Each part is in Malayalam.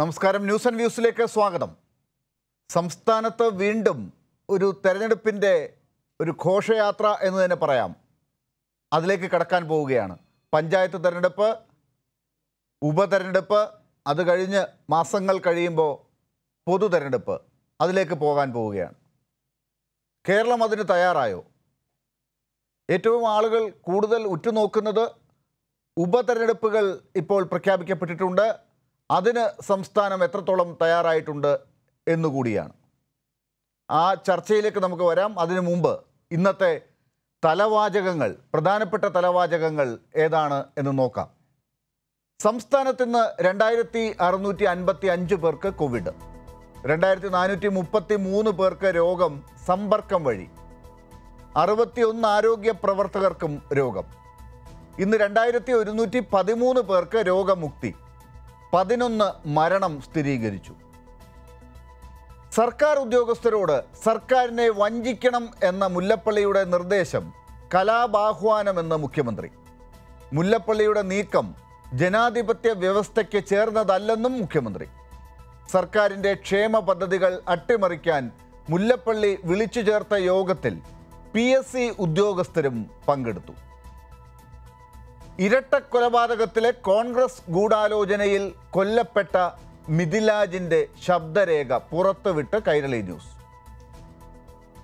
നമസ്കാരം ന്യൂസ് ആൻഡ് വ്യൂസിലേക്ക് സ്വാഗതം സംസ്ഥാനത്ത് വീണ്ടും ഒരു തെരഞ്ഞെടുപ്പിൻ്റെ ഒരു ഘോഷയാത്ര എന്ന് തന്നെ പറയാം അതിലേക്ക് കടക്കാൻ പോവുകയാണ് പഞ്ചായത്ത് തെരഞ്ഞെടുപ്പ് ഉപതെരഞ്ഞെടുപ്പ് അത് കഴിഞ്ഞ് മാസങ്ങൾ കഴിയുമ്പോൾ പൊതു തെരഞ്ഞെടുപ്പ് അതിലേക്ക് പോകാൻ പോവുകയാണ് കേരളം അതിന് തയ്യാറായോ ഏറ്റവും ആളുകൾ കൂടുതൽ ഉറ്റുനോക്കുന്നത് ഉപതെരഞ്ഞെടുപ്പുകൾ ഇപ്പോൾ പ്രഖ്യാപിക്കപ്പെട്ടിട്ടുണ്ട് അതിന് സംസ്ഥാനം എത്രത്തോളം തയ്യാറായിട്ടുണ്ട് എന്നുകൂടിയാണ് ആ ചർച്ചയിലേക്ക് നമുക്ക് വരാം അതിനു മുമ്പ് ഇന്നത്തെ തലവാചകങ്ങൾ പ്രധാനപ്പെട്ട തലവാചകങ്ങൾ ഏതാണ് എന്ന് നോക്കാം സംസ്ഥാനത്ത് ഇന്ന് രണ്ടായിരത്തി അറുന്നൂറ്റി അൻപത്തി അഞ്ച് പേർക്ക് കോവിഡ് രണ്ടായിരത്തി നാനൂറ്റി മുപ്പത്തി മൂന്ന് പേർക്ക് രോഗം സമ്പർക്കം വഴി അറുപത്തിയൊന്ന് ആരോഗ്യ പ്രവർത്തകർക്കും രോഗം ഇന്ന് രണ്ടായിരത്തി ഒരുന്നൂറ്റി പതിമൂന്ന് പേർക്ക് രോഗമുക്തി പതിനൊന്ന് മരണം സ്ഥിരീകരിച്ചു സർക്കാർ ഉദ്യോഗസ്ഥരോട് സർക്കാരിനെ വഞ്ചിക്കണം എന്ന മുല്ലപ്പള്ളിയുടെ നിർദ്ദേശം കലാപാഹ്വാനമെന്ന് മുഖ്യമന്ത്രി മുല്ലപ്പള്ളിയുടെ നീക്കം ജനാധിപത്യ വ്യവസ്ഥയ്ക്ക് ചേർന്നതല്ലെന്നും മുഖ്യമന്ത്രി സർക്കാരിൻ്റെ ക്ഷേമ പദ്ധതികൾ അട്ടിമറിക്കാൻ മുല്ലപ്പള്ളി വിളിച്ചു ചേർത്ത യോഗത്തിൽ പി ഉദ്യോഗസ്ഥരും പങ്കെടുത്തു ഇരട്ട കൊലപാതകത്തിലെ കോൺഗ്രസ് ഗൂഢാലോചനയിൽ കൊല്ലപ്പെട്ട മിഥിലാജിന്റെ ശബ്ദരേഖ പുറത്തുവിട്ട് കൈരളി ന്യൂസ്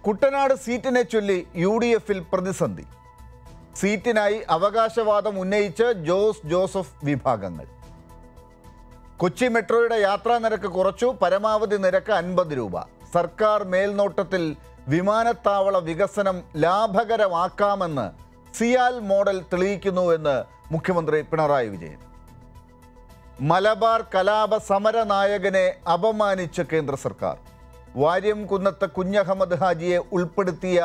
കുട്ടനാട് സീറ്റിനെ ചൊല്ലി യു ഡി എഫിൽ പ്രതിസന്ധി സീറ്റിനായി അവകാശവാദം ഉന്നയിച്ച് ജോസ് ജോസഫ് വിഭാഗങ്ങൾ കൊച്ചി മെട്രോയുടെ യാത്രാ നിരക്ക് കുറച്ചു പരമാവധി നിരക്ക് അൻപത് രൂപ സർക്കാർ മേൽനോട്ടത്തിൽ വിമാനത്താവള വികസനം ലാഭകരമാക്കാമെന്ന് സിയാൽ മോഡൽ തെളിയിക്കുന്നുവെന്ന് എന്ന് മുഖ്യമന്ത്രി പിണറായി വിജയൻ മലബാർ കലാപ സമര നായകനെ അപമാനിച്ച കേന്ദ്ര സർക്കാർ വാര്യം കുന്നത്ത് കുഞ്ഞഹമ്മദ് ഹാജിയെ ഉൾപ്പെടുത്തിയ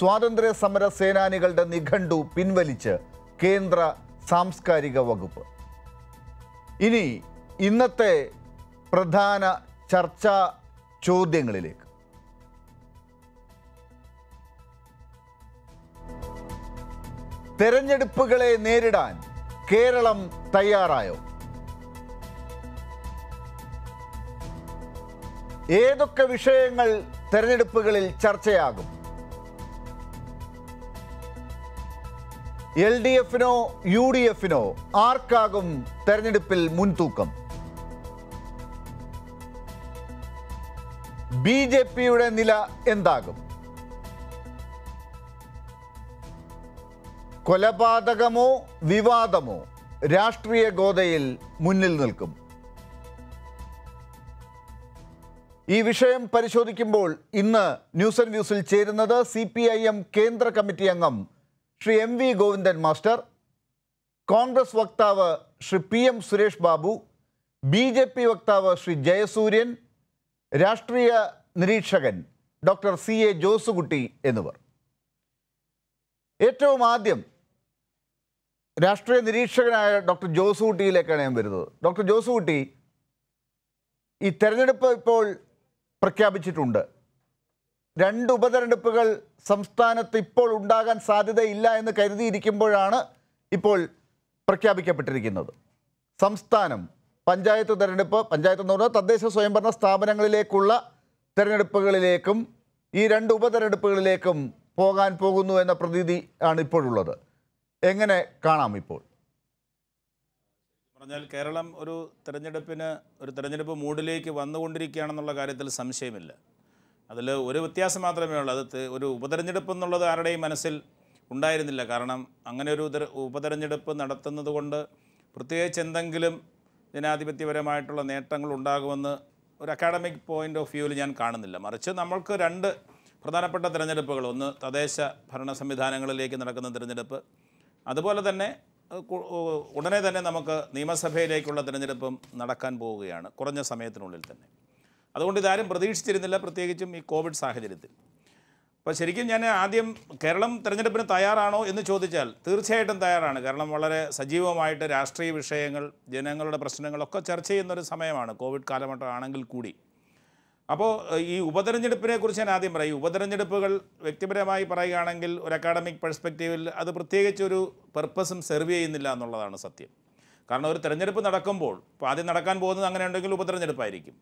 സ്വാതന്ത്ര്യ സമര സേനാനികളുടെ നിഘണ്ടു പിൻവലിച്ച് കേന്ദ്ര സാംസ്കാരിക വകുപ്പ് ഇനി ഇന്നത്തെ പ്രധാന ചർച്ചാ ചോദ്യങ്ങളിലേക്ക് തെരഞ്ഞെടുപ്പുകളെ നേരിടാൻ കേരളം തയ്യാറായോ ഏതൊക്കെ വിഷയങ്ങൾ തെരഞ്ഞെടുപ്പുകളിൽ ചർച്ചയാകും എൽ ഡി എഫിനോ യു ഡി എഫിനോ ആർക്കാകും തെരഞ്ഞെടുപ്പിൽ മുൻതൂക്കം ബി ജെ പിയുടെ നില എന്താകും കൊലപാതകമോ വിവാദമോ രാഷ്ട്രീയ ഗോതയിൽ മുന്നിൽ നിൽക്കും ഈ വിഷയം പരിശോധിക്കുമ്പോൾ ഇന്ന് ന്യൂസ് ആൻഡ് വ്യൂസിൽ ചേരുന്നത് സി പി ഐ എം കേന്ദ്ര കമ്മിറ്റി അംഗം Shri M V Govindan master Congress വക്താവ് Shri P M Suresh Babu B J P വക്താവ് ശ്രീ ജയസൂര്യൻ രാഷ്ട്രീയ നിരീക്ഷകൻ ഡോക്ടർ സി എ ജോസുകുട്ടി എന്നിവർ ഏറ്റവും ആദ്യം രാഷ്ട്രീയ നിരീക്ഷകനായ ഡോക്ടർ ജോസ് ഞാൻ വരുന്നത് ഡോക്ടർ ജോസ് കുട്ടി ഈ തെരഞ്ഞെടുപ്പ് ഇപ്പോൾ പ്രഖ്യാപിച്ചിട്ടുണ്ട് രണ്ട് ഉപതെരഞ്ഞെടുപ്പുകൾ സംസ്ഥാനത്ത് ഇപ്പോൾ ഉണ്ടാകാൻ സാധ്യതയില്ല എന്ന് കരുതിയിരിക്കുമ്പോഴാണ് ഇപ്പോൾ പ്രഖ്യാപിക്കപ്പെട്ടിരിക്കുന്നത് സംസ്ഥാനം പഞ്ചായത്ത് തെരഞ്ഞെടുപ്പ് പഞ്ചായത്ത് എന്ന് പറഞ്ഞാൽ തദ്ദേശ സ്വയംഭരണ സ്ഥാപനങ്ങളിലേക്കുള്ള തെരഞ്ഞെടുപ്പുകളിലേക്കും ഈ രണ്ട് ഉപതെരഞ്ഞെടുപ്പുകളിലേക്കും പോകാൻ പോകുന്നു എന്ന പ്രതീതി ആണ് ഇപ്പോഴുള്ളത് എങ്ങനെ കാണാം ഇപ്പോൾ പറഞ്ഞാൽ കേരളം ഒരു തെരഞ്ഞെടുപ്പിന് ഒരു തെരഞ്ഞെടുപ്പ് മൂഡിലേക്ക് വന്നുകൊണ്ടിരിക്കുകയാണെന്നുള്ള കാര്യത്തിൽ സംശയമില്ല അതിൽ ഒരു വ്യത്യാസം മാത്രമേ ഉള്ളൂ അത് ഒരു ഉപതെരഞ്ഞെടുപ്പ് എന്നുള്ളത് ആരുടെയും മനസ്സിൽ ഉണ്ടായിരുന്നില്ല കാരണം അങ്ങനെ ഒരു ഉപതെരഞ്ഞെടുപ്പ് നടത്തുന്നത് കൊണ്ട് പ്രത്യേകിച്ച് എന്തെങ്കിലും ജനാധിപത്യപരമായിട്ടുള്ള നേട്ടങ്ങൾ ഉണ്ടാകുമെന്ന് ഒരു അക്കാഡമിക് പോയിൻ്റ് ഓഫ് വ്യൂവിൽ ഞാൻ കാണുന്നില്ല മറിച്ച് നമ്മൾക്ക് രണ്ട് പ്രധാനപ്പെട്ട തിരഞ്ഞെടുപ്പുകൾ ഒന്ന് തദ്ദേശ ഭരണ സംവിധാനങ്ങളിലേക്ക് നടക്കുന്ന തിരഞ്ഞെടുപ്പ് അതുപോലെ തന്നെ ഉടനെ തന്നെ നമുക്ക് നിയമസഭയിലേക്കുള്ള തിരഞ്ഞെടുപ്പും നടക്കാൻ പോവുകയാണ് കുറഞ്ഞ സമയത്തിനുള്ളിൽ തന്നെ അതുകൊണ്ട് ഇതാരും പ്രതീക്ഷിച്ചിരുന്നില്ല പ്രത്യേകിച്ചും ഈ കോവിഡ് സാഹചര്യത്തിൽ അപ്പോൾ ശരിക്കും ഞാൻ ആദ്യം കേരളം തിരഞ്ഞെടുപ്പിന് തയ്യാറാണോ എന്ന് ചോദിച്ചാൽ തീർച്ചയായിട്ടും തയ്യാറാണ് കാരണം വളരെ സജീവമായിട്ട് രാഷ്ട്രീയ വിഷയങ്ങൾ ജനങ്ങളുടെ പ്രശ്നങ്ങളൊക്കെ ചർച്ച ചെയ്യുന്നൊരു സമയമാണ് കോവിഡ് കാലഘട്ടമാണെങ്കിൽ കൂടി അപ്പോൾ ഈ ഉപതെരഞ്ഞെടുപ്പിനെ കുറിച്ച് ഞാൻ ആദ്യം പറയും ഉപതെരഞ്ഞെടുപ്പുകൾ വ്യക്തിപരമായി പറയുകയാണെങ്കിൽ ഒരു അക്കാഡമിക് പെർസ്പെക്റ്റീവിൽ അത് പ്രത്യേകിച്ച് ഒരു പെർപ്പസും സെർവ് ചെയ്യുന്നില്ല എന്നുള്ളതാണ് സത്യം കാരണം ഒരു തെരഞ്ഞെടുപ്പ് നടക്കുമ്പോൾ ഇപ്പോൾ ആദ്യം നടക്കാൻ പോകുന്നത് അങ്ങനെ ഉണ്ടെങ്കിൽ ഉപതെരഞ്ഞെടുപ്പായിരിക്കും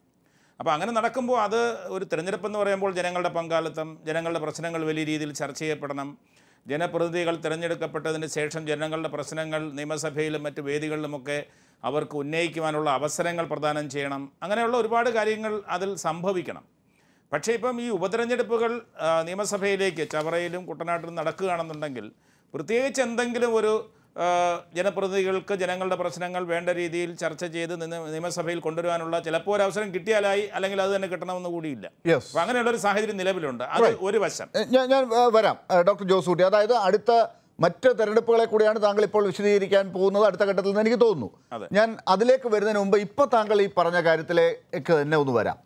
അപ്പോൾ അങ്ങനെ നടക്കുമ്പോൾ അത് ഒരു തിരഞ്ഞെടുപ്പ് എന്ന് പറയുമ്പോൾ ജനങ്ങളുടെ പങ്കാളിത്തം ജനങ്ങളുടെ പ്രശ്നങ്ങൾ വലിയ രീതിയിൽ ചർച്ച ചെയ്യപ്പെടണം ജനപ്രതിനിധികൾ തിരഞ്ഞെടുക്കപ്പെട്ടതിന് ശേഷം ജനങ്ങളുടെ പ്രശ്നങ്ങൾ നിയമസഭയിലും മറ്റ് വേദികളിലുമൊക്കെ അവർക്ക് ഉന്നയിക്കുവാനുള്ള അവസരങ്ങൾ പ്രദാനം ചെയ്യണം അങ്ങനെയുള്ള ഒരുപാട് കാര്യങ്ങൾ അതിൽ സംഭവിക്കണം പക്ഷേ ഇപ്പം ഈ ഉപതെരഞ്ഞെടുപ്പുകൾ നിയമസഭയിലേക്ക് ചവറയിലും കുട്ടനാട്ടിലും നടക്കുകയാണെന്നുണ്ടെങ്കിൽ പ്രത്യേകിച്ച് എന്തെങ്കിലും ഒരു ജനപ്രതിനിധികൾക്ക് ജനങ്ങളുടെ പ്രശ്നങ്ങൾ വേണ്ട രീതിയിൽ ചർച്ച ചെയ്ത് നിയമസഭയിൽ കൊണ്ടുവരാനുള്ള ചിലപ്പോൾ ഒരു അവസരം കിട്ടിയാലായി അല്ലെങ്കിൽ അത് തന്നെ കിട്ടണമെന്ന് കൂടിയില്ല അങ്ങനെയുള്ള ഒരു സാഹചര്യം നിലവിലുണ്ട് അത് ഒരു വശം ഞാൻ വരാം ഡോക്ടർ ജോസൂട്ടി അതായത് അടുത്ത മറ്റ് തെരഞ്ഞെടുപ്പുകളെ കൂടിയാണ് താങ്കൾ ഇപ്പോൾ വിശദീകരിക്കാൻ പോകുന്നത് അടുത്ത ഘട്ടത്തിൽ നിന്ന് എനിക്ക് തോന്നുന്നു ഞാൻ അതിലേക്ക് വരുന്നതിന് മുമ്പ് ഇപ്പോൾ താങ്കൾ ഈ പറഞ്ഞ കാര്യത്തിലേക്ക് തന്നെ ഒന്ന് വരാം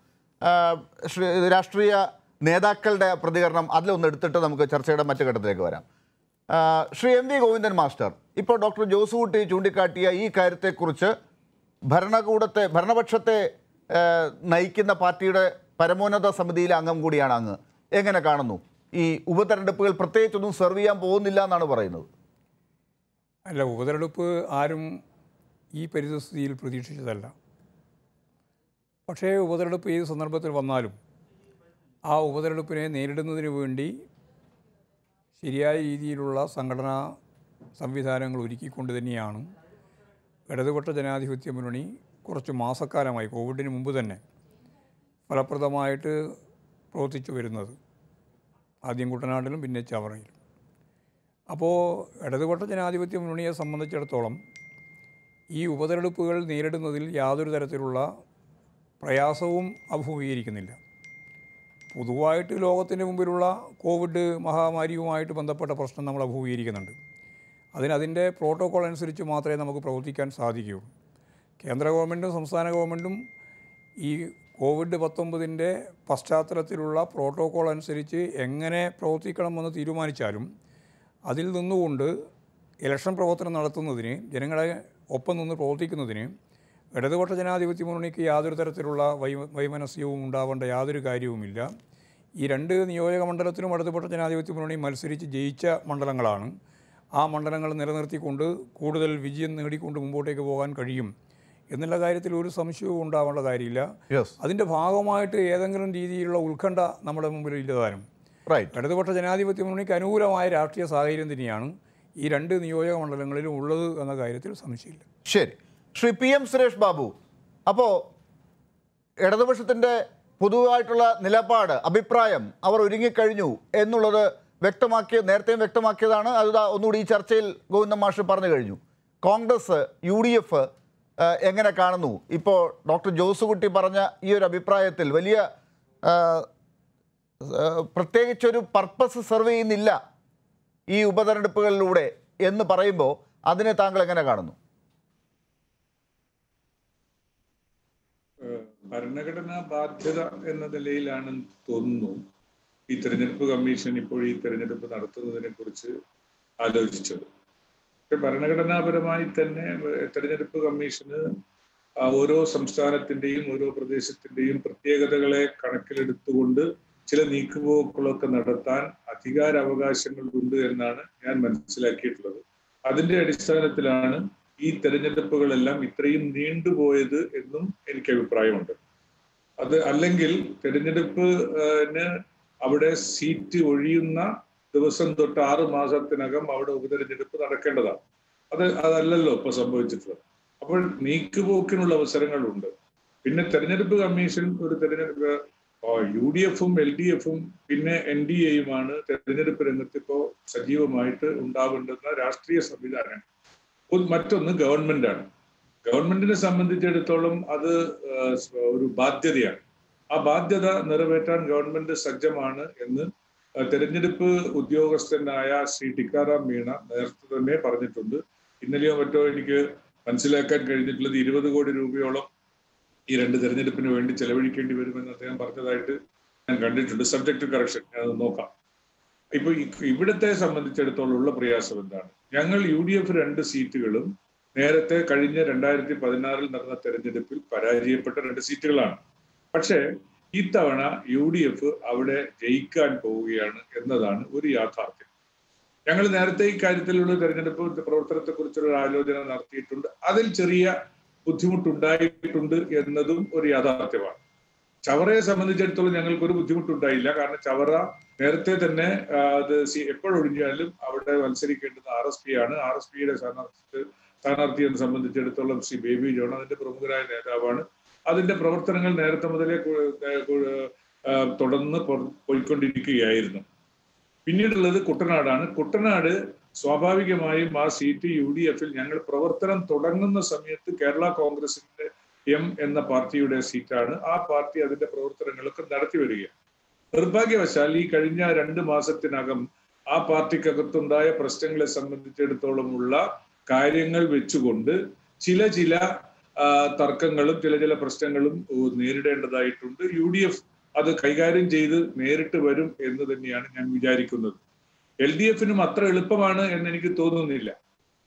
രാഷ്ട്രീയ നേതാക്കളുടെ പ്രതികരണം അതിലൊന്ന് എടുത്തിട്ട് നമുക്ക് ചർച്ചയുടെ മറ്റു ഘട്ടത്തിലേക്ക് വരാം Shri M V Govindan master ഇപ്പോൾ ഡോക്ടർ ജോസുകുട്ടി ചൂണ്ടിക്കാട്ടിയ ഈ കാര്യത്തെക്കുറിച്ച് ഭരണകൂടത്തെ ഭരണപക്ഷത്തെ നയിക്കുന്ന പാർട്ടിയുടെ പരമോന്നത സമിതിയിലെ അംഗം കൂടിയാണ് അങ്ങ് എങ്ങനെ കാണുന്നു ഈ ഉപതെരഞ്ഞെടുപ്പുകൾ പ്രത്യേകിച്ചൊന്നും സെർവ് ചെയ്യാൻ പോകുന്നില്ല എന്നാണ് പറയുന്നത് അല്ല ഉപതെരഞ്ഞെടുപ്പ് ആരും ഈ പരിതസ്ഥിതിയിൽ പ്രതീക്ഷിച്ചതല്ല പക്ഷേ ഉപതെരഞ്ഞെടുപ്പ് ഏത് സന്ദർഭത്തിൽ വന്നാലും ആ ഉപതെരഞ്ഞെടുപ്പിനെ നേരിടുന്നതിന് വേണ്ടി ശരിയായ രീതിയിലുള്ള സംഘടനാ സംവിധാനങ്ങൾ ഒരുക്കിക്കൊണ്ട് തന്നെയാണ് ഇടതുപക്ഷ ജനാധിപത്യ മുന്നണി കുറച്ച് മാസക്കാലമായി കോവിഡിന് മുമ്പ് തന്നെ ഫലപ്രദമായിട്ട് പ്രവർത്തിച്ചു വരുന്നത് ആദ്യം കുട്ടനാട്ടിലും പിന്നെ ചവറയിലും അപ്പോൾ ഇടതുപക്ഷ ജനാധിപത്യ മുന്നണിയെ സംബന്ധിച്ചിടത്തോളം ഈ ഉപതെരഞ്ഞെടുപ്പുകൾ നേരിടുന്നതിൽ യാതൊരു തരത്തിലുള്ള പ്രയാസവും അഭിമുഖീകരിക്കുന്നില്ല പൊതുവായിട്ട് ലോകത്തിന് മുമ്പിലുള്ള കോവിഡ് മഹാമാരിയുമായിട്ട് ബന്ധപ്പെട്ട പ്രശ്നം നമ്മൾ അഭിമുഖീകരിക്കുന്നുണ്ട് അതിനതിൻ്റെ പ്രോട്ടോകോൾ അനുസരിച്ച് മാത്രമേ നമുക്ക് പ്രവർത്തിക്കാൻ സാധിക്കുകയുള്ളൂ കേന്ദ്ര ഗവൺമെൻറ്റും സംസ്ഥാന ഗവൺമെൻറ്റും ഈ കോവിഡ് പത്തൊമ്പതിൻ്റെ പശ്ചാത്തലത്തിലുള്ള പ്രോട്ടോകോൾ അനുസരിച്ച് എങ്ങനെ പ്രവർത്തിക്കണമെന്ന് തീരുമാനിച്ചാലും അതിൽ നിന്നുകൊണ്ട് ഇലക്ഷൻ പ്രവർത്തനം നടത്തുന്നതിന് ജനങ്ങളെ ഒപ്പം നിന്ന് പ്രവർത്തിക്കുന്നതിന് ഇടതുപക്ഷ ജനാധിപത്യ മുന്നണിക്ക് യാതൊരു തരത്തിലുള്ള വൈ വൈമനസ്യവും ഉണ്ടാവേണ്ട യാതൊരു കാര്യവുമില്ല ഈ രണ്ട് നിയോജക മണ്ഡലത്തിനും ഇടതുപക്ഷ ജനാധിപത്യ മുന്നണി മത്സരിച്ച് ജയിച്ച മണ്ഡലങ്ങളാണ് ആ മണ്ഡലങ്ങൾ നിലനിർത്തിക്കൊണ്ട് കൂടുതൽ വിജയം നേടിക്കൊണ്ട് മുമ്പോട്ടേക്ക് പോകാൻ കഴിയും എന്നുള്ള കാര്യത്തിൽ ഒരു സംശയവും ഉണ്ടാവേണ്ട കാര്യമില്ല അതിന്റെ ഭാഗമായിട്ട് ഏതെങ്കിലും രീതിയിലുള്ള ഉത്കണ്ഠ നമ്മുടെ മുമ്പിൽ ഇല്ലതാനും ഇടതുപക്ഷ ജനാധിപത്യ മുന്നണിക്ക് അനുകൂലമായ രാഷ്ട്രീയ സാഹചര്യം തന്നെയാണ് ഈ രണ്ട് നിയോജക മണ്ഡലങ്ങളിലും ഉള്ളത് എന്ന കാര്യത്തിൽ സംശയമില്ല ശരി ശ്രീ പി എം സുരേഷ് ബാബു അപ്പോ ഇടതുപക്ഷത്തിന്റെ പൊതുവായിട്ടുള്ള നിലപാട് അഭിപ്രായം അവർ ഒരുങ്ങിക്കഴിഞ്ഞു എന്നുള്ളത് വ്യക്തമാക്കിയ നേരത്തെയും വ്യക്തമാക്കിയതാണ് അത് ഒന്നുകൂടി ഈ ചർച്ചയിൽ ഗോവിന്ദ മാഷ് പറഞ്ഞു കഴിഞ്ഞു കോൺഗ്രസ് യു ഡി എഫ് എങ്ങനെ കാണുന്നു ഇപ്പോൾ ഡോക്ടർ ജോസുകുട്ടി പറഞ്ഞ ഈ ഒരു അഭിപ്രായത്തിൽ വലിയ പ്രത്യേകിച്ചൊരു പർപ്പസ് സെർവ് ചെയ്യുന്നില്ല ഈ ഉപതെരഞ്ഞെടുപ്പുകളിലൂടെ എന്ന് പറയുമ്പോൾ അതിനെ താങ്കൾ എങ്ങനെ കാണുന്നു ഭരണഘടനാ ബാധ്യത എന്ന നിലയിലാണെന്ന് തോന്നുന്നു ഈ തെരഞ്ഞെടുപ്പ് കമ്മീഷൻ ഇപ്പോൾ ഈ തെരഞ്ഞെടുപ്പ് നടത്തുന്നതിനെ കുറിച്ച് ആലോചിച്ചത് ഭരണഘടനാപരമായി തന്നെ തെരഞ്ഞെടുപ്പ് കമ്മീഷന് ഓരോ സംസ്ഥാനത്തിന്റെയും ഓരോ പ്രദേശത്തിന്റെയും പ്രത്യേകതകളെ കണക്കിലെടുത്തുകൊണ്ട് ചില നീക്കുപോക്കുകളൊക്കെ നടത്താൻ ഉണ്ട് എന്നാണ് ഞാൻ മനസ്സിലാക്കിയിട്ടുള്ളത് അതിന്റെ അടിസ്ഥാനത്തിലാണ് ഈ തെരഞ്ഞെടുപ്പുകളെല്ലാം ഇത്രയും നീണ്ടുപോയത് എന്നും എനിക്ക് അഭിപ്രായമുണ്ട് അത് അല്ലെങ്കിൽ തെരഞ്ഞെടുപ്പിന് അവിടെ സീറ്റ് ഒഴിയുന്ന ദിവസം തൊട്ട് ആറു മാസത്തിനകം അവിടെ ഉപതെരഞ്ഞെടുപ്പ് നടക്കേണ്ടതാണ് അത് അതല്ലല്ലോ ഇപ്പൊ സംഭവിച്ചിട്ടുള്ളത് അപ്പോൾ നീക്കുപോക്കിനുള്ള അവസരങ്ങളുണ്ട് പിന്നെ തെരഞ്ഞെടുപ്പ് കമ്മീഷൻ ഒരു തെരഞ്ഞെടുപ്പ് യു ഡി എഫും എൽ ഡി എഫും പിന്നെ എൻ ഡി എയുമാണ് തെരഞ്ഞെടുപ്പ് രംഗത്ത് ഇപ്പോ സജീവമായിട്ട് ഉണ്ടാവേണ്ടുന്ന രാഷ്ട്രീയ സംവിധാനങ്ങൾ മറ്റൊന്ന് ഗവൺമെന്റാണ് ഗവൺമെന്റിനെ സംബന്ധിച്ചിടത്തോളം അത് ഒരു ബാധ്യതയാണ് ആ ബാധ്യത നിറവേറ്റാൻ ഗവൺമെന്റ് സജ്ജമാണ് എന്ന് തെരഞ്ഞെടുപ്പ് ഉദ്യോഗസ്ഥനായ ശ്രീ ടിക്കാറാം മീണ നേരത്തെ തന്നെ പറഞ്ഞിട്ടുണ്ട് ഇന്നലെയോ മറ്റോ എനിക്ക് മനസ്സിലാക്കാൻ കഴിഞ്ഞിട്ടുള്ളത് ഇരുപത് കോടി രൂപയോളം ഈ രണ്ട് തെരഞ്ഞെടുപ്പിന് വേണ്ടി ചെലവഴിക്കേണ്ടി വരുമെന്ന് അദ്ദേഹം പറഞ്ഞതായിട്ട് ഞാൻ കണ്ടിട്ടുണ്ട് സബ്ജക്ട് കറക്ഷൻ ഞാൻ നോക്കാം ഇപ്പൊ ഇവിടത്തെ സംബന്ധിച്ചിടത്തോളം ഉള്ള പ്രയാസം എന്താണ് ഞങ്ങൾ യു ഡി എഫ് രണ്ട് സീറ്റുകളും നേരത്തെ കഴിഞ്ഞ രണ്ടായിരത്തി പതിനാറിൽ നടന്ന തെരഞ്ഞെടുപ്പിൽ പരാജയപ്പെട്ട രണ്ട് സീറ്റുകളാണ് പക്ഷേ ഇത്തവണ യു ഡി എഫ് അവിടെ ജയിക്കാൻ പോവുകയാണ് എന്നതാണ് ഒരു യാഥാർത്ഥ്യം ഞങ്ങൾ നേരത്തെ ഇക്കാര്യത്തിലുള്ള തെരഞ്ഞെടുപ്പ് പ്രവർത്തനത്തെ കുറിച്ചുള്ള ആലോചന നടത്തിയിട്ടുണ്ട് അതിൽ ചെറിയ ബുദ്ധിമുട്ടുണ്ടായിട്ടുണ്ട് എന്നതും ഒരു യാഥാർത്ഥ്യമാണ് ചവറയെ സംബന്ധിച്ചിടത്തോളം ഞങ്ങൾക്ക് ഒരു ബുദ്ധിമുട്ടുണ്ടായില്ല കാരണം ചവറ നേരത്തെ തന്നെ അത് എപ്പോഴൊഴിഞ്ഞാലും അവിടെ മത്സരിക്കേണ്ടത് ആർ എസ് പി ആണ് ആർ എസ് പിയുടെ സ്ഥാനാർത്ഥി സ്ഥാനാർത്ഥിയെ സംബന്ധിച്ചിടത്തോളം ശ്രീ ബേബി ജോൺ അതിന്റെ പ്രമുഖരായ നേതാവാണ് അതിന്റെ പ്രവർത്തനങ്ങൾ നേരത്തെ മുതലേ തുടർന്ന് പോയിക്കൊണ്ടിരിക്കുകയായിരുന്നു പിന്നീടുള്ളത് കുട്ടനാടാണ് കുട്ടനാട് സ്വാഭാവികമായും ആ സീറ്റ് യു ഡി എഫിൽ ഞങ്ങൾ പ്രവർത്തനം തുടങ്ങുന്ന സമയത്ത് കേരള കോൺഗ്രസിന്റെ എം എന്ന പാർട്ടിയുടെ സീറ്റാണ് ആ പാർട്ടി അതിന്റെ പ്രവർത്തനങ്ങളൊക്കെ നടത്തി വരികയാണ് നിർഭാഗ്യവശാൽ ഈ കഴിഞ്ഞ രണ്ട് മാസത്തിനകം ആ പാർട്ടിക്കകത്തുണ്ടായ പ്രശ്നങ്ങളെ സംബന്ധിച്ചിടത്തോളമുള്ള കാര്യങ്ങൾ വെച്ചുകൊണ്ട് ചില ചില തർക്കങ്ങളും ചില ചില പ്രശ്നങ്ങളും നേരിടേണ്ടതായിട്ടുണ്ട് യു ഡി എഫ് അത് കൈകാര്യം ചെയ്ത് നേരിട്ട് വരും എന്ന് തന്നെയാണ് ഞാൻ വിചാരിക്കുന്നത് എൽ ഡി എഫിനും അത്ര എളുപ്പമാണ് എന്ന് എനിക്ക് തോന്നുന്നില്ല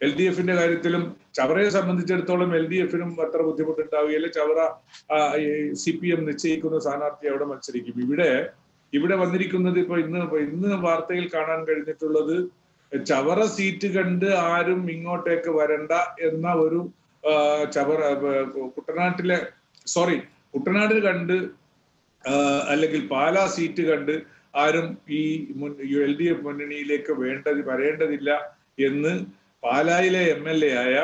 എൽ ഡി എഫിന്റെ കാര്യത്തിലും ചവറയെ സംബന്ധിച്ചിടത്തോളം എൽ ഡി എഫിനും അത്ര ബുദ്ധിമുട്ടുണ്ടാവുകയില്ല ചവറ സി പി എം നിശ്ചയിക്കുന്ന സ്ഥാനാർത്ഥി അവിടെ മത്സരിക്കും ഇവിടെ ഇവിടെ വന്നിരിക്കുന്നത് ഇപ്പൊ ഇന്ന് ഇന്ന് വാർത്തയിൽ കാണാൻ കഴിഞ്ഞിട്ടുള്ളത് ചവറ സീറ്റ് കണ്ട് ആരും ഇങ്ങോട്ടേക്ക് വരണ്ട എന്ന ഒരു ചവർ കുട്ടനാട്ടിലെ സോറി കുട്ടനാട് കണ്ട് അല്ലെങ്കിൽ പാലാ സീറ്റ് കണ്ട് ആരും ഈ മുൻ എൽ ഡി എഫ് മുന്നണിയിലേക്ക് വേണ്ടത് വരേണ്ടതില്ല എന്ന് പാലായിലെ എം എൽ എ ആയ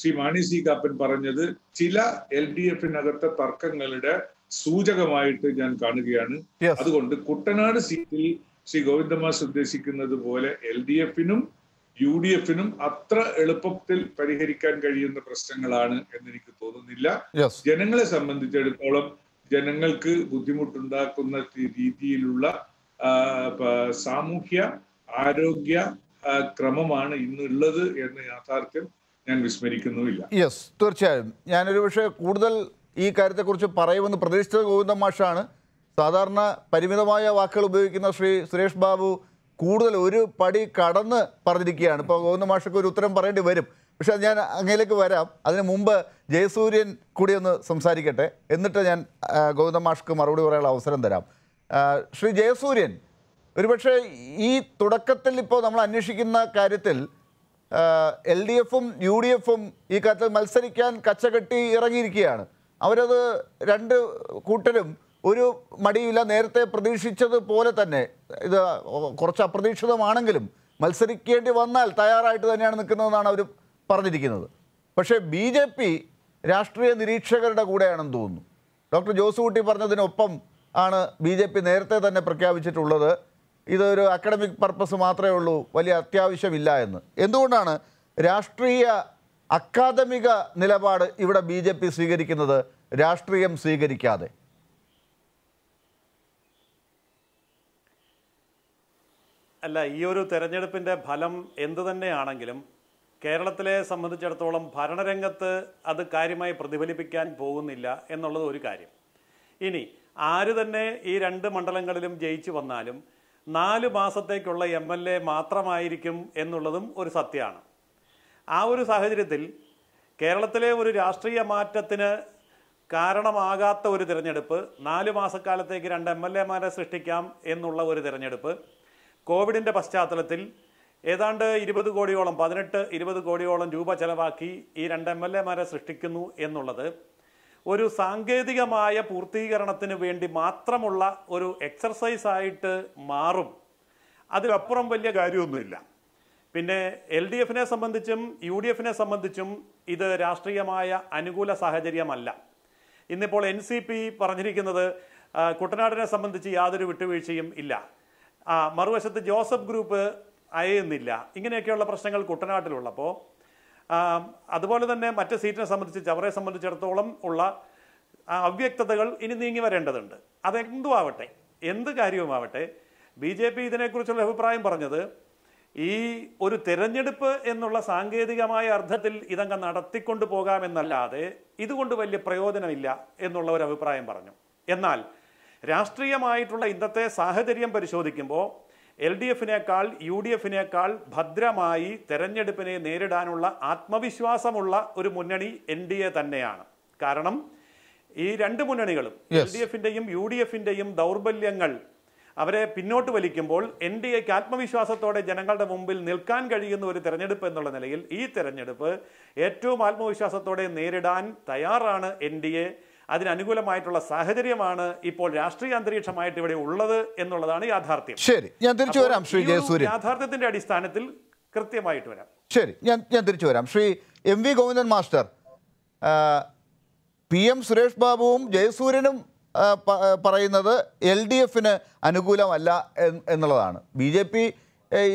ശ്രീ മാണി സി കാപ്പൻ പറഞ്ഞത് ചില എൽ ഡി എഫിനകത്തെ തർക്കങ്ങളുടെ സൂചകമായിട്ട് ഞാൻ കാണുകയാണ് അതുകൊണ്ട് കുട്ടനാട് സീറ്റിൽ ശ്രീ ഗോവിന്ദമാസ് ഉദ്ദേശിക്കുന്നത് പോലെ എൽ ഡി എഫിനും യു ഡി എഫിനും അത്ര എളുപ്പത്തിൽ പരിഹരിക്കാൻ കഴിയുന്ന പ്രശ്നങ്ങളാണ് എന്ന് എനിക്ക് തോന്നുന്നില്ല ജനങ്ങളെ സംബന്ധിച്ചിടത്തോളം ജനങ്ങൾക്ക് ബുദ്ധിമുട്ടുണ്ടാക്കുന്ന രീതിയിലുള്ള സാമൂഹ്യ ആരോഗ്യ ക്രമമാണ് ഇന്നുള്ളത് എന്ന് യാഥാർത്ഥ്യം ഞാൻ വിസ്മരിക്കുന്നുമില്ല യെസ് തീർച്ചയായും ഞാനൊരു പക്ഷേ കൂടുതൽ ഈ കാര്യത്തെക്കുറിച്ച് പറയുമെന്ന് പ്രതീക്ഷിച്ചത് ഗോവിന്ദ മാഷാണ് സാധാരണ പരിമിതമായ വാക്കുകൾ ഉപയോഗിക്കുന്ന ശ്രീ സുരേഷ് ബാബു കൂടുതൽ ഒരു പടി കടന്ന് പറഞ്ഞിരിക്കുകയാണ് ഇപ്പോൾ ഗോവിന്ദ മാഷക്ക് ഒരു ഉത്തരം പറയേണ്ടി വരും പക്ഷേ ഞാൻ അങ്ങയിലേക്ക് വരാം അതിന് മുമ്പ് ജയസൂര്യൻ കൂടി ഒന്ന് സംസാരിക്കട്ടെ എന്നിട്ട് ഞാൻ ഗോവിന്ദ മാഷ്ക്ക് മറുപടി പറയാനുള്ള അവസരം തരാം ശ്രീ ജയസൂര്യൻ ഒരുപക്ഷെ ഈ തുടക്കത്തിൽ ഇപ്പോൾ നമ്മൾ അന്വേഷിക്കുന്ന കാര്യത്തിൽ എൽ ഡി എഫും യു ഡി എഫും ഈ കാര്യത്തിൽ മത്സരിക്കാൻ കച്ചകെട്ടി ഇറങ്ങിയിരിക്കുകയാണ് അവരത് രണ്ട് കൂട്ടരും ഒരു മടിയില്ല നേരത്തെ പ്രതീക്ഷിച്ചത് പോലെ തന്നെ ഇത് കുറച്ച് അപ്രതീക്ഷിതമാണെങ്കിലും മത്സരിക്കേണ്ടി വന്നാൽ തയ്യാറായിട്ട് തന്നെയാണ് നിൽക്കുന്നതെന്നാണ് അവർ പറഞ്ഞിരിക്കുന്നത് പക്ഷേ ബി ജെ പി രാഷ്ട്രീയ നിരീക്ഷകരുടെ കൂടെയാണെന്ന് തോന്നുന്നു ഡോക്ടർ ജോസുകുട്ടി പറഞ്ഞതിനൊപ്പം ആണ് ബി ജെ പി നേരത്തെ തന്നെ പ്രഖ്യാപിച്ചിട്ടുള്ളത് ഇതൊരു അക്കാഡമിക് പർപ്പസ് മാത്രമേ ഉള്ളൂ വലിയ അത്യാവശ്യമില്ല എന്ന് എന്തുകൊണ്ടാണ് രാഷ്ട്രീയ അക്കാദമിക നിലപാട് ഇവിടെ ബി സ്വീകരിക്കുന്നത് രാഷ്ട്രീയം സ്വീകരിക്കാതെ അല്ല ഈ ഒരു തെരഞ്ഞെടുപ്പിൻ്റെ ഫലം എന്തു തന്നെയാണെങ്കിലും കേരളത്തിലെ സംബന്ധിച്ചിടത്തോളം ഭരണരംഗത്ത് അത് കാര്യമായി പ്രതിഫലിപ്പിക്കാൻ പോകുന്നില്ല എന്നുള്ളത് ഒരു കാര്യം ഇനി ആര് തന്നെ ഈ രണ്ട് മണ്ഡലങ്ങളിലും ജയിച്ചു വന്നാലും നാല് മാസത്തേക്കുള്ള എം എൽ എ മാത്രമായിരിക്കും എന്നുള്ളതും ഒരു സത്യമാണ് ആ ഒരു സാഹചര്യത്തിൽ കേരളത്തിലെ ഒരു രാഷ്ട്രീയ മാറ്റത്തിന് കാരണമാകാത്ത ഒരു തിരഞ്ഞെടുപ്പ് നാല് മാസക്കാലത്തേക്ക് രണ്ട് എം എൽ എമാരെ സൃഷ്ടിക്കാം എന്നുള്ള ഒരു തിരഞ്ഞെടുപ്പ് കോവിഡിൻ്റെ പശ്ചാത്തലത്തിൽ ഏതാണ്ട് ഇരുപത് കോടിയോളം പതിനെട്ട് ഇരുപത് കോടിയോളം രൂപ ചെലവാക്കി ഈ രണ്ട് എം എൽ എമാരെ സൃഷ്ടിക്കുന്നു എന്നുള്ളത് ഒരു സാങ്കേതികമായ പൂർത്തീകരണത്തിന് വേണ്ടി മാത്രമുള്ള ഒരു എക്സർസൈസ് ആയിട്ട് മാറും അതിലപ്പുറം വലിയ കാര്യമൊന്നുമില്ല പിന്നെ എൽ ഡി എഫിനെ സംബന്ധിച്ചും യു ഡി എഫിനെ സംബന്ധിച്ചും ഇത് രാഷ്ട്രീയമായ അനുകൂല സാഹചര്യമല്ല ഇന്നിപ്പോൾ എൻ സി പി പറഞ്ഞിരിക്കുന്നത് കുട്ടനാടിനെ സംബന്ധിച്ച് യാതൊരു വിട്ടുവീഴ്ചയും ഇല്ല മറുവശത്ത് ജോസഫ് ഗ്രൂപ്പ് അയയുന്നില്ല ഇങ്ങനെയൊക്കെയുള്ള പ്രശ്നങ്ങൾ കുട്ടനാട്ടിലുള്ളപ്പോൾ അതുപോലെ തന്നെ മറ്റ് സീറ്റിനെ സംബന്ധിച്ച് ചവറയെ സംബന്ധിച്ചിടത്തോളം ഉള്ള അവ്യക്തതകൾ ഇനി നീങ്ങി വരേണ്ടതുണ്ട് അതെന്തുമാവട്ടെ എന്ത് കാര്യവുമാവട്ടെ ബി ജെ പി ഇതിനെക്കുറിച്ചുള്ള അഭിപ്രായം പറഞ്ഞത് ഈ ഒരു തെരഞ്ഞെടുപ്പ് എന്നുള്ള സാങ്കേതികമായ അർത്ഥത്തിൽ ഇതങ്ങ് നടത്തിക്കൊണ്ടു പോകാമെന്നല്ലാതെ ഇതുകൊണ്ട് വലിയ പ്രയോജനമില്ല എന്നുള്ള ഒരു അഭിപ്രായം പറഞ്ഞു എന്നാൽ രാഷ്ട്രീയമായിട്ടുള്ള ഇന്നത്തെ സാഹചര്യം പരിശോധിക്കുമ്പോൾ എൽ ഡി എഫിനേക്കാൾ യു ഡി എഫിനേക്കാൾ ഭദ്രമായി തെരഞ്ഞെടുപ്പിനെ നേരിടാനുള്ള ആത്മവിശ്വാസമുള്ള ഒരു മുന്നണി എൻ ഡി എ തന്നെയാണ് കാരണം ഈ രണ്ട് മുന്നണികളും എൽ ഡി എഫിന്റെയും യു ഡി എഫിന്റെയും ദൗർബല്യങ്ങൾ അവരെ പിന്നോട്ട് വലിക്കുമ്പോൾ എൻ ഡി എക്ക് ആത്മവിശ്വാസത്തോടെ ജനങ്ങളുടെ മുമ്പിൽ നിൽക്കാൻ കഴിയുന്ന ഒരു തെരഞ്ഞെടുപ്പ് എന്നുള്ള നിലയിൽ ഈ തെരഞ്ഞെടുപ്പ് ഏറ്റവും ആത്മവിശ്വാസത്തോടെ നേരിടാൻ തയ്യാറാണ് എൻ ഡി എ അതിനനുകൂലമായിട്ടുള്ള സാഹചര്യമാണ് ഇപ്പോൾ രാഷ്ട്രീയ അന്തരീക്ഷമായിട്ട് ഇവിടെ ഉള്ളത് എന്നുള്ളതാണ് യാഥാർത്ഥ്യം ശരി ഞാൻ തിരിച്ചു വരാം ശ്രീ ജയസൂര്യ യാഥാർത്ഥ്യത്തിന്റെ അടിസ്ഥാനത്തിൽ കൃത്യമായിട്ട് വരാം ശരി ഞാൻ ഞാൻ തിരിച്ചു വരാം Shri M V Govindan master P M Suresh ബാബുവും ജയസൂര്യനും പറയുന്നത് എൽ ഡി എഫിന് അനുകൂലമല്ല എന്നുള്ളതാണ് ബി ജെ പി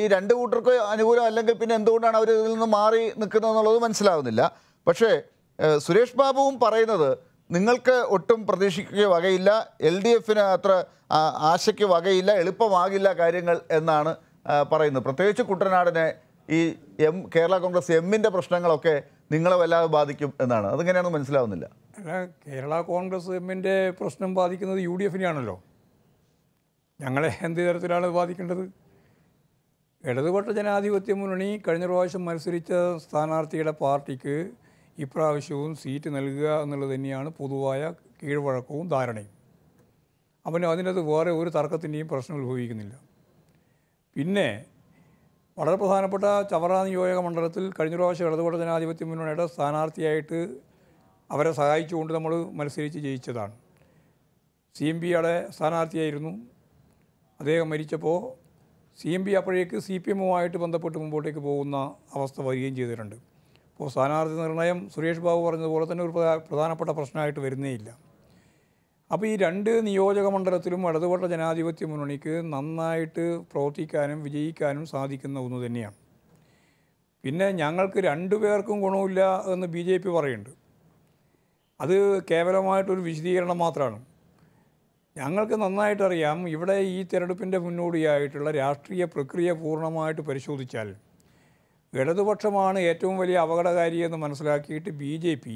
ഈ രണ്ട് കൂട്ടർക്ക് അനുകൂലം അല്ലെങ്കിൽ പിന്നെ എന്തുകൊണ്ടാണ് അവർ ഇതിൽ നിന്ന് മാറി നിൽക്കുന്നത് എന്നുള്ളത് മനസ്സിലാവുന്നില്ല പക്ഷേ സുരേഷ് ബാബുവും പറയുന്നത് നിങ്ങൾക്ക് ഒട്ടും പ്രതീക്ഷിക്കുക വകയില്ല എൽ ഡി എഫിന് അത്ര ആശയ്ക്ക് വകയില്ല എളുപ്പമാകില്ല കാര്യങ്ങൾ എന്നാണ് പറയുന്നത് പ്രത്യേകിച്ച് കുട്ടനാടിനെ ഈ എം കേരള കോൺഗ്രസ് എമ്മിൻ്റെ പ്രശ്നങ്ങളൊക്കെ നിങ്ങളെ വല്ലാതെ ബാധിക്കും എന്നാണ് അതെങ്ങനെയാണെന്ന് മനസ്സിലാവുന്നില്ല കേരള കോൺഗ്രസ് എമ്മിൻ്റെ പ്രശ്നം ബാധിക്കുന്നത് യു ഡി എഫിനെയാണല്ലോ ഞങ്ങളെ എന്ത് തരത്തിലാണ് ബാധിക്കേണ്ടത് ഇടതുപക്ഷ ജനാധിപത്യ മുന്നണി കഴിഞ്ഞ പ്രാവശ്യം മത്സരിച്ച സ്ഥാനാർത്ഥിയുടെ പാർട്ടിക്ക് ഇപ്രാവശ്യവും സീറ്റ് നൽകുക എന്നുള്ളത് തന്നെയാണ് പൊതുവായ കീഴ്വഴക്കവും ധാരണയും അവന് അതിനകത്ത് വേറെ ഒരു തർക്കത്തിൻ്റെയും പ്രശ്നം ഉത്ഭവിക്കുന്നില്ല പിന്നെ വളരെ പ്രധാനപ്പെട്ട ചവറ നിയോജക മണ്ഡലത്തിൽ കഴിഞ്ഞ പ്രാവശ്യം ഇടതുപട ജനാധിപത്യ മുന്നണിയുടെ സ്ഥാനാർത്ഥിയായിട്ട് അവരെ സഹായിച്ചുകൊണ്ട് നമ്മൾ മത്സരിച്ച് ജയിച്ചതാണ് സി എം പിയുടെ സ്ഥാനാർത്ഥിയായിരുന്നു അദ്ദേഹം മരിച്ചപ്പോൾ സി എം പി അപ്പോഴേക്ക് സി പി എമ്മുമായിട്ട് ബന്ധപ്പെട്ട് മുമ്പോട്ടേക്ക് പോകുന്ന അവസ്ഥ വരികയും ചെയ്തിട്ടുണ്ട് അപ്പോൾ സ്ഥാനാർത്ഥി നിർണയം സുരേഷ് ബാബു പറഞ്ഞതുപോലെ തന്നെ ഒരു പ്രധാനപ്പെട്ട പ്രശ്നമായിട്ട് വരുന്നേയില്ല അപ്പോൾ ഈ രണ്ട് നിയോജക മണ്ഡലത്തിലും ഇടതുപക്ഷ ജനാധിപത്യ മുന്നണിക്ക് നന്നായിട്ട് പ്രവർത്തിക്കാനും വിജയിക്കാനും സാധിക്കുന്ന ഒന്ന് തന്നെയാണ് പിന്നെ ഞങ്ങൾക്ക് രണ്ടു പേർക്കും ഗുണമില്ല എന്ന് ബി ജെ പി പറയുന്നുണ്ട് അത് കേവലമായിട്ടൊരു വിശദീകരണം മാത്രമാണ് ഞങ്ങൾക്ക് നന്നായിട്ടറിയാം ഇവിടെ ഈ തിരഞ്ഞെടുപ്പിൻ്റെ മുന്നോടിയായിട്ടുള്ള രാഷ്ട്രീയ പ്രക്രിയ പൂർണ്ണമായിട്ട് പരിശോധിച്ചാൽ ഇടതുപക്ഷമാണ് ഏറ്റവും വലിയ അപകടകാരിയെന്ന് മനസ്സിലാക്കിയിട്ട് ബി ജെ പി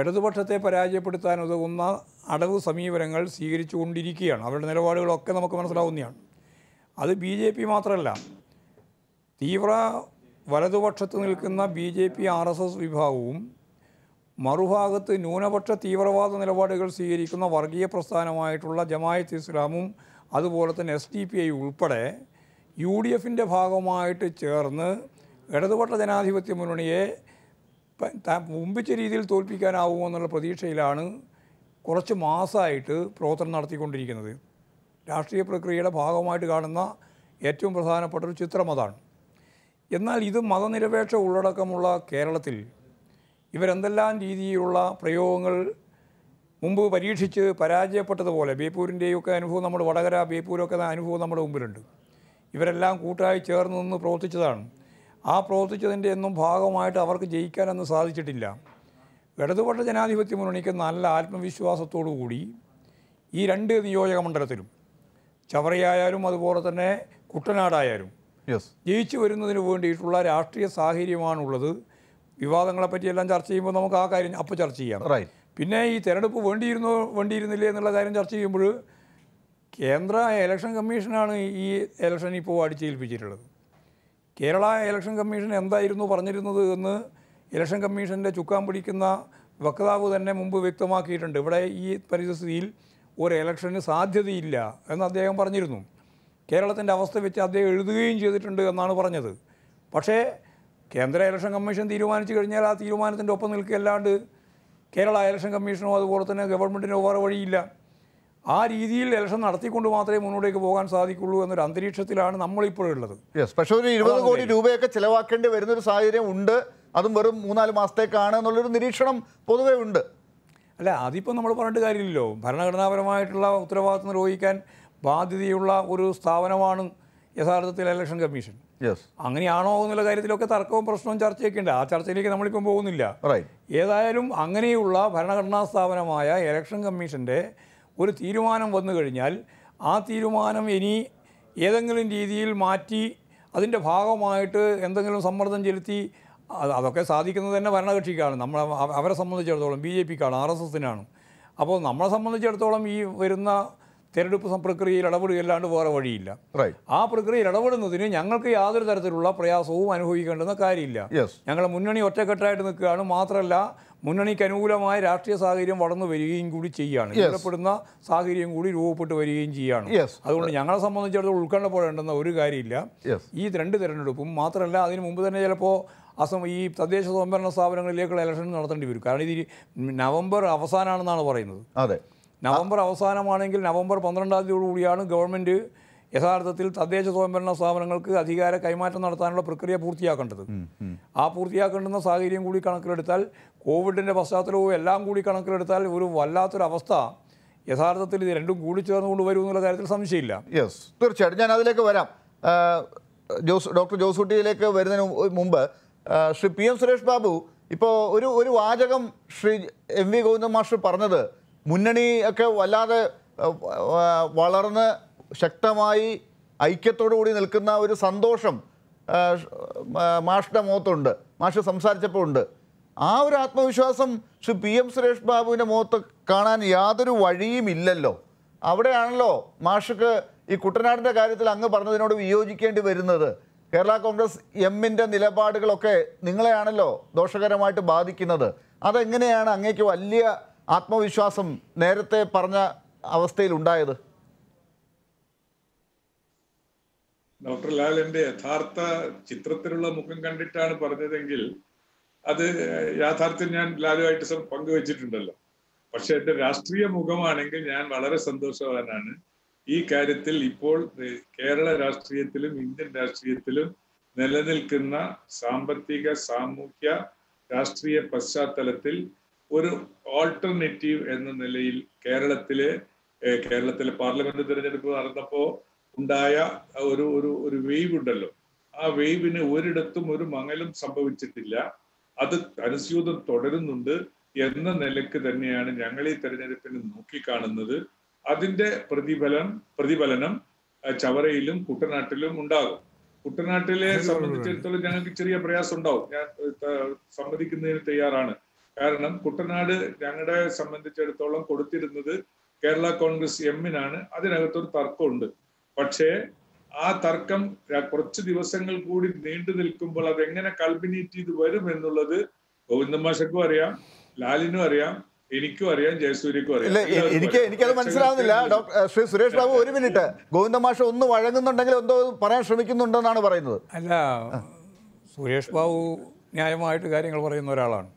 ഇടതുപക്ഷത്തെ പരാജയപ്പെടുത്താൻ ഉതകുന്ന അടവ് സമീപനങ്ങൾ സ്വീകരിച്ചുകൊണ്ടിരിക്കുകയാണ് അവരുടെ നിലപാടുകളൊക്കെ നമുക്ക് മനസ്സിലാവുന്നതാണ് അത് ബി ജെ പി മാത്രമല്ല തീവ്ര വലതുപക്ഷത്ത് നിൽക്കുന്ന B J P R S S വിഭാഗവും മറുഭാഗത്ത് ന്യൂനപക്ഷ തീവ്രവാദ നിലപാടുകൾ സ്വീകരിക്കുന്ന വർഗീയ പ്രസ്ഥാനമായിട്ടുള്ള ജമായത്ത് ഇസ്ലാമും അതുപോലെ തന്നെ എസ് ഡി പി ഐ ഉൾപ്പെടെ യു ഡി എഫിൻ്റെ ഭാഗമായിട്ട് ചേർന്ന് ഇടതുപക്ഷ ജനാധിപത്യ മുന്നണിയെ മുമ്പിച്ച രീതിയിൽ തോൽപ്പിക്കാനാവുമോ എന്നുള്ള പ്രതീക്ഷയിലാണ് കുറച്ച് മാസമായിട്ട് പ്രവർത്തനം നടത്തിക്കൊണ്ടിരിക്കുന്നത് രാഷ്ട്രീയ പ്രക്രിയയുടെ ഭാഗമായിട്ട് കാണുന്ന ഏറ്റവും പ്രധാനപ്പെട്ട ഒരു ചിത്രം അതാണ് എന്നാൽ ഇത് മതനിരപേക്ഷ ഉള്ളടക്കമുള്ള കേരളത്തിൽ ഇവരെന്തെല്ലാം രീതിയിലുള്ള പ്രയോഗങ്ങൾ മുമ്പ് പരീക്ഷിച്ച് പരാജയപ്പെട്ടതുപോലെ ബേപ്പൂരിൻ്റെയൊക്കെ അനുഭവം നമ്മുടെ വടകര ബേപ്പൂരൊക്കെ അനുഭവം നമ്മുടെ മുമ്പിലുണ്ട് ഇവരെല്ലാം കൂട്ടായി ചേർന്ന് നിന്ന് പ്രവർത്തിച്ചതാണ് ആ പ്രവർത്തിച്ചതിൻ്റെ ഒന്നും ഭാഗമായിട്ട് അവർക്ക് ജയിക്കാനൊന്നും സാധിച്ചിട്ടില്ല ഇടതുപക്ഷ ജനാധിപത്യ മുന്നണിക്ക് നല്ല ആത്മവിശ്വാസത്തോടു കൂടി ഈ രണ്ട് നിയോജക മണ്ഡലത്തിലും ചവറയായാലും അതുപോലെ തന്നെ കുട്ടനാടായാലും ജയിച്ചു വരുന്നതിന് വേണ്ടിയിട്ടുള്ള രാഷ്ട്രീയ സാഹചര്യമാണുള്ളത് വിവാദങ്ങളെ പറ്റിയെല്ലാം ചർച്ച ചെയ്യുമ്പോൾ നമുക്ക് ആ കാര്യം അപ്പോൾ ചർച്ച ചെയ്യാം പിന്നെ ഈ തെരഞ്ഞെടുപ്പ് വേണ്ടിയിരുന്നോ വേണ്ടിയിരുന്നില്ലേ എന്നുള്ള കാര്യം ചർച്ച ചെയ്യുമ്പോൾ കേന്ദ്ര ഇലക്ഷൻ കമ്മീഷനാണ് ഈ ഇലക്ഷൻ ഇപ്പോൾ അടിച്ചേൽപ്പിച്ചിട്ടുള്ളത് കേരള ഇലക്ഷൻ കമ്മീഷൻ എന്തായിരുന്നു പറഞ്ഞിരുന്നത് എന്ന് ഇലക്ഷൻ കമ്മീഷൻ്റെ ചുക്കാൻ പിടിക്കുന്ന വക്താവ് തന്നെ മുമ്പ് വ്യക്തമാക്കിയിട്ടുണ്ട് ഇവിടെ ഈ പരിസ്ഥിതിയിൽ ഒരു ഇലക്ഷന് സാധ്യതയില്ല എന്ന് അദ്ദേഹം പറഞ്ഞിരുന്നു കേരളത്തിൻ്റെ അവസ്ഥ വെച്ച് അദ്ദേഹം എഴുതുകയും ചെയ്തിട്ടുണ്ട് എന്നാണ് പറഞ്ഞത് പക്ഷേ കേന്ദ്ര ഇലക്ഷൻ കമ്മീഷൻ തീരുമാനിച്ചു കഴിഞ്ഞാൽ ആ തീരുമാനത്തിൻ്റെ ഒപ്പം നിൽക്കുകയല്ലാണ്ട് കേരള ഇലക്ഷൻ കമ്മീഷനോ അതുപോലെ തന്നെ ഗവൺമെൻറ്റിനോ വേറെ വഴിയില്ല ആ രീതിയിൽ ഇലക്ഷൻ നടത്തിക്കൊണ്ട് മാത്രമേ മുന്നോട്ടേക്ക് പോകാൻ സാധിക്കുള്ളൂ എന്നൊരു അന്തരീക്ഷത്തിലാണ് നമ്മളിപ്പോഴുള്ളത് യെസ് പക്ഷേ ഒരു ഇരുപത് കോടി രൂപയൊക്കെ ചിലവാക്കേണ്ടി വരുന്ന ഒരു സാഹചര്യം ഉണ്ട് അതും വെറും മൂന്നാല് മാസത്തേക്കാണ് എന്നുള്ളൊരു നിരീക്ഷണം പൊതുവേ ഉണ്ട് അല്ല അതിപ്പോൾ നമ്മൾ പറഞ്ഞിട്ട് കാര്യമില്ലല്ലോ ഭരണഘടനാപരമായിട്ടുള്ള ഉത്തരവാദിത്വം നിർവഹിക്കാൻ ബാധ്യതയുള്ള ഒരു സ്ഥാപനമാണ് യഥാർത്ഥത്തിൽ ഇലക്ഷൻ കമ്മീഷൻ അങ്ങനെയാണോ എന്നുള്ള കാര്യത്തിലൊക്കെ തർക്കവും പ്രശ്നവും ചർച്ചയൊക്കെ ഉണ്ട് ആ ചർച്ചയിലേക്ക് നമ്മളിപ്പം പോകുന്നില്ല ഏതായാലും അങ്ങനെയുള്ള ഭരണഘടനാ സ്ഥാപനമായ ഇലക്ഷൻ കമ്മീഷൻ്റെ ഒരു തീരുമാനം വന്നു കഴിഞ്ഞാൽ ആ തീരുമാനം ഇനി ഏതെങ്കിലും രീതിയിൽ മാറ്റി അതിൻ്റെ ഭാഗമായിട്ട് എന്തെങ്കിലും സമ്മർദ്ദം ചെലുത്തി അതൊക്കെ സാധിക്കുന്നത് തന്നെ ഭരണകക്ഷിക്കാണ് നമ്മൾ അവരെ സംബന്ധിച്ചിടത്തോളം ബി ജെ പിക്കാണ് ആർ എസ് എസിനാണ് അപ്പോൾ നമ്മളെ സംബന്ധിച്ചിടത്തോളം ഈ വരുന്ന തിരഞ്ഞെടുപ്പ് പ്രക്രിയയിൽ ഇടപെടുകയല്ലാണ്ട് വേറെ വഴിയില്ല ആ പ്രക്രിയയിൽ ഇടപെടുന്നതിന് ഞങ്ങൾക്ക് യാതൊരു തരത്തിലുള്ള പ്രയാസവും അനുഭവിക്കേണ്ടുന്ന കാര്യമില്ല ഞങ്ങളെ മുന്നണി ഒറ്റക്കെട്ടായിട്ട് നിൽക്കുകയാണ് മാത്രമല്ല മുന്നണിക്ക് അനുകൂലമായ രാഷ്ട്രീയ സാഹചര്യം വളർന്നു വരികയും കൂടി ചെയ്യുകയാണ് ഇഷ്ടപ്പെടുന്ന സാഹചര്യം കൂടി രൂപപ്പെട്ടു വരികയും ചെയ്യുകയാണ് അതുകൊണ്ട് ഞങ്ങളെ സംബന്ധിച്ചിടത്തോളം ഉൾക്കൊള്ളപ്പെടേണ്ടെന്ന ഒരു കാര്യമില്ല ഈ രണ്ട് തിരഞ്ഞെടുപ്പും മാത്രമല്ല അതിന് മുമ്പ് തന്നെ ചിലപ്പോൾ അസം ഈ തദ്ദേശ സ്വയംഭരണ സ്ഥാപനങ്ങളിലേക്കുള്ള ഇലക്ഷൻ നടത്തേണ്ടി വരും കാരണം ഇത് നവംബർ അവസാനമാണെന്നാണ് പറയുന്നത് അതെ നവംബർ അവസാനമാണെങ്കിൽ നവംബർ പന്ത്രണ്ടാം തീയതിയോടുകൂടിയാണ് ഗവൺമെൻറ് യഥാർത്ഥത്തിൽ തദ്ദേശ സ്വയംഭരണ സ്ഥാപനങ്ങൾക്ക് അധികാര കൈമാറ്റം നടത്താനുള്ള പ്രക്രിയ പൂർത്തിയാക്കേണ്ടത് ആ പൂർത്തിയാക്കേണ്ടുന്ന സാഹചര്യം കൂടി കണക്കിലെടുത്താൽ കോവിഡിൻ്റെ പശ്ചാത്തലവും എല്ലാം കൂടി കണക്കിലെടുത്താൽ ഒരു വല്ലാത്തൊരവസ്ഥ യഥാർത്ഥത്തിൽ ഇത് രണ്ടും കൂടി ചേർന്നുകൊണ്ട് വരും എന്നുള്ള കാര്യത്തിൽ സംശയമില്ല യെസ് തീർച്ചയായിട്ടും ഞാൻ അതിലേക്ക് വരാം ജോസ് ഡോക്ടർ ജോസൂട്ടിയിലേക്ക് വരുന്നതിന് മുമ്പ് ശ്രീ പി എം സുരേഷ് ബാബു ഇപ്പോൾ ഒരു ഒരു വാചകം Shri M V Govinda master പറഞ്ഞത് മുന്നണി ഒക്കെ വല്ലാതെ വളർന്ന് ശക്തമായി ഐക്യത്തോടു കൂടി നിൽക്കുന്ന ഒരു സന്തോഷം മാഷിൻ്റെ മുഖത്തുണ്ട് മാഷ് സംസാരിച്ചപ്പോൾ ഉണ്ട് ആ ഒരു ആത്മവിശ്വാസം ശ്രീ പി എം സുരേഷ് ബാബുവിൻ്റെ മുഖത്ത് കാണാൻ യാതൊരു വഴിയും ഇല്ലല്ലോ അവിടെയാണല്ലോ മാഷക്ക് ഈ കുട്ടനാടിൻ്റെ കാര്യത്തിൽ അങ്ങ് പറഞ്ഞതിനോട് വിയോജിക്കേണ്ടി വരുന്നത് കേരള കോൺഗ്രസ് എമ്മിൻ്റെ നിലപാടുകളൊക്കെ നിങ്ങളെയാണല്ലോ ദോഷകരമായിട്ട് ബാധിക്കുന്നത് അതെങ്ങനെയാണ് അങ്ങേക്ക് വലിയ ആത്മവിശ്വാസം നേരത്തെ പറഞ്ഞ അവസ്ഥയിൽ ഉണ്ടായത് ഡോക്ടർ ലാൽ എന്റെ യഥാർത്ഥ ചിത്രത്തിലുള്ള മുഖം കണ്ടിട്ടാണ് പറഞ്ഞതെങ്കിൽ അത് യാഥാർത്ഥ്യം ഞാൻ ലാലുമായിട്ട് പങ്കുവച്ചിട്ടുണ്ടല്ലോ പക്ഷെ എന്റെ രാഷ്ട്രീയ മുഖമാണെങ്കിൽ ഞാൻ വളരെ സന്തോഷവാനാണ് ഈ കാര്യത്തിൽ ഇപ്പോൾ കേരള രാഷ്ട്രീയത്തിലും ഇന്ത്യൻ രാഷ്ട്രീയത്തിലും നിലനിൽക്കുന്ന സാമ്പത്തിക സാമൂഹ്യ രാഷ്ട്രീയ പശ്ചാത്തലത്തിൽ ഒരു ഓൾട്ടർനേറ്റീവ് എന്ന നിലയിൽ കേരളത്തിലെ കേരളത്തിലെ പാർലമെന്റ് തിരഞ്ഞെടുപ്പ് നടന്നപ്പോ ഉണ്ടായ ഒരു ഒരു ഒരു വേവ് ഉണ്ടല്ലോ ആ വേവിന് ഒരിടത്തും ഒരു മങ്ങലും സംഭവിച്ചിട്ടില്ല അത് അനുസ്യൂതം തുടരുന്നുണ്ട് എന്ന നിലക്ക് തന്നെയാണ് ഞങ്ങൾ ഈ തെരഞ്ഞെടുപ്പിന് നോക്കിക്കാണുന്നത് അതിന്റെ പ്രതിഫലം പ്രതിഫലനം ചവറയിലും കുട്ടനാട്ടിലും ഉണ്ടാകും കുട്ടനാട്ടിലെ സംബന്ധിച്ചിടത്തോളം ഞങ്ങൾക്ക് ചെറിയ പ്രയാസം ഉണ്ടാവും ഞാൻ സമ്മതിക്കുന്നതിന് തയ്യാറാണ് കാരണം കുട്ടനാട് ഞങ്ങളെ സംബന്ധിച്ചിടത്തോളം കൊടുത്തിരുന്നത് കേരള കോൺഗ്രസ് എമ്മിനാണ് അതിനകത്തൊരു തർക്കമുണ്ട് പക്ഷേ ആ തർക്കം കുറച്ച് ദിവസങ്ങൾ കൂടി നീണ്ടു നിൽക്കുമ്പോൾ അത് എങ്ങനെ കൾബിനേറ്റ് ചെയ്ത് വരും എന്നുള്ളത് ഗോവിന്ദമാഷക്കും അറിയാം ലാലിനും അറിയാം എനിക്കും അറിയാം ജയസൂര്യക്കും അറിയാം എനിക്ക് എനിക്കത് മനസ്സിലാവുന്നില്ല ഡോക്ടർ ശ്രീ സുരേഷ് ബാബു ഒരു മിനിറ്റ് ഗോവിന്ദമാഷ ഒന്ന് വഴങ്ങുന്നുണ്ടെങ്കിൽ എന്തോ പറയാൻ ശ്രമിക്കുന്നുണ്ടെന്നാണ് പറയുന്നത് അല്ല സുരേഷ് ബാബു ന്യായമായിട്ട് കാര്യങ്ങൾ പറയുന്ന ഒരാളാണ്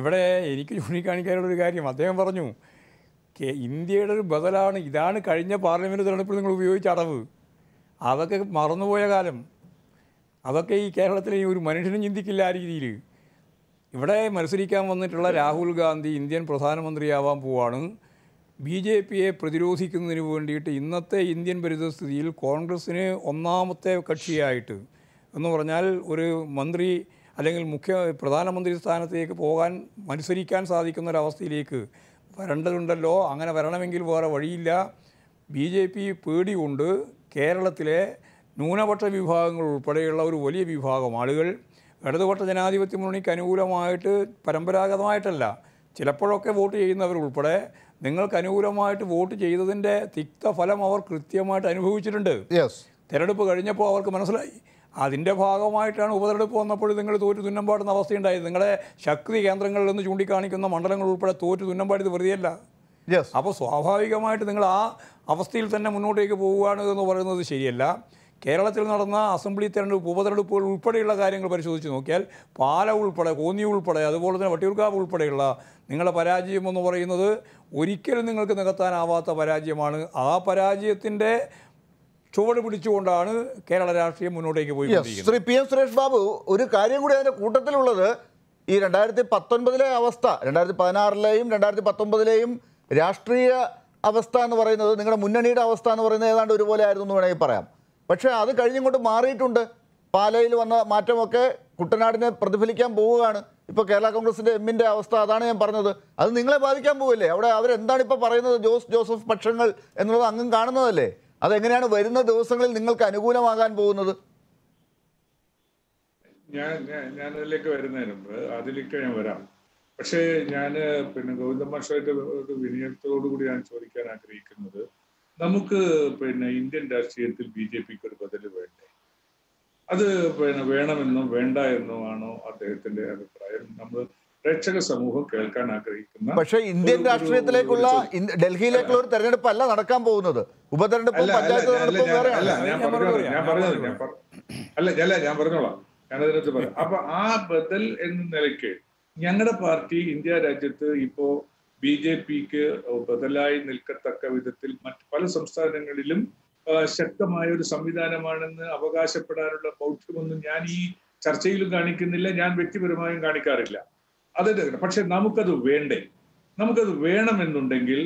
ഇവിടെ എനിക്ക് ചൂണ്ടിക്കാണിക്കാനുള്ള ഒരു കാര്യം അദ്ദേഹം പറഞ്ഞു ഇന്ത്യയുടെ ഒരു ബദലാണ് ഇതാണ് കഴിഞ്ഞ പാർലമെൻറ്റ് തിരഞ്ഞെടുപ്പിൽ നിങ്ങൾ ഉപയോഗിച്ച അടവ് അതൊക്കെ മറന്നുപോയ കാലം അതൊക്കെ ഈ കേരളത്തിൽ ഒരു മനുഷ്യനും ചിന്തിക്കില്ല ആ രീതിയിൽ ഇവിടെ മത്സരിക്കാൻ വന്നിട്ടുള്ള രാഹുൽ ഗാന്ധി ഇന്ത്യൻ പ്രധാനമന്ത്രിയാവാൻ പോവാണ് ബി ജെ പിയെ പ്രതിരോധിക്കുന്നതിന് വേണ്ടിയിട്ട് ഇന്നത്തെ ഇന്ത്യൻ പരിതസ്ഥിതിയിൽ കോൺഗ്രസ്സിന് ഒന്നാമത്തെ കക്ഷിയായിട്ട് എന്ന് പറഞ്ഞാൽ ഒരു മന്ത്രി അല്ലെങ്കിൽ മുഖ്യ പ്രധാനമന്ത്രി സ്ഥാനത്തേക്ക് പോകാൻ മത്സരിക്കാൻ സാധിക്കുന്ന അവസ്ഥയിലേക്ക് വരേണ്ടതുണ്ടല്ലോ അങ്ങനെ വരണമെങ്കിൽ വേറെ വഴിയില്ല ബി ജെ പി പേടി കൊണ്ട് കേരളത്തിലെ ന്യൂനപക്ഷ വിഭാഗങ്ങൾ ഉൾപ്പെടെയുള്ള ഒരു വലിയ വിഭാഗം ആളുകൾ ഇടതുപക്ഷ ജനാധിപത്യ മുന്നണിക്ക് അനുകൂലമായിട്ട് പരമ്പരാഗതമായിട്ടല്ല ചിലപ്പോഴൊക്കെ വോട്ട് ചെയ്യുന്നവരുൾപ്പെടെ നിങ്ങൾക്ക് അനുകൂലമായിട്ട് വോട്ട് ചെയ്തതിൻ്റെ തിക്തഫലം ഫലം അവർ കൃത്യമായിട്ട് അനുഭവിച്ചിട്ടുണ്ട് തിരഞ്ഞെടുപ്പ് കഴിഞ്ഞപ്പോൾ അവർക്ക് മനസ്സിലായി അതിൻ്റെ ഭാഗമായിട്ടാണ് ഉപതെടുപ്പ് വന്നപ്പോൾ നിങ്ങൾ തോറ്റു തുന്നമ്പാടുന്ന അവസ്ഥയുണ്ടായത് നിങ്ങളെ ശക്തി കേന്ദ്രങ്ങളിൽ നിന്ന് ചൂണ്ടിക്കാണിക്കുന്ന മണ്ഡലങ്ങൾ ഉൾപ്പെടെ തോറ്റു തുന്നമ്പാടിത് വെറുതെയല്ല അപ്പോൾ സ്വാഭാവികമായിട്ട് നിങ്ങൾ ആ അവസ്ഥയിൽ തന്നെ മുന്നോട്ടേക്ക് പോവുകയാണ് എന്ന് പറയുന്നത് ശരിയല്ല കേരളത്തിൽ നടന്ന അസംബ്ലി തെരഞ്ഞെടുപ്പ് ഉപതെരഞ്ഞെടുപ്പുകൾ ഉൾപ്പെടെയുള്ള കാര്യങ്ങൾ പരിശോധിച്ച് നോക്കിയാൽ പാല ഉൾപ്പെടെ കോന്നി ഉൾപ്പെടെ അതുപോലെ തന്നെ വട്ടിയൂർക്കാവ് ഉൾപ്പെടെയുള്ള നിങ്ങളുടെ പരാജയം എന്ന് പറയുന്നത് ഒരിക്കലും നിങ്ങൾക്ക് നികത്താനാവാത്ത പരാജയമാണ് ആ പരാജയത്തിൻ്റെ ചുവട് പിടിച്ചുകൊണ്ടാണ് കേരള രാഷ്ട്രീയം മുന്നോട്ടേക്ക് പോയി ശ്രീ പി എം സുരേഷ് ബാബു ഒരു കാര്യം കൂടി അതിന്റെ കൂട്ടത്തിലുള്ളത് ഈ രണ്ടായിരത്തി പത്തൊൻപതിലെ അവസ്ഥ രണ്ടായിരത്തി പതിനാറിലെയും രണ്ടായിരത്തി പത്തൊമ്പതിലെയും രാഷ്ട്രീയ അവസ്ഥ എന്ന് പറയുന്നത് നിങ്ങളുടെ മുന്നണിയുടെ അവസ്ഥ എന്ന് പറയുന്നത് ഏതാണ്ട് ഒരുപോലെ ആയിരുന്നു എന്ന് വേണമെങ്കിൽ പറയാം പക്ഷേ അത് കഴിഞ്ഞും കൊണ്ട് മാറിയിട്ടുണ്ട് പാലയിൽ വന്ന മാറ്റമൊക്കെ കുട്ടനാടിനെ പ്രതിഫലിക്കാൻ പോവുകയാണ് ഇപ്പോൾ കേരള കോൺഗ്രസിൻ്റെ എമ്മിൻ്റെ അവസ്ഥ അതാണ് ഞാൻ പറഞ്ഞത് അത് നിങ്ങളെ ബാധിക്കാൻ പോവില്ലേ അവിടെ അവരെന്താണ് ഇപ്പോൾ പറയുന്നത് ജോസ് ജോസഫ് പക്ഷങ്ങൾ എന്നുള്ളത് അങ്ങും കാണുന്നതല്ലേ അതെങ്ങനെയാണ് വരുന്ന ദിവസങ്ങളിൽ നിങ്ങൾക്ക് അനുകൂലമാകാൻ പോകുന്നത് ഞാൻ ഞാൻ അതിലേക്ക് വരുന്നതിന് മുമ്പ് അതിലേക്ക് ഞാൻ വരാം പക്ഷേ ഞാൻ പിന്നെ ഗൗതം മാഷായിട്ട് ഒരു കൂടി ഞാൻ ചോദിക്കാൻ ആഗ്രഹിക്കുന്നത് നമുക്ക് പിന്നെ ഇന്ത്യൻ രാഷ്ട്രീയത്തിൽ ബി ജെ പിക്ക് ഒരു ബദൽ വേണ്ടേ അത് പിന്നെ വേണമെന്നും വേണ്ട ആണോ അദ്ദേഹത്തിന്റെ അഭിപ്രായം നമ്മൾ പ്രേക്ഷക സമൂഹം കേൾക്കാൻ ആഗ്രഹിക്കുന്ന പക്ഷേ ഇന്ത്യൻ രാഷ്ട്രീയത്തിലേക്കുള്ള ഡൽഹിയിലേക്കുള്ള ഒരു തെരഞ്ഞെടുപ്പ് അല്ല നടക്കാൻ പോകുന്നത് ഉപതെരഞ്ഞെടുപ്പ് പഞ്ചായത്ത് ഞാൻ അല്ല അല്ല ഞാൻ പറഞ്ഞോളാം അതിനകത്ത് പറയാം അപ്പൊ ആ ബദൽ എന്ന നിലയ്ക്ക് ഞങ്ങളുടെ പാർട്ടി ഇന്ത്യ രാജ്യത്ത് ഇപ്പോ ബി ജെ പിക്ക് ബദലായി നിൽക്കത്തക്ക വിധത്തിൽ മറ്റ് പല സംസ്ഥാനങ്ങളിലും ശക്തമായ ഒരു സംവിധാനമാണെന്ന് അവകാശപ്പെടാനുള്ള ബൗദ്ധ്യമൊന്നും ഞാൻ ഈ ചർച്ചയിലും കാണിക്കുന്നില്ല ഞാൻ വ്യക്തിപരമായും കാണിക്കാറില്ല അതിൻ്റെ പക്ഷെ നമുക്കത് വേണ്ടേ നമുക്കത് വേണമെന്നുണ്ടെങ്കിൽ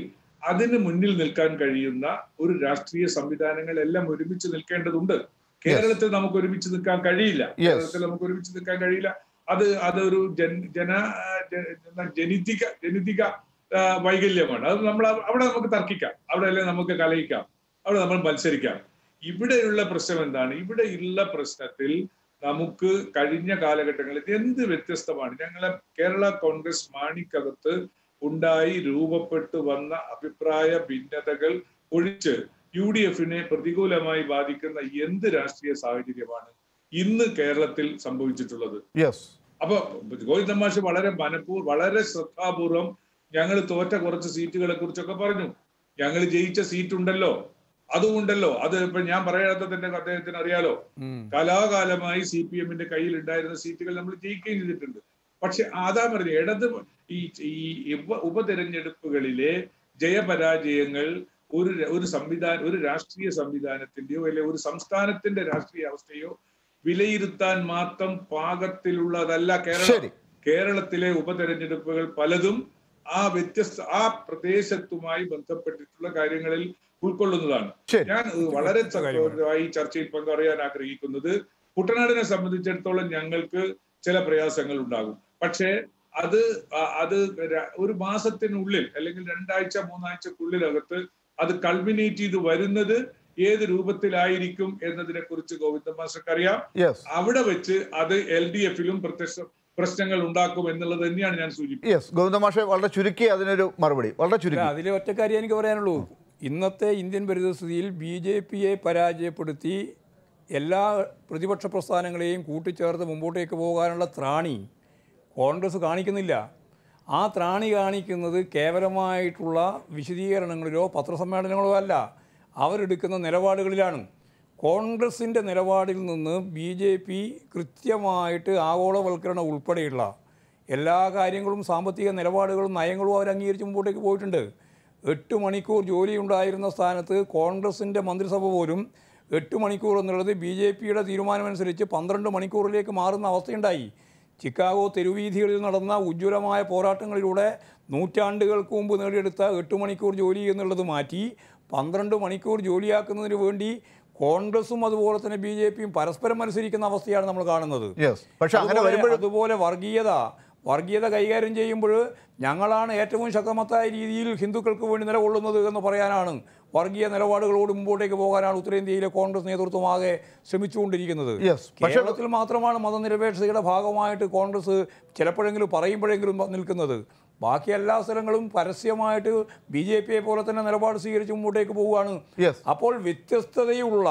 അതിന് മുന്നിൽ നിൽക്കാൻ കഴിയുന്ന ഒരു രാഷ്ട്രീയ സംവിധാനങ്ങൾ എല്ലാം ഒരുമിച്ച് നിൽക്കേണ്ടതുണ്ട് കേരളത്തിൽ നമുക്ക് ഒരുമിച്ച് നിൽക്കാൻ കഴിയില്ല കേരളത്തിൽ നമുക്ക് ഒരുമിച്ച് നിൽക്കാൻ കഴിയില്ല അത് അതൊരു ജന ജനിതിക ജനിതിക വൈകല്യമാണ് അത് നമ്മൾ അവിടെ നമുക്ക് തർക്കിക്കാം അവിടെ അല്ലെ നമുക്ക് കലയിക്കാം അവിടെ നമ്മൾ മത്സരിക്കാം ഇവിടെയുള്ള പ്രശ്നം എന്താണ് ഇവിടെയുള്ള പ്രശ്നത്തിൽ നമുക്ക് കഴിഞ്ഞ കാലഘട്ടങ്ങളിൽ എന്ത് വ്യത്യസ്തമാണ് ഞങ്ങളെ കേരള കോൺഗ്രസ് മാണിക്കകത്ത് ഉണ്ടായി രൂപപ്പെട്ടു വന്ന അഭിപ്രായ ഭിന്നതകൾ ഒഴിച്ച് യു ഡി എഫിനെ പ്രതികൂലമായി ബാധിക്കുന്ന എന്ത് രാഷ്ട്രീയ സാഹചര്യമാണ് ഇന്ന് കേരളത്തിൽ സംഭവിച്ചിട്ടുള്ളത് അപ്പൊ ഗോവിന്ദ തമാശ വളരെ മനപൂർ വളരെ ശ്രദ്ധാപൂർവം ഞങ്ങൾ തോറ്റ കുറച്ച് സീറ്റുകളെ കുറിച്ചൊക്കെ പറഞ്ഞു ഞങ്ങൾ ജയിച്ച സീറ്റ് ഉണ്ടല്ലോ അതുകൊണ്ടല്ലോ അത് ഇപ്പൊ ഞാൻ പറയാത്തതിന്റെ അദ്ദേഹത്തിന് അറിയാലോ കലാകാലമായി സി പി എമ്മിന്റെ കയ്യിൽ ഉണ്ടായിരുന്ന സീറ്റുകൾ നമ്മൾ ജയിക്കുകയും ചെയ്തിട്ടുണ്ട് പക്ഷെ അതാ പറഞ്ഞു ഇടത് ഈ ഉപതെരഞ്ഞെടുപ്പുകളിലെ ജയപരാജയങ്ങൾ ഒരു ഒരു സംവിധാനം ഒരു രാഷ്ട്രീയ സംവിധാനത്തിന്റെയോ അല്ലെ ഒരു സംസ്ഥാനത്തിന്റെ രാഷ്ട്രീയ അവസ്ഥയോ വിലയിരുത്താൻ മാത്രം പാകത്തിലുള്ളതല്ല കേരളം കേരളത്തിലെ ഉപതെരഞ്ഞെടുപ്പുകൾ പലതും ആ വ്യത്യസ്ത ആ പ്രദേശത്തുമായി ബന്ധപ്പെട്ടിട്ടുള്ള കാര്യങ്ങളിൽ ഉൾക്കൊള്ളുന്നതാണ് ഞാൻ വളരെ ഈ ചർച്ചയിൽ പങ്കറിയാൻ ആഗ്രഹിക്കുന്നത് കുട്ടനാടിനെ സംബന്ധിച്ചിടത്തോളം ഞങ്ങൾക്ക് ചില പ്രയാസങ്ങൾ ഉണ്ടാകും പക്ഷേ അത് അത് ഒരു മാസത്തിനുള്ളിൽ അല്ലെങ്കിൽ രണ്ടാഴ്ച മൂന്നാഴ്ചക്കുള്ളിലകത്ത് അത് കൾമിനേറ്റ് ചെയ്ത് വരുന്നത് ഏത് രൂപത്തിലായിരിക്കും എന്നതിനെ കുറിച്ച് ഗോവിന്ദ മാസ്റ്റർക്ക് അറിയാം അവിടെ വെച്ച് അത് എൽ ഡി എഫിലും പ്രത്യക്ഷ പ്രശ്നങ്ങൾ ഉണ്ടാക്കും എന്നുള്ളത് തന്നെയാണ് ഞാൻ സൂചിപ്പിക്കുന്നത് ഗോവിന്ദ മാഷെ വളരെ ചുരുക്കി അതിനൊരു മറുപടി വളരെ ചുരുക്കി അതിലെ ഒറ്റ കാര്യം എനിക്ക് പറയാനുള്ളൂ ഇന്നത്തെ ഇന്ത്യൻ പരിതസ്ഥിതിയിൽ ബി ജെ പിയെ പരാജയപ്പെടുത്തി എല്ലാ പ്രതിപക്ഷ പ്രസ്ഥാനങ്ങളെയും കൂട്ടിച്ചേർത്ത് മുമ്പോട്ടേക്ക് പോകാനുള്ള ത്രാണി കോൺഗ്രസ് കാണിക്കുന്നില്ല ആ ത്രാണി കാണിക്കുന്നത് കേവലമായിട്ടുള്ള വിശദീകരണങ്ങളിലോ പത്രസമ്മേളനങ്ങളോ അല്ല അവരെടുക്കുന്ന നിലപാടുകളിലാണ് കോൺഗ്രസിൻ്റെ നിലപാടിൽ നിന്ന് ബി ജെ പി കൃത്യമായിട്ട് ആഗോളവൽക്കരണം ഉൾപ്പെടെയുള്ള എല്ലാ കാര്യങ്ങളും സാമ്പത്തിക നിലപാടുകളും നയങ്ങളും അവർ അംഗീകരിച്ച് മുമ്പോട്ടേക്ക് പോയിട്ടുണ്ട് എട്ട് മണിക്കൂർ ജോലിയുണ്ടായിരുന്ന സ്ഥാനത്ത് കോൺഗ്രസിൻ്റെ മന്ത്രിസഭ പോലും എട്ട് മണിക്കൂർ എന്നുള്ളത് ബി ജെ പിയുടെ തീരുമാനമനുസരിച്ച് പന്ത്രണ്ട് മണിക്കൂറിലേക്ക് മാറുന്ന അവസ്ഥയുണ്ടായി ചിക്കാഗോ തെരുവീഥികളിൽ നടന്ന ഉജ്ജ്വലമായ പോരാട്ടങ്ങളിലൂടെ നൂറ്റാണ്ടുകൾക്ക് മുമ്പ് നേടിയെടുത്ത എട്ട് മണിക്കൂർ ജോലി എന്നുള്ളത് മാറ്റി പന്ത്രണ്ട് മണിക്കൂർ ജോലിയാക്കുന്നതിന് വേണ്ടി കോൺഗ്രസും അതുപോലെ തന്നെ ബി ജെ പിയും പരസ്പരം മത്സരിക്കുന്ന അവസ്ഥയാണ് നമ്മൾ കാണുന്നത് അതുപോലെ വർഗീയത വർഗീയത കൈകാര്യം ചെയ്യുമ്പോൾ ഞങ്ങളാണ് ഏറ്റവും ശക്തമത്തായ രീതിയിൽ ഹിന്ദുക്കൾക്ക് വേണ്ടി നിലകൊള്ളുന്നത് എന്ന് പറയാനാണ് വർഗീയ നിലപാടുകളോട് മുമ്പോട്ടേക്ക് പോകാനാണ് ഉത്തരേന്ത്യയിലെ കോൺഗ്രസ് നേതൃത്വമാകെ ശ്രമിച്ചുകൊണ്ടിരിക്കുന്നത് കേരളത്തിൽ മാത്രമാണ് മതനിരപേക്ഷതയുടെ ഭാഗമായിട്ട് കോൺഗ്രസ് ചിലപ്പോഴെങ്കിലും പറയുമ്പോഴെങ്കിലും നിൽക്കുന്നത് ബാക്കി എല്ലാ സ്ഥലങ്ങളും പരസ്യമായിട്ട് ബി ജെ പിയെ പോലെ തന്നെ നിലപാട് സ്വീകരിച്ച് മുമ്പോട്ടേക്ക് പോവുകയാണ് അപ്പോൾ വ്യത്യസ്തതയുള്ള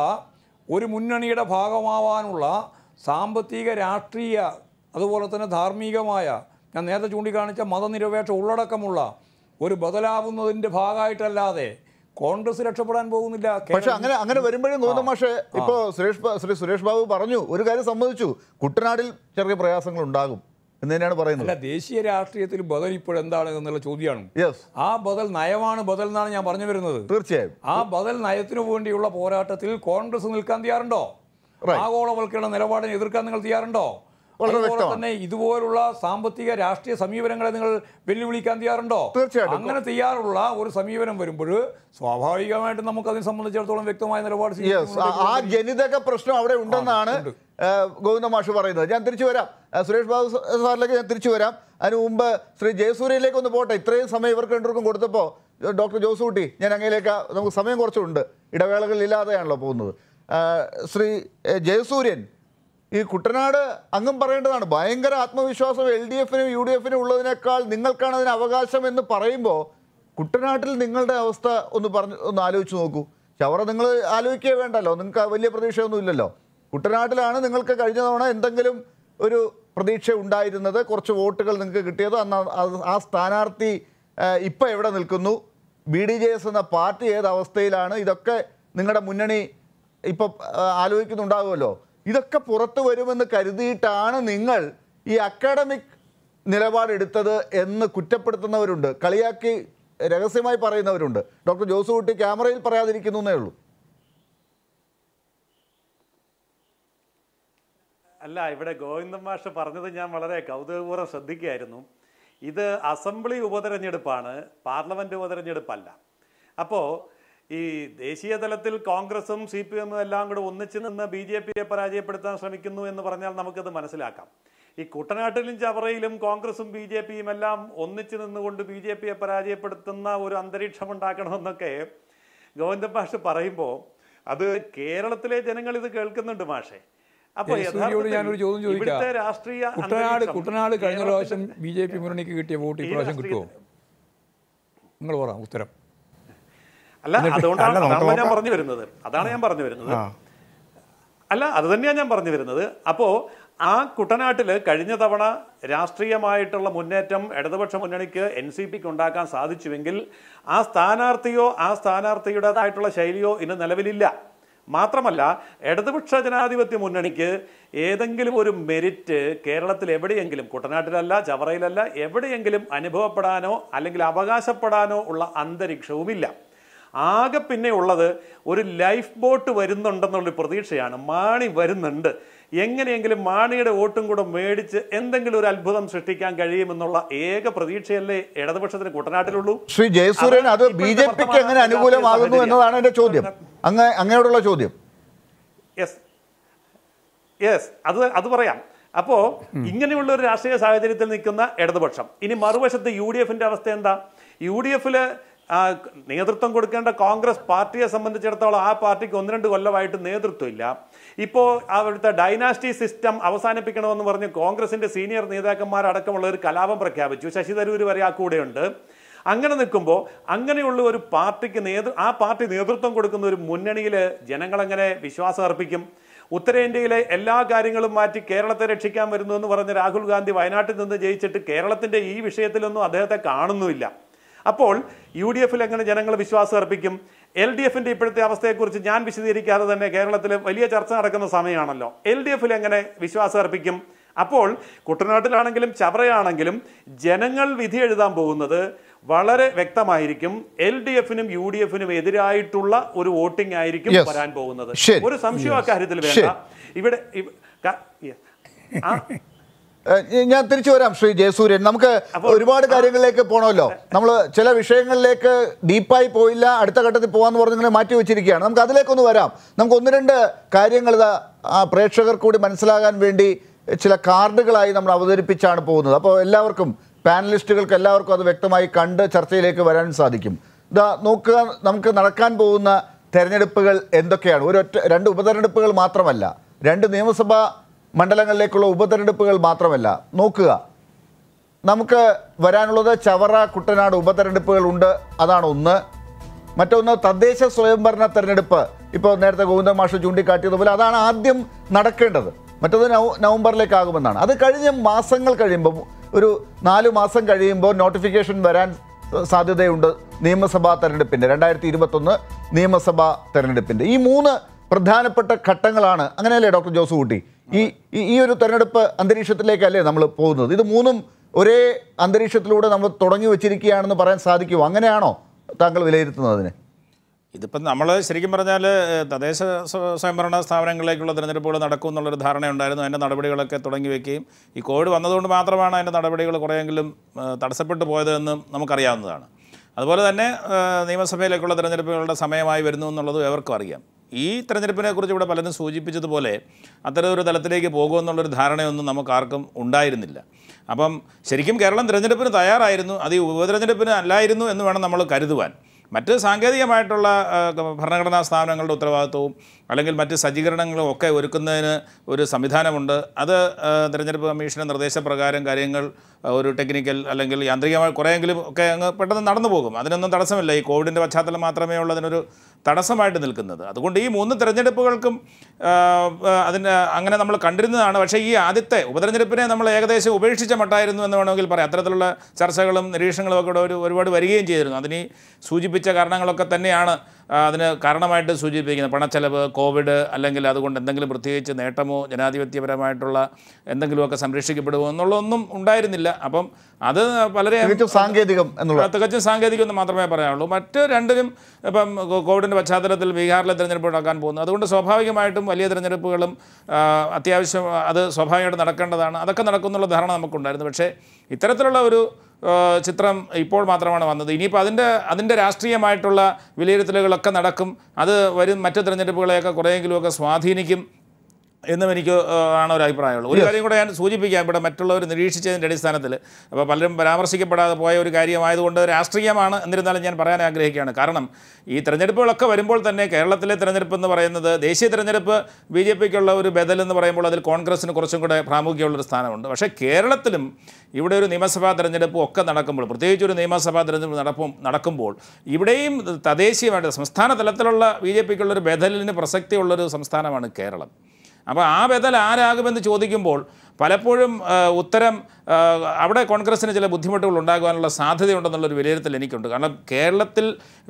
ഒരു മുന്നണിയുടെ ഭാഗമാവാനുള്ള സാമ്പത്തിക രാഷ്ട്രീയ അതുപോലെ തന്നെ ധാർമ്മികമായ ഞാൻ നേരത്തെ ചൂണ്ടിക്കാണിച്ച മതനിരപേക്ഷ ഉള്ളടക്കമുള്ള ഒരു ബദലാവുന്നതിൻ്റെ ഭാഗമായിട്ടല്ലാതെ കോൺഗ്രസ് രക്ഷപ്പെടാൻ പോകുന്നില്ല പക്ഷെ അങ്ങനെ അങ്ങനെ വരുമ്പോഴും തോന്നും മാഷെ ഇപ്പോൾ സുരേഷ് ശ്രീ സുരേഷ് ബാബു പറഞ്ഞു ഒരു കാര്യം സമ്മതിച്ചു കുട്ടനാട്ടിൽ ചെറിയ പ്രയാസങ്ങൾ ഉണ്ടാകും എന്ന് തന്നെയാണ് പറയുന്നത് അല്ല ദേശീയ രാഷ്ട്രീയത്തിൽ ബദൽ ഇപ്പോൾ എന്താണ് എന്നുള്ള ചോദ്യമാണ് ആ ബദൽ നയമാണ് ബദൽ എന്നാണ് ഞാൻ പറഞ്ഞു വരുന്നത് തീർച്ചയായും ആ ബദൽ നയത്തിനു വേണ്ടിയുള്ള പോരാട്ടത്തിൽ കോൺഗ്രസ് നിൽക്കാൻ തയ്യാറുണ്ടോ ആഗോളവൽക്കരണ നിലപാടിനെ എതിർക്കാൻ നിങ്ങൾ തയ്യാറുണ്ടോ വളരെ തന്നെ ഇതുപോലുള്ള സാമ്പത്തിക രാഷ്ട്രീയ സമീപനങ്ങളെ നിങ്ങൾ വെല്ലുവിളിക്കാൻ തയ്യാറുണ്ടോ തീർച്ചയായിട്ടും അങ്ങനെ തയ്യാറുള്ള ഒരു സമീപനം വരുമ്പോൾ സ്വാഭാവികമായിട്ടും നമുക്ക് അതിനെ സംബന്ധിച്ചിടത്തോളം വ്യക്തമായ നിലപാട് ആ ജനിതക പ്രശ്നം അവിടെ ഉണ്ടെന്നാണ് ഗോവിന്ദ മാഷ് പറയുന്നത് ഞാൻ തിരിച്ചു വരാം സുരേഷ് ബാബു സാറിലേക്ക് ഞാൻ തിരിച്ചു വരാം അതിന് മുമ്പ് ശ്രീ ജയസൂര്യയിലേക്ക് ഒന്ന് പോട്ടെ ഇത്രയും സമയം ഇവർക്ക് രണ്ടുപേർക്കും കൊടുത്തപ്പോൾ ഡോക്ടർ ജോസൂട്ടി ഞാൻ അങ്ങയിലേക്ക് നമുക്ക് സമയം കുറച്ചുണ്ട് ഇടവേളകളില്ലാതെയാണല്ലോ പോകുന്നത് ശ്രീ ജയസൂര്യൻ ഈ കുട്ടനാട് അങ്ങും പറയേണ്ടതാണ് ഭയങ്കര ആത്മവിശ്വാസം എൽ ഡി എഫിനും യു ഡി എഫിനും ഉള്ളതിനേക്കാൾ നിങ്ങൾക്കാണ് അതിന് അവകാശം എന്ന് പറയുമ്പോൾ കുട്ടനാട്ടിൽ നിങ്ങളുടെ അവസ്ഥ ഒന്ന് പറഞ്ഞ് ഒന്ന് ആലോചിച്ച് നോക്കൂ ചവറ നിങ്ങൾ ആലോചിക്കുക വേണ്ടല്ലോ നിങ്ങൾക്ക് വലിയ പ്രതീക്ഷയൊന്നും ഇല്ലല്ലോ കുട്ടനാട്ടിലാണ് നിങ്ങൾക്ക് കഴിഞ്ഞ തവണ എന്തെങ്കിലും ഒരു പ്രതീക്ഷ ഉണ്ടായിരുന്നത് കുറച്ച് വോട്ടുകൾ നിങ്ങൾക്ക് കിട്ടിയത് അന്ന് ആ സ്ഥാനാർത്ഥി ഇപ്പം എവിടെ നിൽക്കുന്നു ബി ഡി ജെ എസ് എന്ന പാർട്ടി ഏത് അവസ്ഥയിലാണ് ഇതൊക്കെ നിങ്ങളുടെ മുന്നണി ഇപ്പം ആലോചിക്കുന്നുണ്ടാകുമല്ലോ ഇതൊക്കെ പുറത്തു വരുമെന്ന് കരുതിയിട്ടാണ് നിങ്ങൾ ഈ അക്കാഡമിക് നിലപാടെടുത്തത് എന്ന് കുറ്റപ്പെടുത്തുന്നവരുണ്ട് കളിയാക്കി രഹസ്യമായി പറയുന്നവരുണ്ട് ഡോക്ടർ കുട്ടി ക്യാമറയിൽ പറയാതിരിക്കുന്നു എന്നേ ഉള്ളൂ അല്ല ഇവിടെ ഗോവിന്ദൻ മാഷ് പറഞ്ഞത് ഞാൻ വളരെ കൗതുകപൂർവ്വം ശ്രദ്ധിക്കുകയായിരുന്നു ഇത് അസംബ്ലി ഉപതെരഞ്ഞെടുപ്പാണ് പാർലമെൻറ്റ് ഉപതെരഞ്ഞെടുപ്പല്ല അപ്പോൾ ഈ ദേശീയ തലത്തിൽ കോൺഗ്രസും സി പി എമ്മും എല്ലാം കൂടെ ഒന്നിച്ചു നിന്ന് ബി ജെ പിയെ പരാജയപ്പെടുത്താൻ ശ്രമിക്കുന്നു എന്ന് പറഞ്ഞാൽ നമുക്കത് മനസ്സിലാക്കാം ഈ കുട്ടനാട്ടിലും ചവറയിലും കോൺഗ്രസും ബി ജെ പിയും എല്ലാം ഒന്നിച്ചു നിന്നുകൊണ്ട് ബി ജെ പിയെ പരാജയപ്പെടുത്തുന്ന ഒരു അന്തരീക്ഷം ഉണ്ടാക്കണമെന്നൊക്കെ ഗോവിന്ദൻ മാഷ് പറയുമ്പോൾ അത് കേരളത്തിലെ ജനങ്ങൾ ഇത് കേൾക്കുന്നുണ്ട് മാഷേ അപ്പൊ ഞാനൊരു ചോദ്യം ചോദിക്കാം കുട്ടനാട് കഴിഞ്ഞ പ്രാവശ്യം ബി ജെ പി മുന്നണിക്ക് കിട്ടിയ വോട്ട് ഇപ്രാവശ്യം കിട്ടുമോ നിങ്ങൾ പറ ഉത്തരം അല്ല അതുകൊണ്ടാണ് ഞാൻ പറഞ്ഞു വരുന്നത് അതാണ് ഞാൻ പറഞ്ഞു വരുന്നത് അല്ല അത് തന്നെയാണ് ഞാൻ പറഞ്ഞു വരുന്നത് അപ്പോൾ ആ കുട്ടനാട്ടിൽ കഴിഞ്ഞ തവണ രാഷ്ട്രീയമായിട്ടുള്ള മുന്നേറ്റം ഇടതുപക്ഷ മുന്നണിക്ക് എൻ സി പിക്ക് ഉണ്ടാക്കാൻ സാധിച്ചുവെങ്കിൽ ആ സ്ഥാനാർത്ഥിയോ ആ സ്ഥാനാർത്ഥിയുടേതായിട്ടുള്ള ശൈലിയോ ഇന്ന് നിലവിലില്ല മാത്രമല്ല ഇടതുപക്ഷ ജനാധിപത്യ മുന്നണിക്ക് ഏതെങ്കിലും ഒരു മെരിറ്റ് കേരളത്തിൽ എവിടെയെങ്കിലും കുട്ടനാട്ടിലല്ല ചവറയിലല്ല എവിടെയെങ്കിലും അനുഭവപ്പെടാനോ അല്ലെങ്കിൽ അവകാശപ്പെടാനോ ഉള്ള അന്തരീക്ഷവുമില്ല ആകെ പിന്നെ ഉള്ളത് ഒരു ലൈഫ് ബോട്ട് വരുന്നുണ്ടെന്നുള്ള പ്രതീക്ഷയാണ് മാണി വരുന്നുണ്ട് എങ്ങനെയെങ്കിലും മാണിയുടെ വോട്ടും കൂടെ മേടിച്ച് എന്തെങ്കിലും ഒരു അത്ഭുതം സൃഷ്ടിക്കാൻ കഴിയുമെന്നുള്ള ഏക പ്രതീക്ഷയല്ലേ ഇടതുപക്ഷത്തിന് കുട്ടനാട്ടിലുള്ളൂ ശ്രീ ജയസൂര്യൻ അത് ബി ജെ പിക്ക് എങ്ങനെ അനുകൂലമാകുന്നു എന്നതാണ് എന്റെ ചോദ്യം അങ്ങ് അങ്ങയോടുള്ള ചോദ്യം യെസ് യെസ് അത് അത് പറയാം അപ്പോ ഇങ്ങനെയുള്ള ഒരു രാഷ്ട്രീയ സാഹചര്യത്തിൽ നിൽക്കുന്ന ഇടതുപക്ഷം ഇനി മറുവശത്ത് യു ഡി എഫിന്റെ അവസ്ഥ എന്താ യു ഡി എഫില് നേതൃത്വം കൊടുക്കേണ്ട കോൺഗ്രസ് പാർട്ടിയെ സംബന്ധിച്ചിടത്തോളം ആ പാർട്ടിക്ക് ഒന്ന് രണ്ട് കൊല്ലമായിട്ട് നേതൃത്വമില്ല ഇപ്പോൾ അവിടുത്തെ ഡൈനാസ്റ്റി സിസ്റ്റം അവസാനിപ്പിക്കണമെന്ന് പറഞ്ഞ് കോൺഗ്രസിന്റെ സീനിയർ നേതാക്കന്മാരടക്കമുള്ള ഒരു കലാപം പ്രഖ്യാപിച്ചു ശശി തരൂർ വരെ ആ കൂടെയുണ്ട് അങ്ങനെ നിൽക്കുമ്പോൾ അങ്ങനെയുള്ള ഒരു പാർട്ടിക്ക് നേതൃ ആ പാർട്ടി നേതൃത്വം കൊടുക്കുന്ന ഒരു മുന്നണിയിൽ ജനങ്ങളെങ്ങനെ വിശ്വാസം അർപ്പിക്കും ഉത്തരേന്ത്യയിലെ എല്ലാ കാര്യങ്ങളും മാറ്റി കേരളത്തെ രക്ഷിക്കാൻ വരുന്നു എന്ന് പറഞ്ഞ രാഹുൽ ഗാന്ധി വയനാട്ടിൽ നിന്ന് ജയിച്ചിട്ട് കേരളത്തിന്റെ ഈ വിഷയത്തിലൊന്നും അദ്ദേഹത്തെ കാണുന്നുമില്ല അപ്പോൾ യു ഡി എഫിൽ എങ്ങനെ ജനങ്ങൾ വിശ്വാസം അർപ്പിക്കും എൽ ഡി എഫിൻ്റെ ഇപ്പോഴത്തെ അവസ്ഥയെക്കുറിച്ച് ഞാൻ വിശദീകരിക്കാതെ തന്നെ കേരളത്തിൽ വലിയ ചർച്ച നടക്കുന്ന സമയമാണല്ലോ എൽ ഡി എഫിൽ എങ്ങനെ വിശ്വാസം അർപ്പിക്കും അപ്പോൾ കുട്ടനാട്ടിലാണെങ്കിലും ചവറയാണെങ്കിലും ജനങ്ങൾ വിധി എഴുതാൻ പോകുന്നത് വളരെ വ്യക്തമായിരിക്കും എൽ ഡി എഫിനും യു ഡി എഫിനും എതിരായിട്ടുള്ള ഒരു വോട്ടിംഗ് ആയിരിക്കും വരാൻ പോകുന്നത് ഒരു സംശയം അക്കാര്യത്തിൽ വേണ്ട ഇവിടെ ആ ഞാൻ തിരിച്ചു വരാം ശ്രീ ജയസൂര്യൻ നമുക്ക് ഒരുപാട് കാര്യങ്ങളിലേക്ക് പോകണമല്ലോ നമ്മൾ ചില വിഷയങ്ങളിലേക്ക് ഡീപ്പായി പോയില്ല അടുത്ത ഘട്ടത്തിൽ പോകാന്ന് പറഞ്ഞിങ്ങനെ മാറ്റി വെച്ചിരിക്കുകയാണ് നമുക്ക് അതിലേക്കൊന്ന് വരാം നമുക്ക് ഒന്ന് രണ്ട് കാര്യങ്ങൾ പ്രേക്ഷകർ കൂടി മനസ്സിലാകാൻ വേണ്ടി ചില കാർഡുകളായി നമ്മൾ അവതരിപ്പിച്ചാണ് പോകുന്നത് അപ്പോൾ എല്ലാവർക്കും പാനലിസ്റ്റുകൾക്ക് എല്ലാവർക്കും അത് വ്യക്തമായി കണ്ട് ചർച്ചയിലേക്ക് വരാൻ സാധിക്കും ഇതാ നോക്കുക നമുക്ക് നടക്കാൻ പോകുന്ന തെരഞ്ഞെടുപ്പുകൾ എന്തൊക്കെയാണ് ഒരു രണ്ട് ഉപതെരഞ്ഞെടുപ്പുകൾ മാത്രമല്ല രണ്ട് നിയമസഭാ മണ്ഡലങ്ങളിലേക്കുള്ള ഉപതെരഞ്ഞെടുപ്പുകൾ മാത്രമല്ല നോക്കുക നമുക്ക് വരാനുള്ളത് ചവറ കുട്ടനാട് ഉപതെരഞ്ഞെടുപ്പുകൾ ഉണ്ട് അതാണ് ഒന്ന് മറ്റൊന്ന് തദ്ദേശ സ്വയംഭരണ തെരഞ്ഞെടുപ്പ് ഇപ്പോൾ നേരത്തെ ഗോവിന്ദ മാഷ് ചൂണ്ടിക്കാട്ടിയതുപോലെ അതാണ് ആദ്യം നടക്കേണ്ടത് മറ്റൊന്ന് നവ നവംബറിലേക്കാകുമെന്നാണ് അത് കഴിഞ്ഞ മാസങ്ങൾ കഴിയുമ്പോൾ ഒരു നാല് മാസം കഴിയുമ്പോൾ നോട്ടിഫിക്കേഷൻ വരാൻ സാധ്യതയുണ്ട് നിയമസഭാ തെരഞ്ഞെടുപ്പിൻ്റെ രണ്ടായിരത്തി ഇരുപത്തൊന്ന് നിയമസഭാ തെരഞ്ഞെടുപ്പിൻ്റെ ഈ മൂന്ന് പ്രധാനപ്പെട്ട ഘട്ടങ്ങളാണ് അങ്ങനെയല്ലേ ഡോക്ടർ ജോസ് കൂട്ടി ഈ ഈ ഒരു തെരഞ്ഞെടുപ്പ് അന്തരീക്ഷത്തിലേക്കല്ലേ നമ്മൾ പോകുന്നത് ഇത് മൂന്നും ഒരേ അന്തരീക്ഷത്തിലൂടെ നമ്മൾ തുടങ്ങി വെച്ചിരിക്കുകയാണെന്ന് പറയാൻ സാധിക്കുമോ അങ്ങനെയാണോ താങ്കൾ വിലയിരുത്തുന്നത് അതിനെ ഇതിപ്പം നമ്മൾ ശരിക്കും പറഞ്ഞാൽ തദ്ദേശ സ്വയംഭരണ സ്ഥാപനങ്ങളിലേക്കുള്ള തിരഞ്ഞെടുപ്പുകൾ നടക്കും എന്നുള്ളൊരു ധാരണയുണ്ടായിരുന്നു അതിൻ്റെ നടപടികളൊക്കെ തുടങ്ങി വയ്ക്കുകയും ഈ കോവിഡ് വന്നതുകൊണ്ട് മാത്രമാണ് അതിൻ്റെ നടപടികൾ കുറേയെങ്കിലും തടസ്സപ്പെട്ടു പോയതെന്നും നമുക്കറിയാവുന്നതാണ് അതുപോലെ തന്നെ നിയമസഭയിലേക്കുള്ള തിരഞ്ഞെടുപ്പുകളുടെ സമയമായി വരുന്നു എന്നുള്ളതും എവർക്കും അറിയാം ഈ തെരഞ്ഞെടുപ്പിനെക്കുറിച്ച് ഇവിടെ പലരും സൂചിപ്പിച്ചതുപോലെ അത്തരമൊരു തലത്തിലേക്ക് പോകുമെന്നുള്ളൊരു ധാരണയൊന്നും നമുക്ക് ആർക്കും ഉണ്ടായിരുന്നില്ല അപ്പം ശരിക്കും കേരളം തിരഞ്ഞെടുപ്പിന് തയ്യാറായിരുന്നു അത് ഈ ഉപതെരഞ്ഞെടുപ്പിന് അല്ലായിരുന്നു എന്ന് വേണം നമ്മൾ കരുതുവാൻ മറ്റ് സാങ്കേതികമായിട്ടുള്ള ഭരണഘടനാ സ്ഥാപനങ്ങളുടെ ഉത്തരവാദിത്വവും അല്ലെങ്കിൽ മറ്റ് സജ്ജീകരണങ്ങളും ഒക്കെ ഒരുക്കുന്നതിന് ഒരു സംവിധാനമുണ്ട് അത് തിരഞ്ഞെടുപ്പ് കമ്മീഷൻ്റെ നിർദ്ദേശപ്രകാരം കാര്യങ്ങൾ ഒരു ടെക്നിക്കൽ അല്ലെങ്കിൽ യാന്ത്രികമായി കുറേയെങ്കിലും ഒക്കെ അങ്ങ് പെട്ടെന്ന് നടന്നു പോകും അതിനൊന്നും തടസ്സമില്ല ഈ കോവിഡിൻ്റെ പശ്ചാത്തലം മാത്രമേ ഉള്ളൂ അതിനൊരു തടസ്സമായിട്ട് നിൽക്കുന്നത് അതുകൊണ്ട് ഈ മൂന്ന് തിരഞ്ഞെടുപ്പുകൾക്കും അതിന് അങ്ങനെ നമ്മൾ കണ്ടിരുന്നതാണ് പക്ഷേ ഈ ആദ്യത്തെ ഉപതെരഞ്ഞെടുപ്പിനെ നമ്മൾ ഏകദേശം ഉപേക്ഷിച്ച മട്ടായിരുന്നു എന്ന് വേണമെങ്കിൽ പറയാം അത്തരത്തിലുള്ള ചർച്ചകളും നിരീക്ഷണങ്ങളും ഒക്കെ ഒരു ഒരുപാട് വരികയും ചെയ്തിരുന്നു അതിന് സൂചിപ്പിച്ച കാരണങ്ങളൊക്കെ തന്നെയാണ് അതിന് കാരണമായിട്ട് സൂചിപ്പിക്കുന്നത് പണച്ചെലവ് കോവിഡ് അല്ലെങ്കിൽ അതുകൊണ്ട് എന്തെങ്കിലും പ്രത്യേകിച്ച് നേട്ടമോ ജനാധിപത്യപരമായിട്ടുള്ള എന്തെങ്കിലുമൊക്കെ സംരക്ഷിക്കപ്പെടുമോ എന്നുള്ളതൊന്നും ഉണ്ടായിരുന്നില്ല അപ്പം അത് വളരെ സാങ്കേതികം എന്നുള്ളത് തികച്ചും സാങ്കേതികം എന്ന് മാത്രമേ പറയാനുള്ളൂ മറ്റ് രണ്ടിനും ഇപ്പം കോവിഡിൻ്റെ പശ്ചാത്തലത്തിൽ ബീഹാറിലെ തിരഞ്ഞെടുപ്പ് നടക്കാൻ പോകുന്നു അതുകൊണ്ട് സ്വാഭാവികമായിട്ടും വലിയ തിരഞ്ഞെടുപ്പുകളും അത്യാവശ്യം അത് സ്വാഭാവികമായിട്ട് നടക്കേണ്ടതാണ് അതൊക്കെ നടക്കുന്നുള്ള ധാരണ നമുക്കുണ്ടായിരുന്നു പക്ഷേ ഇത്തരത്തിലുള്ള ഒരു ചിത്രം ഇപ്പോൾ മാത്രമാണ് വന്നത് ഇനിയിപ്പോൾ അതിൻ്റെ അതിൻ്റെ രാഷ്ട്രീയമായിട്ടുള്ള വിലയിരുത്തലുകളൊക്കെ നടക്കും അത് വരും മറ്റ് തിരഞ്ഞെടുപ്പുകളെയൊക്കെ കുറേയെങ്കിലുമൊക്കെ സ്വാധീനിക്കും എന്നും എനിക്ക് ആണ് ഒരു അഭിപ്രായമുള്ളത് ഒരു കാര്യം കൂടെ ഞാൻ സൂചിപ്പിക്കാം ഇവിടെ മറ്റുള്ളവർ നിരീക്ഷിച്ചതിൻ്റെ അടിസ്ഥാനത്തിൽ അപ്പോൾ പലരും പരാമർശിക്കപ്പെടാതെ പോയ ഒരു കാര്യമായതുകൊണ്ട് രാഷ്ട്രീയമാണ് എന്നിരുന്നാലും ഞാൻ പറയാൻ ആഗ്രഹിക്കുകയാണ് കാരണം ഈ തിരഞ്ഞെടുപ്പുകളൊക്കെ വരുമ്പോൾ തന്നെ കേരളത്തിലെ തിരഞ്ഞെടുപ്പ് എന്ന് പറയുന്നത് ദേശീയ തിരഞ്ഞെടുപ്പ് ബി ജെ പിക്കുള്ള ഒരു ബദൽ എന്ന് പറയുമ്പോൾ അതിൽ കോൺഗ്രസ്സിന് കുറച്ചും കൂടെ പ്രാമുഖ്യമുള്ളൊരു സ്ഥാനമുണ്ട് പക്ഷേ കേരളത്തിലും ഇവിടെ ഒരു നിയമസഭാ തിരഞ്ഞെടുപ്പും ഒക്കെ നടക്കുമ്പോൾ പ്രത്യേകിച്ച് ഒരു നിയമസഭാ തിരഞ്ഞെടുപ്പ് നടപ്പും നടക്കുമ്പോൾ ഇവിടെയും തദ്ദേശീയമായിട്ട് സംസ്ഥാന തലത്തിലുള്ള ബി ജെ പിക്കുള്ളൊരു ബദലിന് പ്രസക്തിയുള്ളൊരു സംസ്ഥാനമാണ് കേരളം അപ്പോൾ ആ ബദൽ ആരാകുമെന്ന് ചോദിക്കുമ്പോൾ പലപ്പോഴും ഉത്തരം അവിടെ കോൺഗ്രസ്സിന് ചില ബുദ്ധിമുട്ടുകൾ ഉണ്ടാകുവാനുള്ള സാധ്യതയുണ്ടെന്നുള്ളൊരു വിലയിരുത്തൽ എനിക്കുണ്ട് കാരണം കേരളത്തിൽ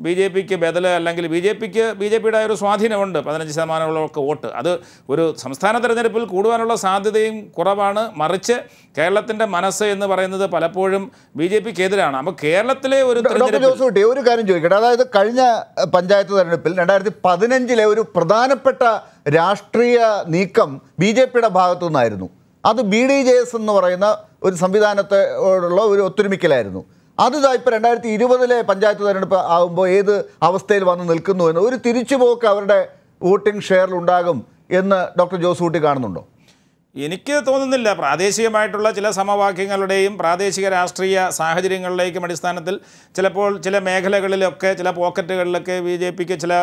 ബി ജെ പിക്ക് ബദൽ അല്ലെങ്കിൽ ബി ജെ പിക്ക് ബി ജെ പിയുടെ ഒരു സ്വാധീനമുണ്ട് പതിനഞ്ച് ശതമാനമുള്ളവർക്ക് വോട്ട് അത് ഒരു സംസ്ഥാന തെരഞ്ഞെടുപ്പിൽ കൂടുവാനുള്ള സാധ്യതയും കുറവാണ് മറിച്ച് കേരളത്തിൻ്റെ മനസ്സ് എന്ന് പറയുന്നത് പലപ്പോഴും ബി ജെ പിക്കെതിരാണ് അപ്പോൾ കേരളത്തിലെ ഒരു ജോസൂട്ടി ഒരു കാര്യം ചോദിക്കട്ടെ അതായത് കഴിഞ്ഞ പഞ്ചായത്ത് തെരഞ്ഞെടുപ്പിൽ രണ്ടായിരത്തി പതിനഞ്ചിലെ ഒരു പ്രധാനപ്പെട്ട രാഷ്ട്രീയ നീക്കം ബി ജെ പിയുടെ ഭാഗത്തു നിന്നായിരുന്നു അത് ബി ഡി ജെ എസ് എന്ന് പറയുന്ന ഒരു സംവിധാനത്തോടുള്ള ഒരു ഒത്തൊരുമിക്കലായിരുന്നു അത് ഇപ്പോൾ രണ്ടായിരത്തി ഇരുപതിലെ പഞ്ചായത്ത് തെരഞ്ഞെടുപ്പ് ആകുമ്പോൾ ഏത് അവസ്ഥയിൽ വന്ന് നിൽക്കുന്നു എന്ന് ഒരു തിരിച്ചുപോക്ക് അവരുടെ വോട്ടിംഗ് ഷെയറിൽ ഉണ്ടാകും എന്ന് ഡോക്ടർ ജോസ് കുട്ടി കാണുന്നുണ്ടോ എനിക്ക് തോന്നുന്നില്ല പ്രാദേശികമായിട്ടുള്ള ചില സമവാക്യങ്ങളുടെയും പ്രാദേശിക രാഷ്ട്രീയ സാഹചര്യങ്ങളിലേക്കും അടിസ്ഥാനത്തിൽ ചിലപ്പോൾ ചില മേഖലകളിലൊക്കെ ചില പോക്കറ്റുകളിലൊക്കെ ബി ജെ പിക്ക് ചില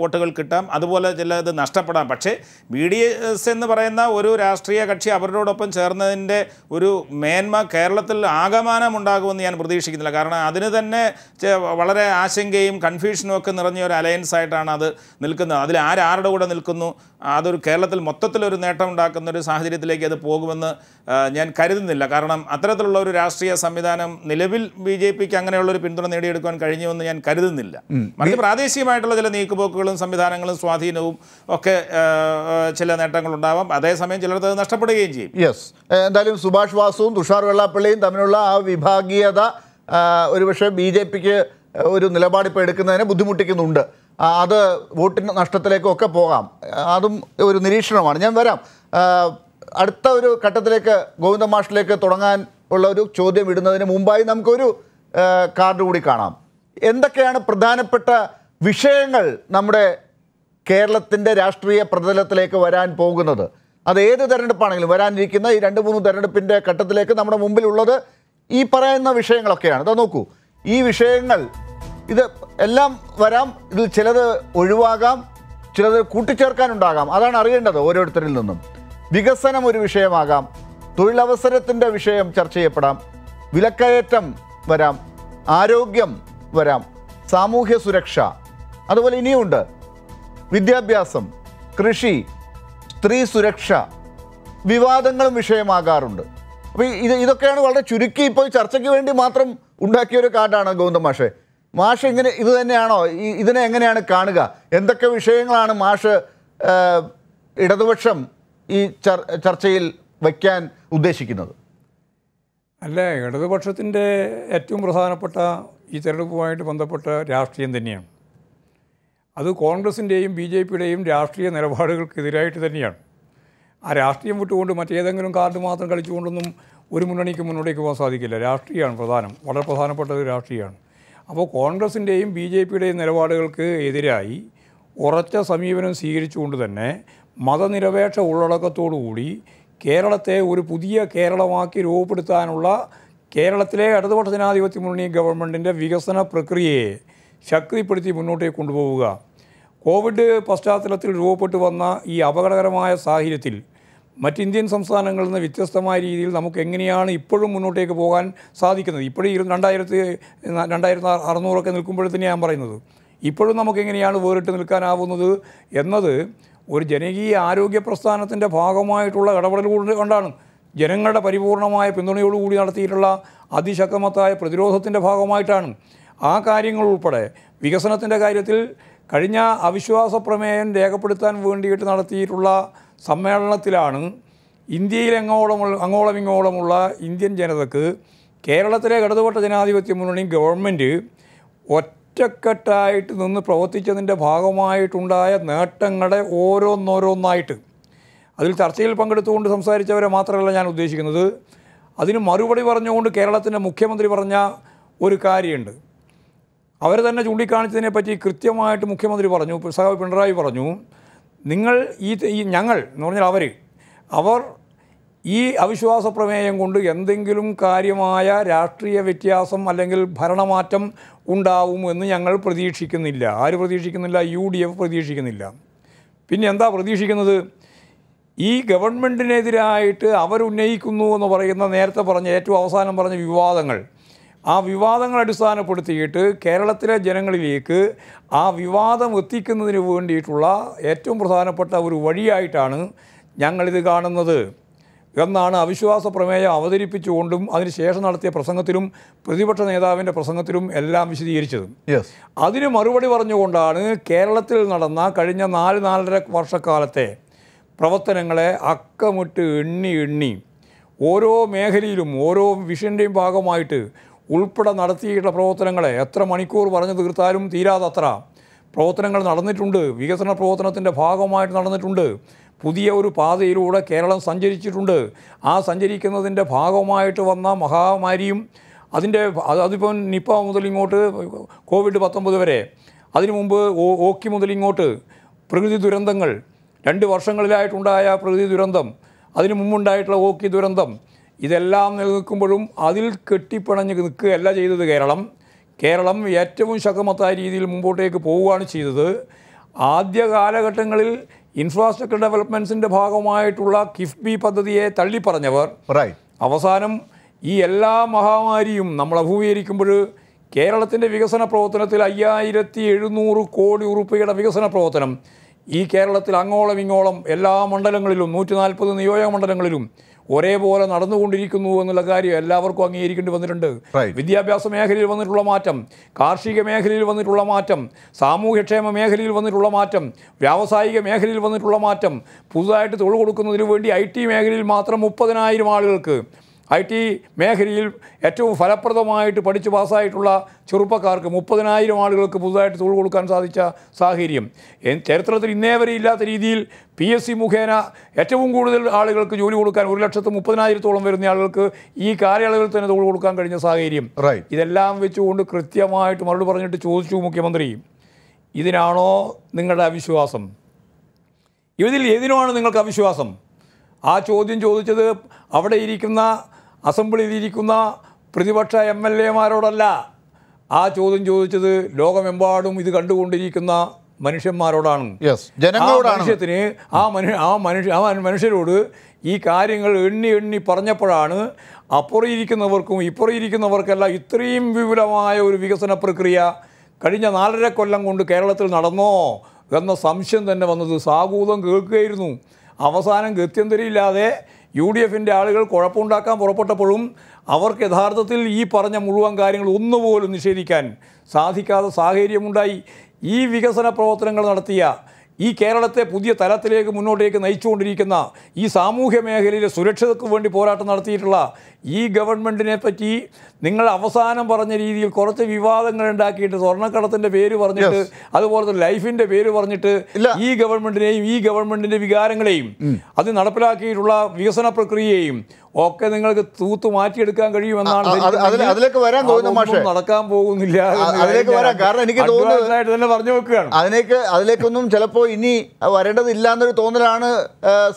വോട്ടുകൾ കിട്ടാം അതുപോലെ ചില ഇത് നഷ്ടപ്പെടാം പക്ഷേ ബി ഡി എസ് എന്ന് പറയുന്ന ഒരു രാഷ്ട്രീയ കക്ഷി അവരോടൊപ്പം ചേർന്നതിൻ്റെ ഒരു മേന്മ കേരളത്തിൽ ആകമാനമുണ്ടാകുമെന്ന് ഞാൻ പ്രതീക്ഷിക്കുന്നില്ല കാരണം അതിന് തന്നെ വളരെ ആശങ്കയും കൺഫ്യൂഷനും ഒക്കെ നിറഞ്ഞ ഒരു അലയൻസ് ആയിട്ടാണ് അത് നിൽക്കുന്നത് അതിൽ ആരാരുടെ കൂടെ നിൽക്കുന്നു അതൊരു കേരളത്തിൽ മൊത്തത്തിലൊരു നേട്ടം ഉണ്ടാക്കുന്ന ഒരു സാഹചര്യത്തിലേക്ക് അത് പോകുമെന്ന് ഞാൻ കരുതുന്നില്ല കാരണം അത്തരത്തിലുള്ള ഒരു രാഷ്ട്രീയ സംവിധാനം നിലവിൽ ബി ജെ പിക്ക് ഒരു പിന്തുണ നേടിയെടുക്കാൻ കഴിഞ്ഞുവെന്ന് ഞാൻ കരുതുന്നില്ല മറ്റു പ്രാദേശികമായിട്ടുള്ള ചില നീക്കുപോക്കുകളും സംവിധാനങ്ങളും സ്വാധീനവും ഒക്കെ ചില നേട്ടങ്ങളുണ്ടാവാം അതേസമയം ചിലർക്ക് അത് നഷ്ടപ്പെടുകയും ചെയ്യും യെസ് എന്തായാലും സുഭാഷ് വാസുവും തുഷാർ വെള്ളാപ്പള്ളിയും തമ്മിലുള്ള ആ വിഭാഗീയത ഒരുപക്ഷെ ബി ജെ പിക്ക് ഒരു നിലപാടിപ്പോൾ എടുക്കുന്നതിനെ ബുദ്ധിമുട്ടിക്കുന്നുണ്ട് അത് വോട്ടിൻ്റെ നഷ്ടത്തിലേക്കൊക്കെ പോകാം അതും ഒരു നിരീക്ഷണമാണ് ഞാൻ വരാം അടുത്ത ഒരു ഘട്ടത്തിലേക്ക് ഗോവിന്ദ മാഷിലേക്ക് തുടങ്ങാൻ ഉള്ള ഒരു ചോദ്യം ഇടുന്നതിന് മുമ്പായി നമുക്കൊരു കാർഡ് കൂടി കാണാം എന്തൊക്കെയാണ് പ്രധാനപ്പെട്ട വിഷയങ്ങൾ നമ്മുടെ കേരളത്തിൻ്റെ രാഷ്ട്രീയ പ്രതലത്തിലേക്ക് വരാൻ പോകുന്നത് അത് ഏത് തെരഞ്ഞെടുപ്പാണെങ്കിലും വരാനിരിക്കുന്ന ഈ രണ്ട് മൂന്ന് തെരഞ്ഞെടുപ്പിൻ്റെ ഘട്ടത്തിലേക്ക് നമ്മുടെ മുമ്പിലുള്ളത് ഈ പറയുന്ന വിഷയങ്ങളൊക്കെയാണ് ഇതാ നോക്കൂ ഈ വിഷയങ്ങൾ ഇത് എല്ലാം വരാം ഇതിൽ ചിലത് ഒഴിവാകാം ചിലത് കൂട്ടിച്ചേർക്കാനുണ്ടാകാം അതാണ് അറിയേണ്ടത് ഓരോരുത്തരിൽ നിന്നും വികസനം ഒരു വിഷയമാകാം തൊഴിലവസരത്തിൻ്റെ വിഷയം ചർച്ച ചെയ്യപ്പെടാം വിലക്കയറ്റം വരാം ആരോഗ്യം വരാം സാമൂഹ്യ സുരക്ഷ അതുപോലെ ഇനിയുണ്ട് വിദ്യാഭ്യാസം കൃഷി സ്ത്രീ സുരക്ഷ വിവാദങ്ങളും വിഷയമാകാറുണ്ട് അപ്പോൾ ഇത് ഇതൊക്കെയാണ് വളരെ ചുരുക്കി ഇപ്പോൾ ചർച്ചയ്ക്ക് വേണ്ടി മാത്രം ഉണ്ടാക്കിയ ഒരു കാർഡാണ് ഗോവിന്ദ മാഷെ മാഷ് ഇങ്ങനെ ഇത് തന്നെയാണോ ഇതിനെ എങ്ങനെയാണ് കാണുക എന്തൊക്കെ വിഷയങ്ങളാണ് മാഷ് ഇടതുപക്ഷം ഈ ചർച്ചയിൽ വയ്ക്കാൻ ഉദ്ദേശിക്കുന്നത് അല്ല ഇടതുപക്ഷത്തിൻ്റെ ഏറ്റവും പ്രധാനപ്പെട്ട ഈ തെരഞ്ഞെടുപ്പുമായിട്ട് ബന്ധപ്പെട്ട രാഷ്ട്രീയം തന്നെയാണ് അത് കോൺഗ്രസിൻ്റെയും ബി ജെ പിയുടെയും രാഷ്ട്രീയ നിലപാടുകൾക്കെതിരായിട്ട് തന്നെയാണ് ആ രാഷ്ട്രീയം വിട്ടുകൊണ്ട് മറ്റേതെങ്കിലും കാർഡ് മാത്രം കളിച്ചുകൊണ്ടൊന്നും ഒരു മുന്നണിക്ക് മുന്നോട്ടേക്ക് പോകാൻ സാധിക്കില്ല രാഷ്ട്രീയമാണ് പ്രധാനം വളരെ ഒരു രാഷ്ട്രീയമാണ് അപ്പോൾ കോൺഗ്രസിൻ്റെയും ബി ജെ പിയുടെയും നിലപാടുകൾക്ക് എതിരായി ഉറച്ച സമീപനം സ്വീകരിച്ചുകൊണ്ട് തന്നെ മതനിരപേക്ഷ ഉള്ളടക്കത്തോടുകൂടി കേരളത്തെ ഒരു പുതിയ കേരളമാക്കി രൂപപ്പെടുത്താനുള്ള കേരളത്തിലെ ഇടതുപക്ഷ ജനാധിപത്യ മുന്നണി ഗവൺമെൻറ്റിൻ്റെ വികസന പ്രക്രിയയെ ശക്തിപ്പെടുത്തി മുന്നോട്ടേക്ക് കൊണ്ടുപോവുക കോവിഡ് പശ്ചാത്തലത്തിൽ രൂപപ്പെട്ടു വന്ന ഈ അപകടകരമായ സാഹചര്യത്തിൽ മറ്റ് ഇന്ത്യൻ സംസ്ഥാനങ്ങളിൽ നിന്ന് വ്യത്യസ്തമായ രീതിയിൽ നമുക്ക് എങ്ങനെയാണ് ഇപ്പോഴും മുന്നോട്ടേക്ക് പോകാൻ സാധിക്കുന്നത് ഇപ്പോഴും രണ്ടായിരത്തി രണ്ടായിരത്തി അറുന്നൂറൊക്കെ നിൽക്കുമ്പോഴത്തന്നെ ഞാൻ പറയുന്നത് ഇപ്പോഴും നമുക്ക് എങ്ങനെയാണ് വേറിട്ട് നിൽക്കാനാവുന്നത് എന്നത് ഒരു ജനകീയ ആരോഗ്യ പ്രസ്ഥാനത്തിൻ്റെ ഭാഗമായിട്ടുള്ള ഇടപെടൽ കൊണ്ടാണ് ജനങ്ങളുടെ പരിപൂർണമായ പിന്തുണയോടുകൂടി നടത്തിയിട്ടുള്ള അതിശക്തമത്തായ പ്രതിരോധത്തിൻ്റെ ഭാഗമായിട്ടാണ് ആ കാര്യങ്ങൾ ഉൾപ്പെടെ വികസനത്തിൻ്റെ കാര്യത്തിൽ കഴിഞ്ഞ അവിശ്വാസ പ്രമേയം രേഖപ്പെടുത്താൻ വേണ്ടിയിട്ട് നടത്തിയിട്ടുള്ള സമ്മേളനത്തിലാണ് ഇന്ത്യയിൽ അങ്ങോളം ഇങ്ങോളമുള്ള ഇന്ത്യൻ ജനതക്ക് കേരളത്തിലെ ഇടതുപക്ഷ ജനാധിപത്യ മുന്നണി ഗവൺമെൻറ് ഒറ്റ ഒറ്റക്കെട്ടായിട്ട് നിന്ന് പ്രവർത്തിച്ചതിൻ്റെ ഭാഗമായിട്ടുണ്ടായ നേട്ടങ്ങളെ ഓരോന്നോരോന്നായിട്ട് അതിൽ ചർച്ചയിൽ പങ്കെടുത്തുകൊണ്ട് സംസാരിച്ചവരെ മാത്രമല്ല ഞാൻ ഉദ്ദേശിക്കുന്നത് അതിന് മറുപടി പറഞ്ഞുകൊണ്ട് കേരളത്തിൻ്റെ മുഖ്യമന്ത്രി പറഞ്ഞ ഒരു കാര്യമുണ്ട് അവർ തന്നെ ചൂണ്ടിക്കാണിച്ചതിനെപ്പറ്റി കൃത്യമായിട്ട് മുഖ്യമന്ത്രി പറഞ്ഞു സഹ പിണറായി പറഞ്ഞു നിങ്ങൾ ഈ ഞങ്ങൾ എന്ന് പറഞ്ഞാൽ അവർ അവർ ഈ അവിശ്വാസ പ്രമേയം കൊണ്ട് എന്തെങ്കിലും കാര്യമായ രാഷ്ട്രീയ വ്യത്യാസം അല്ലെങ്കിൽ ഭരണമാറ്റം ഉണ്ടാവുമെന്ന് ഞങ്ങൾ പ്രതീക്ഷിക്കുന്നില്ല ആര് പ്രതീക്ഷിക്കുന്നില്ല യു ഡി എഫ് പ്രതീക്ഷിക്കുന്നില്ല പിന്നെ എന്താ പ്രതീക്ഷിക്കുന്നത് ഈ ഗവൺമെൻറ്റിനെതിരായിട്ട് അവരുന്നയിക്കുന്നു എന്ന് പറയുന്ന നേരത്തെ പറഞ്ഞ ഏറ്റവും അവസാനം പറഞ്ഞ വിവാദങ്ങൾ ആ വിവാദങ്ങൾ അടിസ്ഥാനപ്പെടുത്തിയിട്ട് കേരളത്തിലെ ജനങ്ങളിലേക്ക് ആ വിവാദം എത്തിക്കുന്നതിന് വേണ്ടിയിട്ടുള്ള ഏറ്റവും പ്രധാനപ്പെട്ട ഒരു വഴിയായിട്ടാണ് ഞങ്ങളിത് കാണുന്നത് എന്നാണ് അവിശ്വാസ പ്രമേയം അവതരിപ്പിച്ചുകൊണ്ടും അതിനുശേഷം നടത്തിയ പ്രസംഗത്തിലും പ്രതിപക്ഷ നേതാവിൻ്റെ പ്രസംഗത്തിലും എല്ലാം വിശദീകരിച്ചത് അതിന് മറുപടി പറഞ്ഞുകൊണ്ടാണ് കേരളത്തിൽ നടന്ന കഴിഞ്ഞ നാല് നാലര വർഷക്കാലത്തെ പ്രവർത്തനങ്ങളെ അക്കമിട്ട് എണ്ണി എണ്ണി ഓരോ മേഖലയിലും ഓരോ വിഷൻ്റെയും ഭാഗമായിട്ട് ഉൾപ്പെടെ നടത്തിയിട്ടുള്ള പ്രവർത്തനങ്ങളെ എത്ര മണിക്കൂർ പറഞ്ഞു തീർത്താലും തീരാതത്ര പ്രവർത്തനങ്ങൾ നടന്നിട്ടുണ്ട് വികസന പ്രവർത്തനത്തിൻ്റെ ഭാഗമായിട്ട് നടന്നിട്ടുണ്ട് പുതിയ ഒരു പാതയിലൂടെ കേരളം സഞ്ചരിച്ചിട്ടുണ്ട് ആ സഞ്ചരിക്കുന്നതിൻ്റെ ഭാഗമായിട്ട് വന്ന മഹാമാരിയും അതിൻ്റെ അതിപ്പോൾ നിപ്പ മുതൽ ഇങ്ങോട്ട് കോവിഡ് പത്തൊമ്പത് വരെ അതിനു മുമ്പ് ഓക്കി മുതൽ ഇങ്ങോട്ട് പ്രകൃതി ദുരന്തങ്ങൾ രണ്ട് വർഷങ്ങളിലായിട്ടുണ്ടായ പ്രകൃതി ദുരന്തം അതിനു മുമ്പുണ്ടായിട്ടുള്ള ഓക്കി ദുരന്തം ഇതെല്ലാം നിലനിൽക്കുമ്പോഴും അതിൽ കെട്ടിപ്പിണഞ്ഞ് നിൽക്കുകയല്ല ചെയ്തത് കേരളം കേരളം ഏറ്റവും ശക്തമത്തായ രീതിയിൽ മുമ്പോട്ടേക്ക് പോവുകയാണ് ചെയ്തത് ആദ്യ കാലഘട്ടങ്ങളിൽ ഇൻഫ്രാസ്ട്രക്ചർ ഡെവലപ്മെന്റ്സിന്റെ ഭാഗമായിട്ടുള്ള കിഫ്ബി പദ്ധതിയെ തള്ളിപ്പറഞ്ഞവർ അവസാനം ഈ എല്ലാ മഹാമാരിയും നമ്മൾ അഭിമുഖീകരിക്കുമ്പോൾ കേരളത്തിൻ്റെ വികസന പ്രവർത്തനത്തിൽ അയ്യായിരത്തി എഴുന്നൂറ് കോടി രൂപയുടെ വികസന പ്രവർത്തനം ഈ കേരളത്തിൽ അങ്ങോളം ഇങ്ങോളം എല്ലാ മണ്ഡലങ്ങളിലും നൂറ്റി നാൽപ്പത് നിയോജക മണ്ഡലങ്ങളിലും ഒരേപോലെ നടന്നുകൊണ്ടിരിക്കുന്നു എന്നുള്ള കാര്യം എല്ലാവർക്കും അംഗീകരിക്കേണ്ടി വന്നിട്ടുണ്ട് വിദ്യാഭ്യാസ മേഖലയിൽ വന്നിട്ടുള്ള മാറ്റം കാർഷിക മേഖലയിൽ വന്നിട്ടുള്ള മാറ്റം സാമൂഹ്യക്ഷേമ മേഖലയിൽ വന്നിട്ടുള്ള മാറ്റം വ്യാവസായിക മേഖലയിൽ വന്നിട്ടുള്ള മാറ്റം പുതുതായിട്ട് തൊഴിൽ കൊടുക്കുന്നതിന് വേണ്ടി ഐ ടി മേഖലയിൽ മാത്രം മുപ്പതിനായിരം ആളുകൾക്ക് ഐ ടി മേഖലയിൽ ഏറ്റവും ഫലപ്രദമായിട്ട് പഠിച്ച് പാസ്സായിട്ടുള്ള ചെറുപ്പക്കാർക്ക് മുപ്പതിനായിരം ആളുകൾക്ക് പുതുതായിട്ട് തൊഴിൽ കൊടുക്കാൻ സാധിച്ച സാഹചര്യം ചരിത്രത്തിൽ ഇന്നേ വരെ ഇല്ലാത്ത രീതിയിൽ പി എസ് സി മുഖേന ഏറ്റവും കൂടുതൽ ആളുകൾക്ക് ജോലി കൊടുക്കാൻ ഒരു ലക്ഷത്തി മുപ്പതിനായിരത്തോളം വരുന്ന ആളുകൾക്ക് ഈ കാലയളവിൽ തന്നെ തൊഴിൽ കൊടുക്കാൻ കഴിഞ്ഞ സാഹചര്യം ഇതെല്ലാം വെച്ചുകൊണ്ട് കൃത്യമായിട്ട് മറുപടി പറഞ്ഞിട്ട് ചോദിച്ചു മുഖ്യമന്ത്രി ഇതിനാണോ നിങ്ങളുടെ അവിശ്വാസം ഇതിൽ ഏതിനാണ് നിങ്ങൾക്ക് അവിശ്വാസം ആ ചോദ്യം ചോദിച്ചത് അവിടെ ഇരിക്കുന്ന അസംബ്ലിയിലിരിക്കുന്ന പ്രതിപക്ഷ എം എൽ എമാരോടല്ല ആ ചോദ്യം ചോദിച്ചത് ലോകമെമ്പാടും ഇത് കണ്ടുകൊണ്ടിരിക്കുന്ന മനുഷ്യന്മാരോടാണ് ജനങ്ങളോടാണ് മനുഷ്യത്തിന് ആ മനുഷ്യ ആ മനുഷ്യ ആ മനുഷ്യരോട് ഈ കാര്യങ്ങൾ എണ്ണി എണ്ണി പറഞ്ഞപ്പോഴാണ് അപ്പുറയിരിക്കുന്നവർക്കും ഇപ്പുറയിരിക്കുന്നവർക്കെല്ലാം ഇത്രയും വിപുലമായ ഒരു വികസന പ്രക്രിയ കഴിഞ്ഞ നാലര കൊല്ലം കൊണ്ട് കേരളത്തിൽ നടന്നോ എന്ന സംശയം തന്നെ വന്നത് സാകൂതം കേൾക്കുകയായിരുന്നു അവസാനം ഗത്യന്തരമില്ലാതെ യു ഡി എഫിൻ്റെ ആളുകൾ കുഴപ്പമുണ്ടാക്കാൻ പുറപ്പെട്ടപ്പോഴും അവർക്ക് യഥാർത്ഥത്തിൽ ഈ പറഞ്ഞ മുഴുവൻ കാര്യങ്ങൾ ഒന്നുപോലും നിഷേധിക്കാൻ സാധിക്കാത്ത സാഹചര്യമുണ്ടായി ഈ വികസന പ്രവർത്തനങ്ങൾ നടത്തിയ ഈ കേരളത്തെ പുതിയ തലത്തിലേക്ക് മുന്നോട്ടേക്ക് നയിച്ചുകൊണ്ടിരിക്കുന്ന ഈ സാമൂഹ്യ മേഖലയിലെ സുരക്ഷിതക്ക് വേണ്ടി പോരാട്ടം നടത്തിയിട്ടുള്ള ഈ ഗവൺമെൻറ്റിനെ പറ്റി നിങ്ങൾ അവസാനം പറഞ്ഞ രീതിയിൽ കുറച്ച് വിവാദങ്ങൾ ഉണ്ടാക്കിയിട്ട് സ്വർണ്ണക്കടത്തിന്റെ പേര് പറഞ്ഞിട്ട് അതുപോലത്തെ ലൈഫിന്റെ പേര് പറഞ്ഞിട്ട് ഈ ഗവൺമെന്റിനെയും ഈ ഗവൺമെന്റിന്റെ വികാരങ്ങളെയും അത് നടപ്പിലാക്കിയിട്ടുള്ള വികസന പ്രക്രിയയെയും ഒക്കെ നിങ്ങൾക്ക് തൂത്തു മാറ്റിയെടുക്കാൻ കഴിയുമെന്നാണ് അതിലേക്ക് വരാൻ നടക്കാൻ പോകുന്നില്ല അതിലേക്ക് വരാം കാരണം എനിക്ക് തോന്നുന്നു പറഞ്ഞു വെക്കുകയാണ് അതിലേക്ക് അതിലേക്കൊന്നും ചിലപ്പോ ഇനി വരേണ്ടതില്ല എന്നൊരു തോന്നലാണ്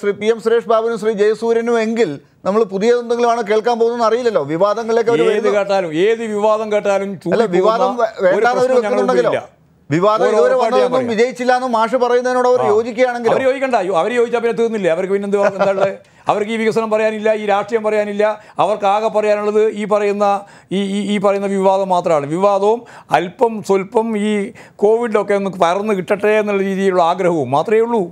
ശ്രീ പി എം സുരേഷ് ബാബുവിനും ശ്രീ ജയസൂര്യനും എങ്കിൽ നമ്മൾ പുതിയ എന്തെങ്കിലുമാണ് കേൾക്കാൻ പോകുന്നത് അറിയില്ലല്ലോ വിവാദങ്ങളിലേക്ക് ഏത് കേട്ടാലും ഏത് വിവാദം കേട്ടാലും അല്ല വിവാദം വേണ്ടാത്തവർ വിവാദം വിജയിച്ചില്ല എന്ന് മാഷ് പറയുന്നതിനോട് അവർ യോജിക്കുകയാണെങ്കിൽ അവർ ചോദിക്കണ്ട അവർ ചോദിച്ചാൽ പിന്നെ തീർന്നില്ലേ അവർക്ക് പിന്നെ എന്താണ് അവർക്ക് ഈ വികസനം പറയാനില്ല ഈ രാഷ്ട്രീയം പറയാനില്ല അവർക്ക് ആകെ പറയാനുള്ളത് ഈ പറയുന്ന ഈ ഈ പറയുന്ന വിവാദം മാത്രമാണ് വിവാദവും അല്പം സ്വല്പം ഈ കോവിഡൊക്കെ ഒന്ന് പറന്ന് കിട്ടട്ടെ എന്നുള്ള രീതിയിലുള്ള ആഗ്രഹവും മാത്രമേ ഉള്ളൂ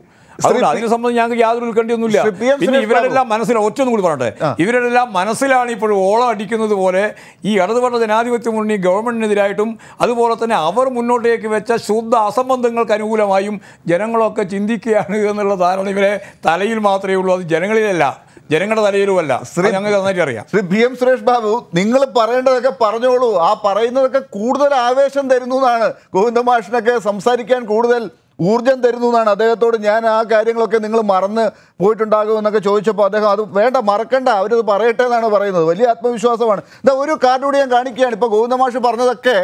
അതുകൊണ്ട് അതിനെ സംബന്ധിച്ച് ഞങ്ങൾക്ക് യാതൊരു ഉത്കണ്ഠയൊന്നുമില്ല പിന്നെ ഇവരെല്ലാം മനസ്സിൽ ഒറ്റൊന്നും കൂടി പറയട്ടെ ഇവരെല്ലാം മനസ്സിലാണ് ഇപ്പോൾ ഓളം അടിക്കുന്നത് പോലെ ഈ ഇടതുപക്ഷ ജനാധിപത്യ മുന്നണി ഗവൺമെന്റിനെതിരായിട്ടും അതുപോലെ തന്നെ അവർ മുന്നോട്ടേക്ക് വെച്ച ശുദ്ധ അസംബന്ധങ്ങൾക്ക് അനുകൂലമായും ജനങ്ങളൊക്കെ ചിന്തിക്കുകയാണ് എന്നുള്ള ധാരണ ഇവരെ തലയിൽ മാത്രമേ ഉള്ളൂ അത് ജനങ്ങളിലല്ല ജനങ്ങളുടെ തലയിലുമല്ല ശ്രീ ഞങ്ങൾക്ക് നന്നായിട്ട് അറിയാം ശ്രീ ബി എം സുരേഷ് ബാബു നിങ്ങൾ പറയേണ്ടതൊക്കെ പറഞ്ഞോളൂ ആ പറയുന്നതൊക്കെ കൂടുതൽ ആവേശം തരുന്നു എന്നാണ് ഗോവിന്ദമാഷിനൊക്കെ സംസാരിക്കാൻ കൂടുതൽ ഊർജം തരുന്നു എന്നാണ് അദ്ദേഹത്തോട് ഞാൻ ആ കാര്യങ്ങളൊക്കെ നിങ്ങൾ മറന്ന് പോയിട്ടുണ്ടാകുമെന്നൊക്കെ എന്നൊക്കെ ചോദിച്ചപ്പോൾ അദ്ദേഹം അത് വേണ്ട മറക്കണ്ട അവരത് പറയട്ടെ എന്നാണ് പറയുന്നത് വലിയ ആത്മവിശ്വാസമാണ് എന്താ ഒരു കാർഡിലൂടെ കൂടി ഞാൻ കാണിക്കുകയാണ് ഇപ്പോൾ ഗോവിന്ദമാഷ് പറഞ്ഞതൊക്കെ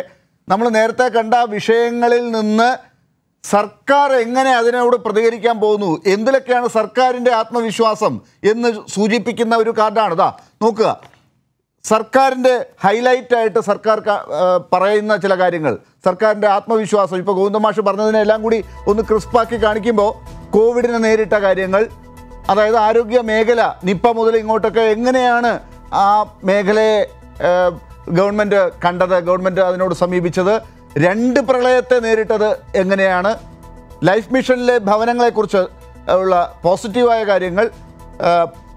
നമ്മൾ നേരത്തെ കണ്ട വിഷയങ്ങളിൽ നിന്ന് സർക്കാർ എങ്ങനെ അതിനോട് പ്രതികരിക്കാൻ പോകുന്നു എന്തിലൊക്കെയാണ് സർക്കാരിൻ്റെ ആത്മവിശ്വാസം എന്ന് സൂചിപ്പിക്കുന്ന ഒരു കാർഡാണ് ഇതാ നോക്കുക സർക്കാരിൻ്റെ ഹൈലൈറ്റായിട്ട് സർക്കാർ പറയുന്ന ചില കാര്യങ്ങൾ സർക്കാരിൻ്റെ ആത്മവിശ്വാസം ഇപ്പോൾ ഗോവിന്ദമാഷ് പറഞ്ഞതിനെല്ലാം കൂടി ഒന്ന് ക്രിസ്പാക്കി കാണിക്കുമ്പോൾ കോവിഡിനെ നേരിട്ട കാര്യങ്ങൾ അതായത് ആരോഗ്യ മേഖല നിപ്പ മുതൽ ഇങ്ങോട്ടൊക്കെ എങ്ങനെയാണ് ആ മേഖലയെ ഗവൺമെൻറ് കണ്ടത് ഗവൺമെൻറ് അതിനോട് സമീപിച്ചത് രണ്ട് പ്രളയത്തെ നേരിട്ടത് എങ്ങനെയാണ് ലൈഫ് മിഷനിലെ ഭവനങ്ങളെക്കുറിച്ച് ഉള്ള പോസിറ്റീവായ കാര്യങ്ങൾ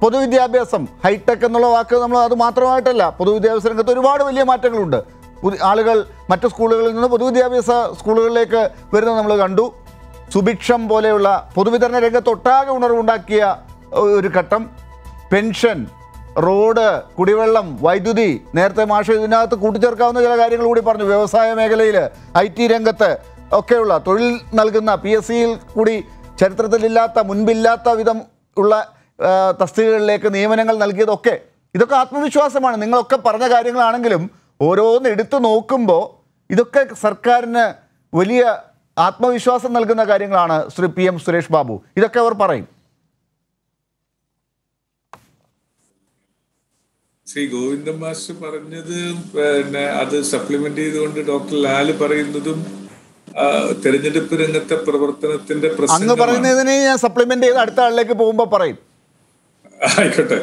പൊതുവിദ്യാഭ്യാസം ഹൈടെക് എന്നുള്ള വാക്ക് നമ്മൾ അത് മാത്രമായിട്ടല്ല പൊതുവിദ്യാഭ്യാസ രംഗത്ത് ഒരുപാട് വലിയ മാറ്റങ്ങളുണ്ട് ആളുകൾ മറ്റു സ്കൂളുകളിൽ നിന്ന് പൊതുവിദ്യാഭ്യാസ സ്കൂളുകളിലേക്ക് വരുന്നത് നമ്മൾ കണ്ടു സുഭിക്ഷം പോലെയുള്ള പൊതുവിതരണ രംഗത്തൊട്ടാകെ ഉണർവുണ്ടാക്കിയ ഒരു ഘട്ടം പെൻഷൻ റോഡ് കുടിവെള്ളം വൈദ്യുതി നേരത്തെ മാഷ ഇതിനകത്ത് കൂട്ടിച്ചേർക്കാവുന്ന ചില കാര്യങ്ങൾ കൂടി പറഞ്ഞു വ്യവസായ മേഖലയിൽ ഐ ടി രംഗത്ത് ഒക്കെയുള്ള തൊഴിൽ നൽകുന്ന പി എസ് സിയിൽ കൂടി ചരിത്രത്തിലില്ലാത്ത മുൻപില്ലാത്ത വിധം ഉള്ള തസ്തികകളിലേക്ക് നിയമനങ്ങൾ നൽകിയതൊക്കെ ഇതൊക്കെ ആത്മവിശ്വാസമാണ് നിങ്ങളൊക്കെ പറഞ്ഞ കാര്യങ്ങളാണെങ്കിലും ഓരോന്ന് എടുത്തു നോക്കുമ്പോൾ ഇതൊക്കെ സർക്കാരിന് വലിയ ആത്മവിശ്വാസം നൽകുന്ന കാര്യങ്ങളാണ് ശ്രീ പി എം സുരേഷ് ബാബു ഇതൊക്കെ അവർ പറയും ശ്രീ ഗോവിന്ദൻ മാസ്റ്റർ പറഞ്ഞത് പിന്നെ അത് സപ്ലിമെന്റ് ചെയ്തുകൊണ്ട് ഡോക്ടർ ലാൽ പറയുന്നതും തെരഞ്ഞെടുപ്പ് രംഗത്തെ പ്രവർത്തനത്തിന്റെ പ്രശ്നം പറയുന്നതിനെ ഞാൻ സപ്ലിമെന്റ് ചെയ്ത് അടുത്ത ആളിലേക്ക് പോകുമ്പോൾ പറയും ആയിക്കോട്ടെ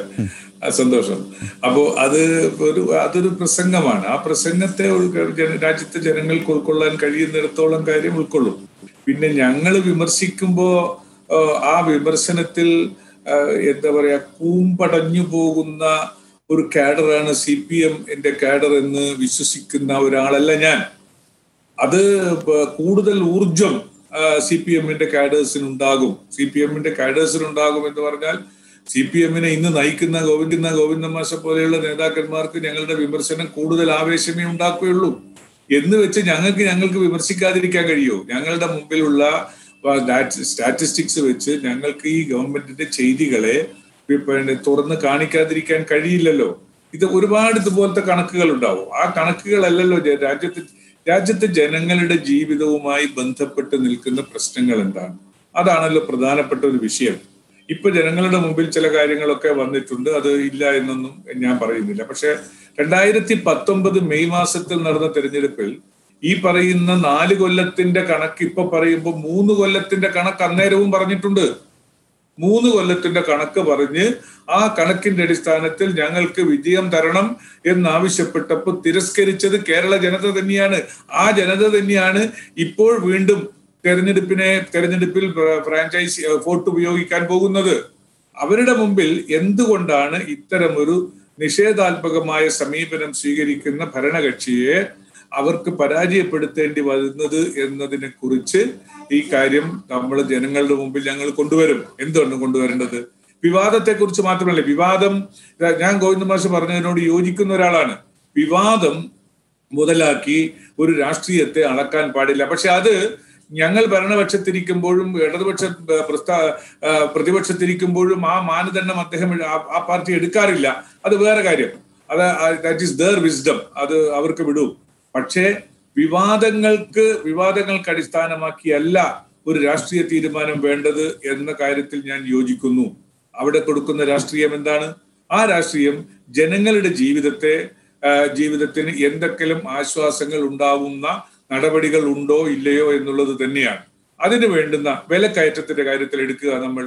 സന്തോഷം അപ്പോൾ അത് ഒരു അതൊരു പ്രസംഗമാണ് ആ പ്രസംഗത്തെ രാജ്യത്തെ ജനങ്ങൾക്ക് ഉൾക്കൊള്ളാൻ കഴിയുന്നിടത്തോളം കാര്യം ഉൾക്കൊള്ളും പിന്നെ ഞങ്ങൾ വിമർശിക്കുമ്പോ ആ വിമർശനത്തിൽ എന്താ പറയാ കൂമ്പടഞ്ഞു പോകുന്ന ഒരു കാഡറാണ് സി പി എം എന്റെ കാഡർ എന്ന് വിശ്വസിക്കുന്ന ഒരാളല്ല ഞാൻ അത് കൂടുതൽ ഊർജം സി പി എമ്മിന്റെ കാഡേഴ്സിനുണ്ടാകും സി പി എമ്മിന്റെ കാഡേഴ്സിനുണ്ടാകും എന്ന് പറഞ്ഞാൽ സി പി എമ്മിനെ ഇന്ന് നയിക്കുന്ന ഗോവിന്ദ ഗോവിന്ദ മാഷ പോലെയുള്ള നേതാക്കന്മാർക്ക് ഞങ്ങളുടെ വിമർശനം കൂടുതൽ ആവേശമേ ഉണ്ടാക്കുകയുള്ളൂ എന്ന് വെച്ച് ഞങ്ങൾക്ക് ഞങ്ങൾക്ക് വിമർശിക്കാതിരിക്കാൻ കഴിയോ ഞങ്ങളുടെ മുമ്പിലുള്ള സ്റ്റാറ്റിസ്റ്റിക്സ് വെച്ച് ഞങ്ങൾക്ക് ഈ ഗവൺമെന്റിന്റെ ചെയ്തികളെ പിന്നെ തുറന്ന് കാണിക്കാതിരിക്കാൻ കഴിയില്ലല്ലോ ഇത് ഒരുപാട് ഇതുപോലത്തെ കണക്കുകൾ ഉണ്ടാവും ആ കണക്കുകളല്ലല്ലോ രാജ്യത്ത് രാജ്യത്തെ ജനങ്ങളുടെ ജീവിതവുമായി ബന്ധപ്പെട്ട് നിൽക്കുന്ന പ്രശ്നങ്ങൾ എന്താണ് അതാണല്ലോ പ്രധാനപ്പെട്ട ഒരു വിഷയം ഇപ്പൊ ജനങ്ങളുടെ മുമ്പിൽ ചില കാര്യങ്ങളൊക്കെ വന്നിട്ടുണ്ട് അത് ഇല്ല എന്നൊന്നും ഞാൻ പറയുന്നില്ല പക്ഷെ രണ്ടായിരത്തി പത്തൊമ്പത് മെയ് മാസത്തിൽ നടന്ന തെരഞ്ഞെടുപ്പിൽ ഈ പറയുന്ന നാല് കൊല്ലത്തിന്റെ കണക്ക് ഇപ്പൊ പറയുമ്പോൾ മൂന്ന് കൊല്ലത്തിന്റെ കണക്ക് അന്നേരവും പറഞ്ഞിട്ടുണ്ട് മൂന്ന് കൊല്ലത്തിന്റെ കണക്ക് പറഞ്ഞ് ആ കണക്കിന്റെ അടിസ്ഥാനത്തിൽ ഞങ്ങൾക്ക് വിജയം തരണം എന്നാവശ്യപ്പെട്ടപ്പോൾ തിരസ്കരിച്ചത് കേരള ജനത തന്നെയാണ് ആ ജനത തന്നെയാണ് ഇപ്പോൾ വീണ്ടും തെരഞ്ഞെടുപ്പിനെ തെരഞ്ഞെടുപ്പിൽ ഫ്രാഞ്ചൈസി വോട്ട് ഉപയോഗിക്കാൻ പോകുന്നത് അവരുടെ മുമ്പിൽ എന്തുകൊണ്ടാണ് ഇത്തരമൊരു നിഷേധാത്മകമായ സമീപനം സ്വീകരിക്കുന്ന ഭരണകക്ഷിയെ അവർക്ക് പരാജയപ്പെടുത്തേണ്ടി വരുന്നത് എന്നതിനെ കുറിച്ച് ഈ കാര്യം നമ്മൾ ജനങ്ങളുടെ മുമ്പിൽ ഞങ്ങൾ കൊണ്ടുവരും എന്തുകൊണ്ട് കൊണ്ടുവരേണ്ടത് വിവാദത്തെ കുറിച്ച് മാത്രമല്ല വിവാദം ഞാൻ ഗോവിന്ദ മാഷ് പറഞ്ഞതിനോട് യോജിക്കുന്ന ഒരാളാണ് വിവാദം മുതലാക്കി ഒരു രാഷ്ട്രീയത്തെ അളക്കാൻ പാടില്ല പക്ഷെ അത് ഞങ്ങൾ ഭരണപക്ഷത്തിരിക്കുമ്പോഴും ഇടതുപക്ഷ പ്രതിപക്ഷത്തിരിക്കുമ്പോഴും ആ മാനദണ്ഡം അദ്ദേഹം ആ പാർട്ടി എടുക്കാറില്ല അത് വേറെ കാര്യം അത് ദാറ്റ് ഈസ് ദർ വിസ്ഡം അത് അവർക്ക് വിടും പക്ഷേ വിവാദങ്ങൾക്ക് വിവാദങ്ങൾക്ക് അടിസ്ഥാനമാക്കിയല്ല ഒരു രാഷ്ട്രീയ തീരുമാനം വേണ്ടത് എന്ന കാര്യത്തിൽ ഞാൻ യോജിക്കുന്നു അവിടെ കൊടുക്കുന്ന രാഷ്ട്രീയം എന്താണ് ആ രാഷ്ട്രീയം ജനങ്ങളുടെ ജീവിതത്തെ ജീവിതത്തിന് എന്തെങ്കിലും ആശ്വാസങ്ങൾ ഉണ്ടാവുന്ന നടപടികൾ ഉണ്ടോ ഇല്ലയോ എന്നുള്ളത് തന്നെയാണ് അതിന് വേണ്ടുന്ന വിലക്കയറ്റത്തിന്റെ കാര്യത്തിൽ എടുക്കുക നമ്മൾ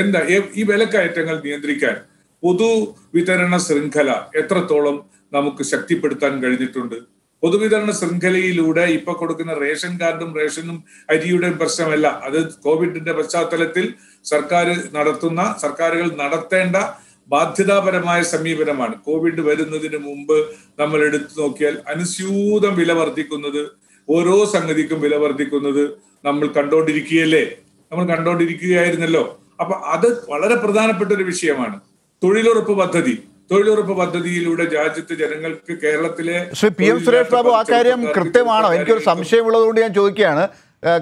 എന്താ ഈ വിലക്കയറ്റങ്ങൾ നിയന്ത്രിക്കാൻ പൊതു വിതരണ ശൃംഖല എത്രത്തോളം നമുക്ക് ശക്തിപ്പെടുത്താൻ കഴിഞ്ഞിട്ടുണ്ട് പൊതുവിതരണ ശൃംഖലയിലൂടെ ഇപ്പൊ കൊടുക്കുന്ന റേഷൻ കാർഡും റേഷനും അരിയുടെയും പ്രശ്നമല്ല അത് കോവിഡിന്റെ പശ്ചാത്തലത്തിൽ സർക്കാർ നടത്തുന്ന സർക്കാരുകൾ നടത്തേണ്ട ബാധ്യതാപരമായ സമീപനമാണ് കോവിഡ് വരുന്നതിന് മുമ്പ് നമ്മൾ എടുത്തു നോക്കിയാൽ അനുസ്യൂതം വില വർദ്ധിക്കുന്നത് ഓരോ സംഗതിക്കും വില വർദ്ധിക്കുന്നത് നമ്മൾ കണ്ടോണ്ടിരിക്കുകയല്ലേ നമ്മൾ കണ്ടോണ്ടിരിക്കുകയായിരുന്നല്ലോ അപ്പൊ അത് വളരെ പ്രധാനപ്പെട്ട ഒരു വിഷയമാണ് തൊഴിലുറപ്പ് പദ്ധതി തൊഴിലുറപ്പ് പദ്ധതിയിലൂടെ രാജ്യത്തെ ജനങ്ങൾക്ക് കേരളത്തിലെ ശ്രീ പി എം സുരേഷ് ബാബു ആ കാര്യം കൃത്യമാണോ എനിക്കൊരു സംശയമുള്ളതുകൊണ്ട് ഞാൻ ചോദിക്കുകയാണ്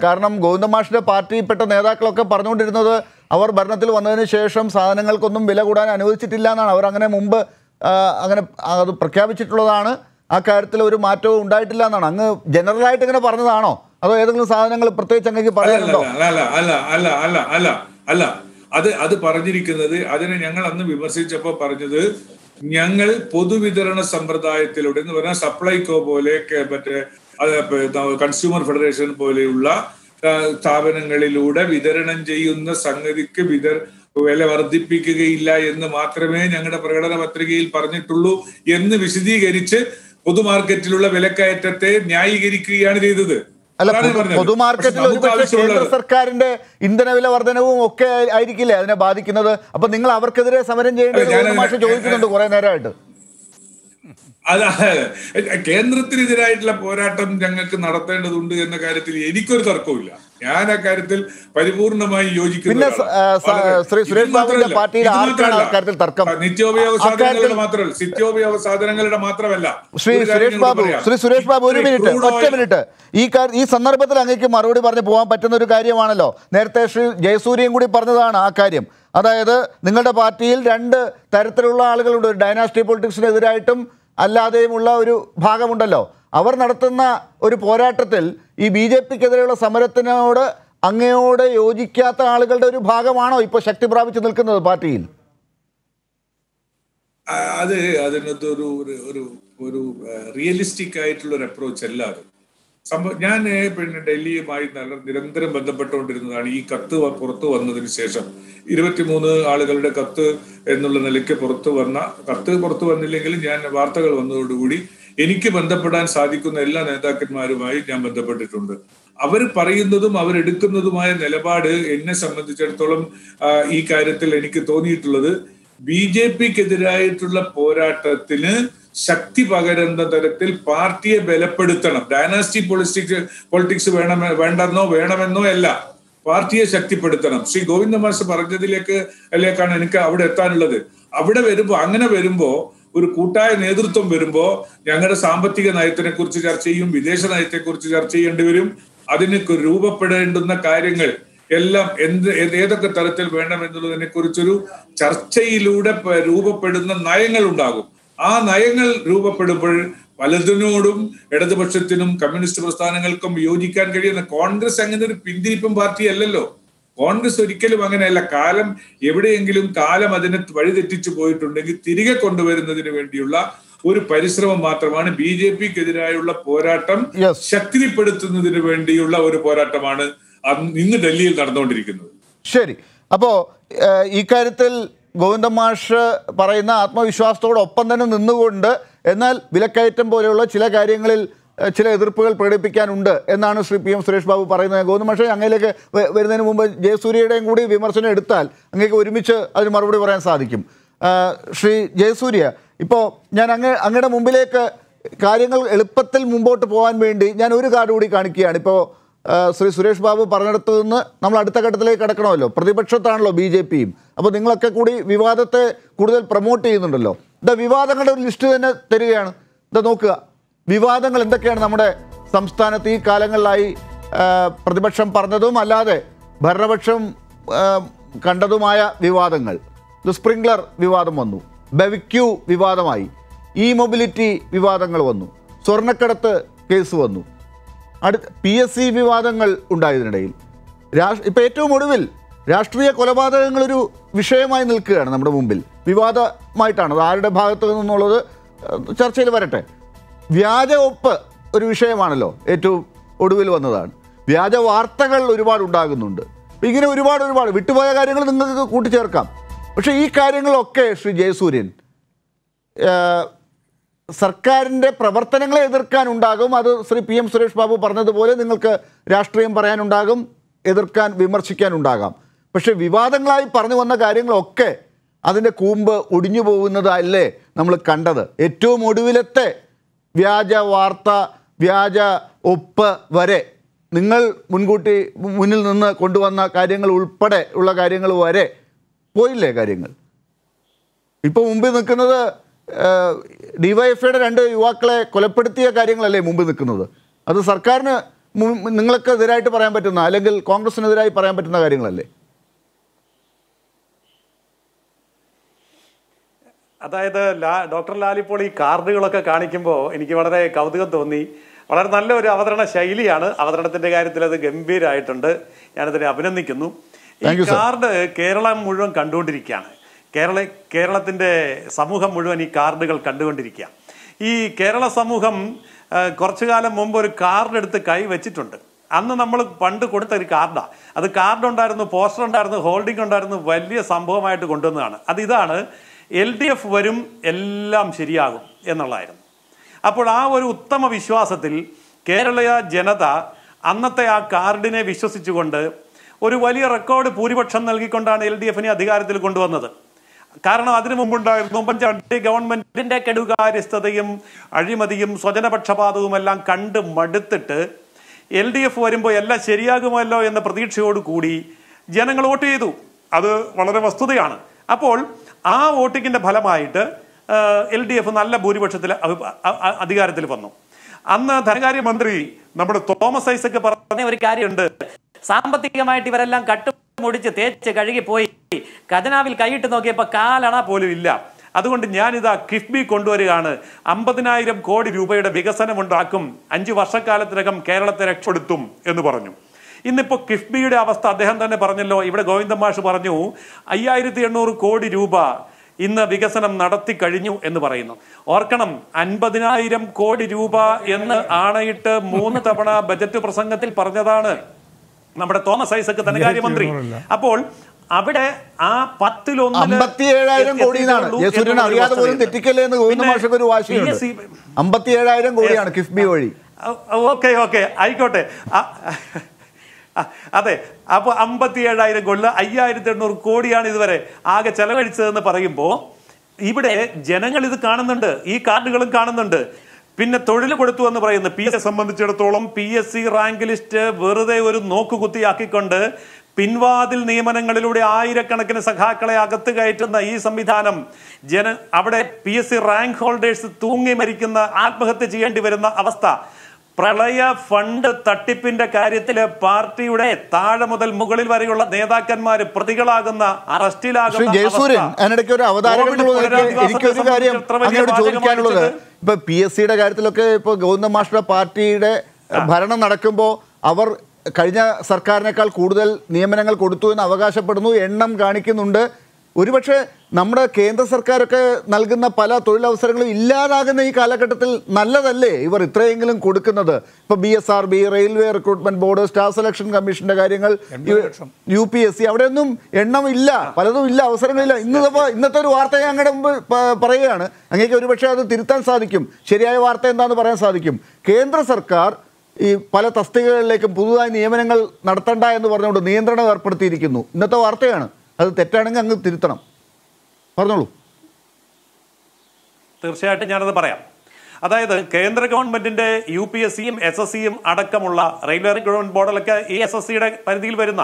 കാരണം ഗോവിന്ദമാഷിന്റെ പാർട്ടിയിൽപ്പെട്ട നേതാക്കളൊക്കെ പറഞ്ഞുകൊണ്ടിരുന്നത് അവർ ഭരണത്തിൽ വന്നതിന് ശേഷം സാധനങ്ങൾക്കൊന്നും വില കൂടാൻ അനുവദിച്ചിട്ടില്ല എന്നാണ് അവർ അങ്ങനെ മുമ്പ് അങ്ങനെ അത് പ്രഖ്യാപിച്ചിട്ടുള്ളതാണ് ആ കാര്യത്തിൽ ഒരു മാറ്റവും ഉണ്ടായിട്ടില്ല എന്നാണ് അങ്ങ് ജനറൽ ആയിട്ട് ഇങ്ങനെ പറഞ്ഞതാണോ അതോ ഏതെങ്കിലും സാധനങ്ങൾ പ്രത്യേകിച്ച് അങ്ങേക്ക് പറയുന്നുണ്ടോ അല്ല അല്ല അല്ല അല്ല അല്ല അല്ല അത് അത് പറഞ്ഞിരിക്കുന്നത് അതിനെ ഞങ്ങൾ അന്ന് വിമർശിച്ചപ്പോൾ പറഞ്ഞത് ഞങ്ങൾ പൊതുവിതരണ സമ്പ്രദായത്തിലൂടെ എന്ന് പറഞ്ഞാൽ സപ്ലൈകോ പോലെ മറ്റേ കൺസ്യൂമർ ഫെഡറേഷൻ പോലെയുള്ള സ്ഥാപനങ്ങളിലൂടെ വിതരണം ചെയ്യുന്ന സംഗതിക്ക് വിത വില വർദ്ധിപ്പിക്കുകയില്ല എന്ന് മാത്രമേ ഞങ്ങളുടെ പ്രകടന പത്രികയിൽ പറഞ്ഞിട്ടുള്ളൂ എന്ന് വിശദീകരിച്ച് പൊതുമാർക്കറ്റിലുള്ള വിലക്കയറ്റത്തെ ന്യായീകരിക്കുകയാണ് ചെയ്തത് അല്ല പൊതുമാർക്കറ്റിൽ ഒരു കേന്ദ്ര സർക്കാരിന്റെ ഇന്ധനവില വർധനവും ഒക്കെ ആയിരിക്കില്ലേ അതിനെ ബാധിക്കുന്നത് അപ്പൊ നിങ്ങൾ അവർക്കെതിരെ സമരം ചെയ്യേണ്ടത് ചോദിക്കുന്നുണ്ട് കുറെ നേരമായിട്ട് അതെ കേന്ദ്രത്തിനെതിരായിട്ടുള്ള പോരാട്ടം ഞങ്ങൾക്ക് നടത്തേണ്ടതുണ്ട് എന്ന കാര്യത്തിൽ എനിക്കൊരു തർക്കവും ഞാൻ അക്കാര്യത്തിൽ പരിപൂർണമായി യോജിക്കുന്നു ശ്രീ സുരേഷ് പാർട്ടിയുടെ ആർക്കാണ് തർക്കം നിത്യോപയോഗ സാധനങ്ങളുടെ മാത്രമല്ല നിത്യോപയോഗ മാത്രമല്ല ശ്രീ സുരേഷ് ബാബു ശ്രീ സുരേഷ് ബാബു ഒരു മിനിറ്റ് ഒറ്റ മിനിറ്റ് ഈ ഈ സന്ദർഭത്തിൽ അങ്ങേക്ക് മറുപടി പറഞ്ഞു പോകാൻ പറ്റുന്ന ഒരു കാര്യമാണല്ലോ നേരത്തെ ശ്രീ ജയസൂര്യൻ കൂടി പറഞ്ഞതാണ് ആ കാര്യം അതായത് നിങ്ങളുടെ പാർട്ടിയിൽ രണ്ട് തരത്തിലുള്ള ആളുകളുണ്ട് ഡൈനാസ്റ്റി പൊളിറ്റിക്സിനെതിരായിട്ടും അല്ലാതെയുമുള്ള ഒരു ഭാഗമുണ്ടല്ലോ അവർ നടത്തുന്ന ഒരു പോരാട്ടത്തിൽ ഈ ബി ജെ പിക്കെതിരെയുള്ള സമരത്തിനോട് അങ്ങയോട് യോജിക്കാത്ത ആളുകളുടെ ഒരു ഭാഗമാണോ ഇപ്പോൾ ശക്തി പ്രാപിച്ചു നിൽക്കുന്നത് പാർട്ടിയിൽ അത് അതിനകത്തൊരു ഒരു ഒരു ഒരു റിയലിസ്റ്റിക് ആയിട്ടുള്ള ഒരു അപ്രോച്ച് അല്ല അത് സംഭവം ഞാൻ പിന്നെ ഡൽഹിയുമായി നല്ല നിരന്തരം ബന്ധപ്പെട്ടുകൊണ്ടിരുന്നതാണ് ഈ കത്ത് പുറത്തു വന്നതിന് ശേഷം ഇരുപത്തിമൂന്ന് ആളുകളുടെ കത്ത് എന്നുള്ള നിലയ്ക്ക് പുറത്തു വന്ന കത്ത് പുറത്തു വന്നില്ലെങ്കിലും ഞാൻ വാർത്തകൾ വന്നതോടുകൂടി എനിക്ക് ബന്ധപ്പെടാൻ സാധിക്കുന്ന എല്ലാ നേതാക്കന്മാരുമായി ഞാൻ ബന്ധപ്പെട്ടിട്ടുണ്ട് അവർ പറയുന്നതും അവരെടുക്കുന്നതുമായ നിലപാട് എന്നെ സംബന്ധിച്ചിടത്തോളം ഈ കാര്യത്തിൽ എനിക്ക് തോന്നിയിട്ടുള്ളത് ബി ജെ പിക്കെതിരായിട്ടുള്ള പോരാട്ടത്തിന് ശക്തി പകരുന്ന തരത്തിൽ പാർട്ടിയെ ബലപ്പെടുത്തണം ഡയനാസ്റ്റി പൊളിറ്റിക്സ് പൊളിറ്റിക്സ് വേണം വേണ്ടെന്നോ വേണമെന്നോ അല്ല പാർട്ടിയെ ശക്തിപ്പെടുത്തണം ശ്രീ ഗോവിന്ദ മാസ് പറഞ്ഞതിലേക്ക് അല്ലേക്കാണ് എനിക്ക് അവിടെ എത്താനുള്ളത് അവിടെ വരുമ്പോ അങ്ങനെ വരുമ്പോ ഒരു കൂട്ടായ നേതൃത്വം വരുമ്പോൾ ഞങ്ങളുടെ സാമ്പത്തിക നയത്തിനെ കുറിച്ച് ചർച്ച ചെയ്യും വിദേശ നയത്തെക്കുറിച്ച് ചർച്ച ചെയ്യേണ്ടി വരും അതിന് രൂപപ്പെടേണ്ടുന്ന കാര്യങ്ങൾ എല്ലാം എന്ത് ഏതൊക്കെ തരത്തിൽ വേണം എന്നുള്ളതിനെ കുറിച്ചൊരു ചർച്ചയിലൂടെ രൂപപ്പെടുന്ന നയങ്ങൾ ഉണ്ടാകും ആ നയങ്ങൾ രൂപപ്പെടുമ്പോൾ പലതിനോടും ഇടതുപക്ഷത്തിനും കമ്മ്യൂണിസ്റ്റ് പ്രസ്ഥാനങ്ങൾക്കും യോജിക്കാൻ കഴിയുന്ന കോൺഗ്രസ് അങ്ങനെ ഒരു പിന്തിരിപ്പും പാർട്ടി അല്ലല്ലോ കോൺഗ്രസ് ഒരിക്കലും അങ്ങനെയല്ല കാലം എവിടെയെങ്കിലും കാലം അതിനെ വഴിതെറ്റിച്ചു പോയിട്ടുണ്ടെങ്കിൽ തിരികെ കൊണ്ടുവരുന്നതിന് വേണ്ടിയുള്ള ഒരു പരിശ്രമം മാത്രമാണ് ബി ജെ പിക്കെതിരായുള്ള പോരാട്ടം ശക്തിപ്പെടുത്തുന്നതിന് വേണ്ടിയുള്ള ഒരു പോരാട്ടമാണ് ഇന്ന് ഡൽഹിയിൽ നടന്നുകൊണ്ടിരിക്കുന്നത് ശരി അപ്പോ ഇക്കാര്യത്തിൽ ഗോവിന്ദ മാഷ് പറയുന്ന ആത്മവിശ്വാസത്തോടൊപ്പം തന്നെ നിന്നുകൊണ്ട് എന്നാൽ വിലക്കയറ്റം പോലെയുള്ള ചില കാര്യങ്ങളിൽ ചില എതിർപ്പുകൾ പ്രകടിപ്പിക്കാനുണ്ട് എന്നാണ് ശ്രീ പി എം സുരേഷ് ബാബു പറയുന്നത് ഗോവിന്ദ് അങ്ങയിലേക്ക് വരുന്നതിന് മുമ്പ് ജയസൂര്യയുടെയും കൂടി വിമർശനം എടുത്താൽ അങ്ങേക്ക് ഒരുമിച്ച് അതിന് മറുപടി പറയാൻ സാധിക്കും ശ്രീ ജയസൂര്യ ഇപ്പോൾ ഞാൻ അങ്ങ് അങ്ങയുടെ മുമ്പിലേക്ക് കാര്യങ്ങൾ എളുപ്പത്തിൽ മുമ്പോട്ട് പോകാൻ വേണ്ടി ഞാൻ ഒരു കാർഡ് കൂടി കാണിക്കുകയാണ് ഇപ്പോൾ ശ്രീ സുരേഷ് ബാബു പറഞ്ഞെടുത്തു നിന്ന് നമ്മൾ അടുത്ത ഘട്ടത്തിലേക്ക് കിടക്കണമല്ലോ പ്രതിപക്ഷത്താണല്ലോ ബി ജെ പിയും അപ്പോൾ നിങ്ങളൊക്കെ കൂടി വിവാദത്തെ കൂടുതൽ പ്രൊമോട്ട് ചെയ്യുന്നുണ്ടല്ലോ ഇതാ വിവാദങ്ങളുടെ ഒരു ലിസ്റ്റ് തന്നെ തരികയാണ് ഇതാ നോക്കുക വിവാദങ്ങൾ എന്തൊക്കെയാണ് നമ്മുടെ സംസ്ഥാനത്ത് ഈ കാലങ്ങളിലായി പ്രതിപക്ഷം പറഞ്ഞതും അല്ലാതെ ഭരണപക്ഷം കണ്ടതുമായ വിവാദങ്ങൾ സ്പ്രിംഗ്ലർ വിവാദം വന്നു ബെവിക്യൂ വിവാദമായി ഇ മൊബിലിറ്റി വിവാദങ്ങൾ വന്നു സ്വർണ്ണക്കടത്ത് കേസ് വന്നു അടുത്ത പി എസ് സി വിവാദങ്ങൾ ഉണ്ടായതിനിടയിൽ രാഷ് ഇപ്പം ഏറ്റവും ഒടുവിൽ രാഷ്ട്രീയ കൊലപാതകങ്ങളൊരു വിഷയമായി നിൽക്കുകയാണ് നമ്മുടെ മുമ്പിൽ വിവാദമായിട്ടാണ് അത് ആരുടെ ഭാഗത്തു നിന്നുള്ളത് ചർച്ചയിൽ വരട്ടെ വ്യാജ ഒപ്പ് ഒരു വിഷയമാണല്ലോ ഏറ്റവും ഒടുവിൽ വന്നതാണ് വ്യാജ വാർത്തകൾ ഒരുപാട് ഉണ്ടാകുന്നുണ്ട് ഇങ്ങനെ ഒരുപാട് ഒരുപാട് വിട്ടുപോയ കാര്യങ്ങൾ നിങ്ങൾക്ക് കൂട്ടിച്ചേർക്കാം പക്ഷേ ഈ കാര്യങ്ങളൊക്കെ ശ്രീ ജയസൂര്യൻ സർക്കാരിൻ്റെ പ്രവർത്തനങ്ങളെ എതിർക്കാനുണ്ടാകും അത് ശ്രീ പി എം സുരേഷ് ബാബു പറഞ്ഞതുപോലെ നിങ്ങൾക്ക് രാഷ്ട്രീയം പറയാനുണ്ടാകും എതിർക്കാൻ വിമർശിക്കാനുണ്ടാകാം പക്ഷേ വിവാദങ്ങളായി പറഞ്ഞു വന്ന കാര്യങ്ങളൊക്കെ അതിൻ്റെ കൂമ്പ് ഒടിഞ്ഞു പോകുന്നതല്ലേ നമ്മൾ കണ്ടത് ഏറ്റവും ഒടുവിലത്തെ വ്യാജ വാർത്ത വ്യാജ ഒപ്പ് വരെ നിങ്ങൾ മുൻകൂട്ടി മുന്നിൽ നിന്ന് കൊണ്ടുവന്ന കാര്യങ്ങൾ ഉൾപ്പെടെ ഉള്ള കാര്യങ്ങൾ വരെ പോയില്ലേ കാര്യങ്ങൾ ഇപ്പോൾ മുമ്പിൽ നിൽക്കുന്നത് ഡിവൈഎഫ്ഐയുടെ രണ്ട് യുവാക്കളെ കൊലപ്പെടുത്തിയ കാര്യങ്ങളല്ലേ മുമ്പിൽ നിൽക്കുന്നത് അത് സർക്കാരിന് എതിരായിട്ട് പറയാൻ പറ്റുന്ന അല്ലെങ്കിൽ കോൺഗ്രസിനെതിരായി പറയാൻ പറ്റുന്ന കാര്യങ്ങളല്ലേ അതായത് ലാ ഡോക്ടർ ലാലിപ്പോൾ ഈ കാർഡുകളൊക്കെ കാണിക്കുമ്പോൾ എനിക്ക് വളരെ കൗതുകം തോന്നി വളരെ നല്ലൊരു അവതരണ ശൈലിയാണ് അവതരണത്തിന്റെ കാര്യത്തിൽ അത് ഗംഭീരമായിട്ടുണ്ട് ഞാനതിനെ അഭിനന്ദിക്കുന്നു ഈ കാർഡ് കേരളം മുഴുവൻ കണ്ടുകൊണ്ടിരിക്കുകയാണ് കേരള കേരളത്തിന്റെ സമൂഹം മുഴുവൻ ഈ കാർഡുകൾ കണ്ടുകൊണ്ടിരിക്കുക ഈ കേരള സമൂഹം കുറച്ചു കാലം മുമ്പ് ഒരു കാർഡ് എടുത്ത് കൈ വെച്ചിട്ടുണ്ട് അന്ന് നമ്മൾ പണ്ട് കൊടുത്ത ഒരു കാർഡാണ് അത് കാർഡ് ഉണ്ടായിരുന്നു പോസ്റ്റർ ഉണ്ടായിരുന്നു ഹോൾഡിംഗ് ഉണ്ടായിരുന്നു വലിയ സംഭവമായിട്ട് കൊണ്ടുവന്നതാണ് അത് ഇതാണ് എൽ ഡി എഫ് വരും എല്ലാം ശരിയാകും എന്നുള്ളതായിരുന്നു അപ്പോൾ ആ ഒരു ഉത്തമ വിശ്വാസത്തിൽ കേരള ജനത അന്നത്തെ ആ കാർഡിനെ വിശ്വസിച്ചുകൊണ്ട് ഒരു വലിയ റെക്കോർഡ് ഭൂരിപക്ഷം നൽകിക്കൊണ്ടാണ് എൽ ഡി എഫിനെ അധികാരത്തിൽ കൊണ്ടുവന്നത് കാരണം അതിനു മുമ്പുണ്ടായിരുന്നു ഉമ്മൻചാണ്ടി ഗവൺമെന്റിന്റെ കെടുകാര്യസ്ഥതയും അഴിമതിയും സ്വജനപക്ഷപാതവുമെല്ലാം എല്ലാം കണ്ട് മടുത്തിട്ട് എൽ ഡി എഫ് വരുമ്പോൾ എല്ലാം ശരിയാകുമല്ലോ എന്ന പ്രതീക്ഷയോടുകൂടി ജനങ്ങൾ വോട്ട് ചെയ്തു അത് വളരെ വസ്തുതയാണ് അപ്പോൾ ആ വോട്ടിങ്ങിന്റെ ഫലമായിട്ട് എൽ ഡി എഫ് നല്ല ഭൂരിപക്ഷത്തിൽ അധികാരത്തിൽ വന്നു അന്ന് ധനകാര്യമന്ത്രി നമ്മുടെ തോമസ് ഐസക്ക് പറഞ്ഞ ഒരു കാര്യമുണ്ട് സാമ്പത്തികമായിട്ട് ഇവരെല്ലാം കട്ടുമുടിച്ച് തേച്ച് കഴുകി പോയി ഖജനാവിൽ കൈയിട്ട് നോക്കിയപ്പോൾ കാലണ പോലും ഇല്ല അതുകൊണ്ട് ഞാനിതാ കിഫ്ബി കൊണ്ടുവരികയാണ് അമ്പതിനായിരം കോടി രൂപയുടെ വികസനം ഉണ്ടാക്കും അഞ്ച് വർഷക്കാലത്തിനകം കേരളത്തെ രക്ഷപ്പെടുത്തും എന്ന് പറഞ്ഞു ഇന്നിപ്പോൾ കിഫ്ബിയുടെ അവസ്ഥ അദ്ദേഹം തന്നെ പറഞ്ഞല്ലോ ഇവിടെ ഗോവിന്ദ മാഷ് പറഞ്ഞു അയ്യായിരത്തി എണ്ണൂറ് കോടി രൂപ ഇന്ന് വികസനം നടത്തി കഴിഞ്ഞു എന്ന് പറയുന്നു ഓർക്കണം അൻപതിനായിരം കോടി രൂപ എന്ന് ആണയിട്ട് മൂന്ന് തവണ ബജറ്റ് പ്രസംഗത്തിൽ പറഞ്ഞതാണ് നമ്മുടെ തോമസ് ഐസക് ധനകാര്യമന്ത്രി അപ്പോൾ അവിടെ ആ പത്തിലൊന്നും യേശുരൻ പോലും എന്ന് ഒരു കോടിയാണ് കിഫ്ബി വഴി ഓക്കെ ഓക്കെ ആയിക്കോട്ടെ അതെ അപ്പൊ അമ്പത്തി ഏഴായിരം ഗോളിൽ അയ്യായിരത്തി എണ്ണൂറ് കോടിയാണ് ഇതുവരെ ആകെ ചെലവഴിച്ചതെന്ന് പറയുമ്പോൾ ഇവിടെ ജനങ്ങൾ ഇത് കാണുന്നുണ്ട് ഈ കാർഡുകളും കാണുന്നുണ്ട് പിന്നെ തൊഴിൽ കൊടുത്തു എന്ന് പറയുന്നത് പി എസ് സംബന്ധിച്ചിടത്തോളം P S C rank list വെറുതെ ഒരു നോക്കുകുത്തിയാക്കിക്കൊണ്ട് പിൻവാതിൽ നിയമനങ്ങളിലൂടെ ആയിരക്കണക്കിന് സഖാക്കളെ അകത്ത് കയറ്റുന്ന ഈ സംവിധാനം ജന അവിടെ P S C rank holders തൂങ്ങി മരിക്കുന്ന ആത്മഹത്യ ചെയ്യേണ്ടി വരുന്ന അവസ്ഥ പ്രളയ ഫണ്ട് തട്ടിപ്പിന്റെ കാര്യത്തിൽ പാർട്ടിയുടെ താഴെ മുതൽ മുകളിൽ വരെയുള്ള നേതാക്കന്മാർ പ്രതികളാകുന്ന അറസ്റ്റിലാകുന്ന ചോദിക്കാനുള്ളത് ഇപ്പൊ പി എസ് സിയുടെ കാര്യത്തിലൊക്കെ ഇപ്പൊ ഗോവിന്ദ മാഷ്ട പാർട്ടിയുടെ ഭരണം നടക്കുമ്പോൾ അവർ കഴിഞ്ഞ സർക്കാരിനേക്കാൾ കൂടുതൽ നിയമനങ്ങൾ കൊടുത്തു എന്ന് അവകാശപ്പെടുന്നു എണ്ണം കാണിക്കുന്നുണ്ട് ഒരുപക്ഷെ നമ്മുടെ കേന്ദ്ര സർക്കാരൊക്കെ നൽകുന്ന പല തൊഴിലവസരങ്ങളും ഇല്ലാതാകുന്ന ഈ കാലഘട്ടത്തിൽ നല്ലതല്ലേ ഇവർ ഇത്രയെങ്കിലും കൊടുക്കുന്നത് ഇപ്പൊ B S R B railway recruitment board staff selection കമ്മീഷന്റെ കാര്യങ്ങൾ യു പി എസ് സി അവിടെയൊന്നും എണ്ണം ഇല്ല പലതും ഇല്ല അവസരങ്ങളില്ല ഇന്ന് ഇന്നത്തെ ഒരു വാർത്ത ഞാൻ അങ്ങയുടെ മുമ്പ് പറയുകയാണ് അങ്ങേക്ക് ഒരുപക്ഷെ അത് തിരുത്താൻ സാധിക്കും ശരിയായ വാർത്ത എന്താണെന്ന് പറയാൻ സാധിക്കും കേന്ദ്ര സർക്കാർ ഈ പല തസ്തികകളിലേക്കും പുതുതായി നിയമനങ്ങൾ നടത്തണ്ട എന്ന് പറഞ്ഞുകൊണ്ട് നിയന്ത്രണം ഏർപ്പെടുത്തിയിരിക്കുന്നു ഇന്നത്തെ വാർത്തയാണ് അത് തെറ്റാണെങ്കിൽ അങ്ങ് തിരുത്തണം പറഞ്ഞോളൂ തീർച്ചയായിട്ടും ഞാനത് പറയാം അതായത് കേന്ദ്ര ഗവൺമെന്റിന്റെ യു പി എസ് സിയും എസ് എസ് സിയും അടക്കമുള്ള റെയിൽവേ റിക്രൂട്ട്മെന്റ് ബോർഡിലൊക്കെ ഈ എസ് എസ് സിയുടെ പരിധിയിൽ വരുന്ന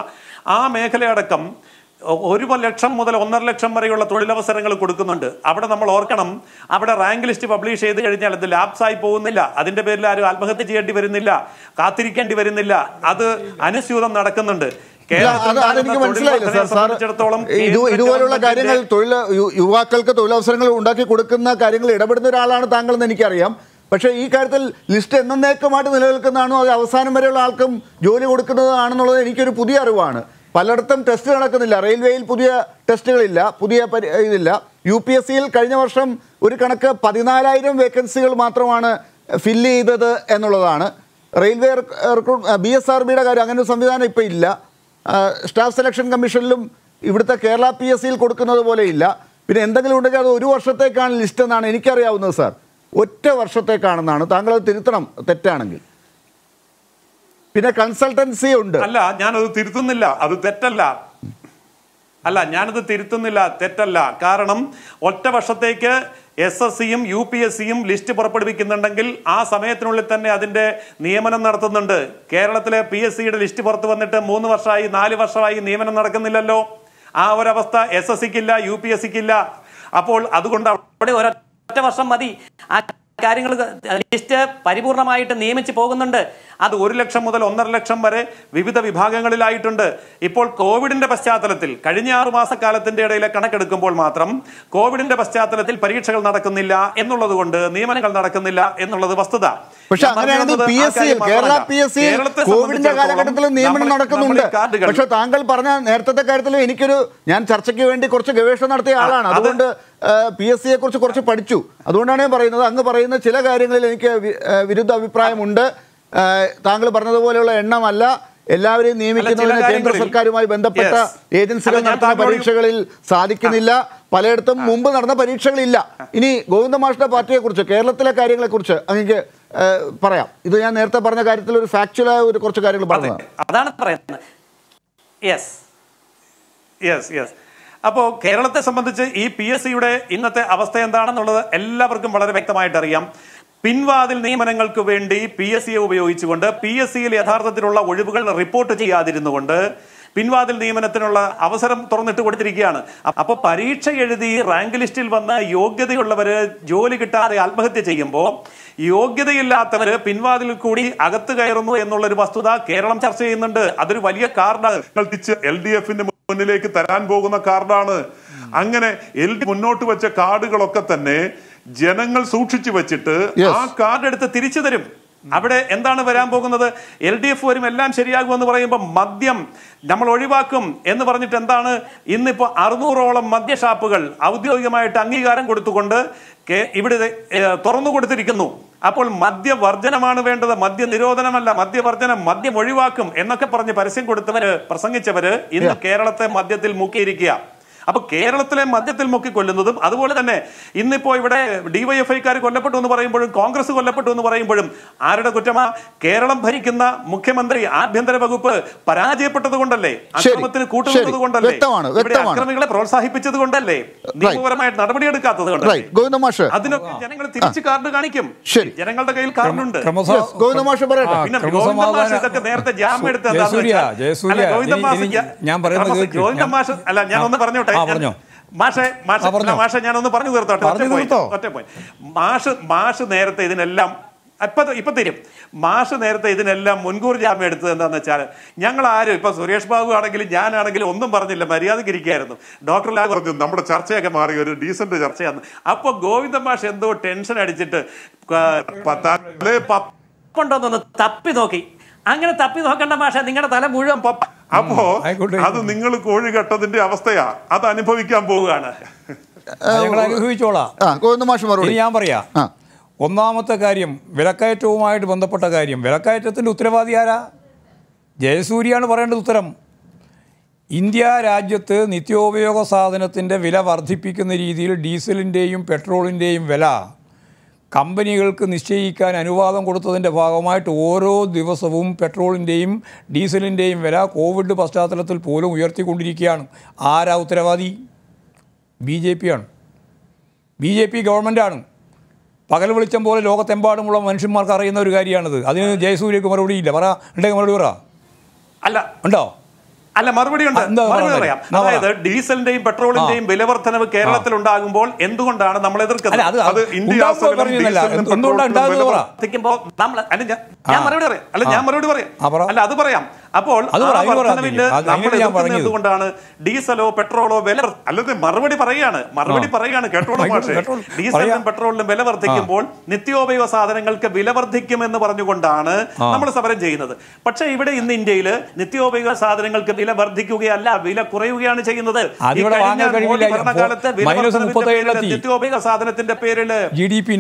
ആ മേഖലയടക്കം ഒരു ലക്ഷം മുതൽ ഒന്നര ലക്ഷം വരെയുള്ള തൊഴിലവസരങ്ങൾ കൊടുക്കുന്നുണ്ട് അവിടെ നമ്മൾ ഓർക്കണം അവിടെ റാങ്ക് ലിസ്റ്റ് പബ്ലിഷ് ചെയ്ത് കഴിഞ്ഞാൽ അത് ലാപ്സായി പോകുന്നില്ല അതിന്റെ പേരിൽ ആരും ആത്മഹത്യ ചെയ്യേണ്ടി വരുന്നില്ല കാത്തിരിക്കേണ്ടി വരുന്നില്ല അത് അനുസ്യൂതം നടക്കുന്നുണ്ട് എനിക്ക് മനസ്സിലായില്ല ഇതുപോലുള്ള കാര്യങ്ങൾ തൊഴിൽ യുവാക്കൾക്ക് തൊഴിലവസരങ്ങൾ ഉണ്ടാക്കി കൊടുക്കുന്ന കാര്യങ്ങൾ ഇടപെടുന്ന ഒരാളാണ് എന്ന് എനിക്കറിയാം പക്ഷേ ഈ കാര്യത്തിൽ ലിസ്റ്റ് എന്നേക്കുമായിട്ട് നിലനിൽക്കുന്നതാണോ അത് അവസാനം വരെയുള്ള ആൾക്കും ജോലി കൊടുക്കുന്നതാണെന്നുള്ളത് എനിക്കൊരു പുതിയ അറിവാണ് പലയിടത്തും ടെസ്റ്റ് നടക്കുന്നില്ല റെയിൽവേയിൽ പുതിയ ടെസ്റ്റുകളില്ല പുതിയ ഇതില്ല യു പി എസ് സിയിൽ കഴിഞ്ഞ വർഷം ഒരു കണക്ക് പതിനാലായിരം വേക്കൻസികൾ മാത്രമാണ് ഫില്ല് ചെയ്തത് എന്നുള്ളതാണ് railway recruit B S R ബിയുടെ കാര്യം അങ്ങനെ ഒരു സംവിധാനം ഇപ്പോൾ ഇല്ല സ്റ്റാഫ് സെലക്ഷൻ കമ്മീഷനിലും ഇവിടുത്തെ കേരള പി എസ് സിയിൽ കൊടുക്കുന്നത് പോലെയില്ല പിന്നെ എന്തെങ്കിലും ഉണ്ടെങ്കിൽ അത് ഒരു വർഷത്തേക്കാണ് ലിസ്റ്റ് എന്നാണ് എനിക്കറിയാവുന്നത് സാർ ഒറ്റ വർഷത്തേക്കാണെന്നാണ് താങ്കൾ അത് തിരുത്തണം തെറ്റാണെങ്കിൽ പിന്നെ കൺസൾട്ടൻസി ഉണ്ട് അല്ല ഞാനത് തിരുത്തുന്നില്ല അത് തെറ്റല്ല അല്ല ഞാനത് തിരുത്തുന്നില്ല തെറ്റല്ല കാരണം ഒറ്റ വർഷത്തേക്ക് എസ് എസ് സിയും യു പി എസ് സിയും ലിസ്റ്റ് പുറപ്പെടുവിക്കുന്നുണ്ടെങ്കിൽ ആ സമയത്തിനുള്ളിൽ തന്നെ അതിന്റെ നിയമനം നടത്തുന്നുണ്ട് കേരളത്തിലെ പി എസ് സിയുടെ ലിസ്റ്റ് പുറത്തു വന്നിട്ട് മൂന്ന് വർഷമായി നാല് വർഷമായി നിയമനം നടക്കുന്നില്ലല്ലോ ആ ഒരവസ്ഥ എസ് എസ് സിക്കില്ല യു പി എസ് സിക്കില്ല അപ്പോൾ അതുകൊണ്ട് അവിടെ ഒരൊറ്റ വർഷം മതി ആ കാര്യങ്ങൾ ലിസ്റ്റ് പരിപൂർണമായിട്ട് നിയമിച്ച് പോകുന്നുണ്ട് അത് ഒരു ലക്ഷം മുതൽ ഒന്നര ലക്ഷം വരെ വിവിധ വിഭാഗങ്ങളിലായിട്ടുണ്ട് ഇപ്പോൾ കോവിഡിന്റെ പശ്ചാത്തലത്തിൽ കഴിഞ്ഞ ആറു മാസക്കാലത്തിന്റെ ഇടയിലെ കണക്കെടുക്കുമ്പോൾ മാത്രം കോവിഡിന്റെ പശ്ചാത്തലത്തിൽ പരീക്ഷകൾ നടക്കുന്നില്ല എന്നുള്ളത് കൊണ്ട് നിയമനങ്ങൾ നടക്കുന്നില്ല എന്നുള്ളത് വസ്തുത പക്ഷെ അങ്ങനെയാണെങ്കിൽ P S C Kerala P S C കോവിഡിന്റെ കാലഘട്ടത്തിൽ നിയമനം നടക്കുന്നുണ്ട് പക്ഷെ താങ്കൾ പറഞ്ഞ നേരത്തെ കാര്യത്തിൽ എനിക്കൊരു ഞാൻ ചർച്ചയ്ക്ക് വേണ്ടി കുറച്ച് ഗവേഷണം നടത്തിയ ആളാണ് അതുകൊണ്ട് പി എസ് സിയെ കുറിച്ച് കുറച്ച് പഠിച്ചു അതുകൊണ്ടാണ് ഞാൻ പറയുന്നത് അങ്ങ് പറയുന്ന ചില കാര്യങ്ങളിൽ എനിക്ക് വിരുദ്ധ അഭിപ്രായമുണ്ട് താങ്കൾ പറഞ്ഞതുപോലെയുള്ള എണ്ണമല്ല എല്ലാവരെയും നിയമിക്കുന്നതിന് കേന്ദ്ര സർക്കാരുമായി ബന്ധപ്പെട്ട ഏജൻസികൾ നടത്തുന്ന പരീക്ഷകളിൽ സാധിക്കുന്നില്ല പലയിടത്തും മുമ്പ് നടന്ന പരീക്ഷകളില്ല ഇനി ഗോവിന്ദ മാഷിന്റെ പാർട്ടിയെക്കുറിച്ച് കേരളത്തിലെ കാര്യങ്ങളെക്കുറിച്ച് അങ്ങനെ പറയാം ഇത് ഞാൻ നേരത്തെ പറഞ്ഞ കാര്യത്തിൽ ഒരു ഫാക്ച്വലായ ഒരു കുറച്ച് കാര്യങ്ങൾ പറഞ്ഞു അതാണ് പറയുന്നത് യെസ് യെസ് യെസ് അപ്പോൾ കേരളത്തെ സംബന്ധിച്ച് ഈ പി എസ് സിയുടെ ഇന്നത്തെ അവസ്ഥ എന്താണെന്നുള്ളത് എല്ലാവർക്കും വളരെ വ്യക്തമായിട്ട് അറിയാം പിൻവാതിൽ നിയമനങ്ങൾക്ക് വേണ്ടി പി എസ് സിയെ ഉപയോഗിച്ചുകൊണ്ട് പി എസ് സിയിൽ യഥാർത്ഥത്തിലുള്ള ഒഴിവുകൾ റിപ്പോർട്ട് ചെയ്യാതിരുന്നുകൊണ്ട് പിൻവാതിൽ നിയമനത്തിനുള്ള അവസരം തുറന്നിട്ട് കൊടുത്തിരിക്കുകയാണ് അപ്പോൾ പരീക്ഷ എഴുതി റാങ്ക് ലിസ്റ്റിൽ വന്ന യോഗ്യതയുള്ളവർ ജോലി കിട്ടാതെ ആത്മഹത്യ ചെയ്യുമ്പോൾ യോഗ്യതയില്ലാത്തവര് പിൻവാതിൽ കൂടി അകത്ത് കയറുന്നു എന്നുള്ളൊരു വസ്തുത കേരളം ചർച്ച ചെയ്യുന്നുണ്ട് അതൊരു വലിയ കാർഡാണ് തിരിച്ച് എൽ ഡി എഫിന്റെ മുന്നിലേക്ക് തരാൻ പോകുന്ന കാർഡാണ് അങ്ങനെ എൽ ഡി മുന്നോട്ട് വെച്ച കാർഡുകളൊക്കെ തന്നെ ജനങ്ങൾ സൂക്ഷിച്ചു വെച്ചിട്ട് ആ കാർഡ് എടുത്ത് തിരിച്ചു തരും അവിടെ എന്താണ് വരാൻ പോകുന്നത് എൽ ഡി എഫ് വരും എല്ലാം ശരിയാകുമെന്ന് പറയുമ്പോൾ മദ്യം നമ്മൾ ഒഴിവാക്കും എന്ന് പറഞ്ഞിട്ട് എന്താണ് ഇന്നിപ്പോൾ അറുന്നൂറോളം മദ്യഷാപ്പുകൾ ഔദ്യോഗികമായിട്ട് അംഗീകാരം കൊടുത്തുകൊണ്ട് ഇവിടെ തുറന്നു കൊടുത്തിരിക്കുന്നു അപ്പോൾ മദ്യവർജനമാണ് വേണ്ടത് മദ്യ നിരോധനമല്ല മദ്യവർജനം മദ്യം ഒഴിവാക്കും എന്നൊക്കെ പറഞ്ഞ് പരസ്യം കൊടുത്തവര് പ്രസംഗിച്ചവര് ഇന്ന് കേരളത്തെ മദ്യത്തിൽ മുക്കിയിരിക്കുക അപ്പൊ കേരളത്തിലെ മദ്യത്തിൽ മുക്കി കൊല്ലുന്നതും അതുപോലെ തന്നെ ഇന്നിപ്പോ ഇവിടെ ഡിവൈഎഫ്ഐക്കാർ കൊല്ലപ്പെട്ടു എന്ന് പറയുമ്പോഴും കോൺഗ്രസ് കൊല്ലപ്പെട്ടു എന്ന് പറയുമ്പോഴും ആരുടെ കുറ്റമാ കേരളം ഭരിക്കുന്ന മുഖ്യമന്ത്രി ആഭ്യന്തര വകുപ്പ് പരാജയപ്പെട്ടത് കൊണ്ടല്ലേ അക്രമത്തിന് കൂട്ടുന്നത് കൊണ്ടല്ലേ അക്രമികളെ പ്രോത്സാഹിപ്പിച്ചത് കൊണ്ടല്ലേ നിയമപരമായിട്ട് നടപടിയെടുക്കാത്തത് കൊണ്ടല്ലേ അതിനൊക്കെ ജനങ്ങൾ തിരിച്ചു കാർഡ് കാണിക്കും ജനങ്ങളുടെ കയ്യിൽ കാർഡുണ്ട് പിന്നെ ഗോവിന്ദമാഷ് ഇതൊക്കെ നേരത്തെ ജാമ്യം എടുത്തത് ഞാൻ പറയുന്നത് ഗോവിന്ദമാഷ് അല്ല ഞാൻ ഒന്ന് പറഞ്ഞോട്ടെ ആ പറഞ്ഞോ മാഷെ ഞാനൊന്ന് പറഞ്ഞു തീർത്തോട്ടെ മാഷ് മാഷ് നേരത്തെ ഇതിനെല്ലാം ഇപ്പം ഇപ്പം തരും മാഷ് നേരത്തെ ഇതിനെല്ലാം മുൻകൂർ ജാമ്യം എടുത്തത് എന്താണെന്ന് വെച്ചാൽ ഞങ്ങൾ ആരും ഇപ്പൊ സുരേഷ് ബാബു ആണെങ്കിലും ഞാനാണെങ്കിലും ഒന്നും പറഞ്ഞില്ല മര്യാദയ്ക്ക് ഇരിക്കുകയായിരുന്നു ഡോക്ടർ ലാൽ പറഞ്ഞു നമ്മുടെ ചർച്ചയൊക്കെ മാറി ഒരു ഡീസന്റ് ചർച്ചയാണ് അപ്പോൾ ഗോവിന്ദ മാഷ് എന്തോ ടെൻഷൻ അടിച്ചിട്ട് പപ്പുണ്ടോന്നൊന്ന് തപ്പി നോക്കി അങ്ങനെ തപ്പി നോക്കേണ്ട മാഷ നിങ്ങളുടെ തല മുഴുവൻ പപ്പ അപ്പോ അത് നിങ്ങൾ കോഴി കെട്ടതിന്റെ അവസ്ഥയാ അത് അനുഭവിക്കാൻ പോവുകയാണ് അനുഭവിച്ചോളാം ഞാൻ പറയാ ഒന്നാമത്തെ കാര്യം വിലക്കയറ്റവുമായിട്ട് ബന്ധപ്പെട്ട കാര്യം വിലക്കയറ്റത്തിന്റെ ഉത്തരവാദി ആരാ ജയസൂര്യാണ് പറയേണ്ടത് ഉത്തരം ഇന്ത്യ രാജ്യത്ത് നിത്യോപയോഗ സാധനത്തിൻ്റെ വില വർദ്ധിപ്പിക്കുന്ന രീതിയിൽ ഡീസലിൻ്റെയും പെട്രോളിൻ്റെയും വില കമ്പനികൾക്ക് നിശ്ചയിക്കാൻ അനുവാദം കൊടുത്തതിൻ്റെ ഭാഗമായിട്ട് ഓരോ ദിവസവും പെട്രോളിൻ്റെയും ഡീസലിൻ്റെയും വില കോവിഡ് പശ്ചാത്തലത്തിൽ പോലും ഉയർത്തിക്കൊണ്ടിരിക്കുകയാണ് ആരാ ഉത്തരവാദി ബി ജെ പി ആണ് ബി ജെ പി ഗവൺമെൻറ്റാണ് പകൽ വെളിച്ചം പോലെ ലോകത്തെമ്പാടുമുള്ള മനുഷ്യന്മാർക്ക് അറിയുന്ന ഒരു കാര്യമാണിത് അതിന് ജയസൂര്യക്ക് മറുപടിയില്ല പറ ഉണ്ടെങ്കിൽ മറുപടി പറ അല്ല ഉണ്ടോ അല്ല മറുപടി ഉണ്ട് മറുപടി പറയാം അതായത് ഡീസലിന്റെയും പെട്രോളിന്റെയും വിലവർദ്ധനവ് കേരളത്തിൽ ഉണ്ടാകുമ്പോൾ എന്തുകൊണ്ടാണ് നമ്മൾ എതിർക്കുന്നത് അത് ഇന്ത്യ ഞാൻ മറുപടി അല്ല ഞാൻ മറുപടി പറയാം അല്ല അത് പറയാം അപ്പോൾ എന്തുകൊണ്ടാണ് ഡീസലോ പെട്രോളോ വില അല്ലെങ്കിൽ മറുപടി പറയുകയാണ് മറുപടി പറയുകയാണ് കേട്ടോളൂ ഡീസലിനും പെട്രോളിനും വില വർദ്ധിക്കുമ്പോൾ നിത്യോപയോഗ സാധനങ്ങൾക്ക് വില വർദ്ധിക്കുമെന്ന് പറഞ്ഞുകൊണ്ടാണ് നമ്മൾ സമരം ചെയ്യുന്നത് പക്ഷേ ഇവിടെ ഇന്ന് ഇന്ത്യയിൽ നിത്യോപയോഗ സാധനങ്ങൾക്ക് വില വർദ്ധിക്കുകയല്ല വില കുറയുകയാണ് ചെയ്യുന്നത് ഭരണകാലത്ത് നിത്യോപയോഗ സാധനത്തിന്റെ പേരിൽ ജി ഡി പി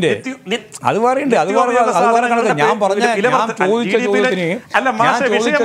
ഞാൻ പറഞ്ഞ അല്ല മാഷ വിഷയം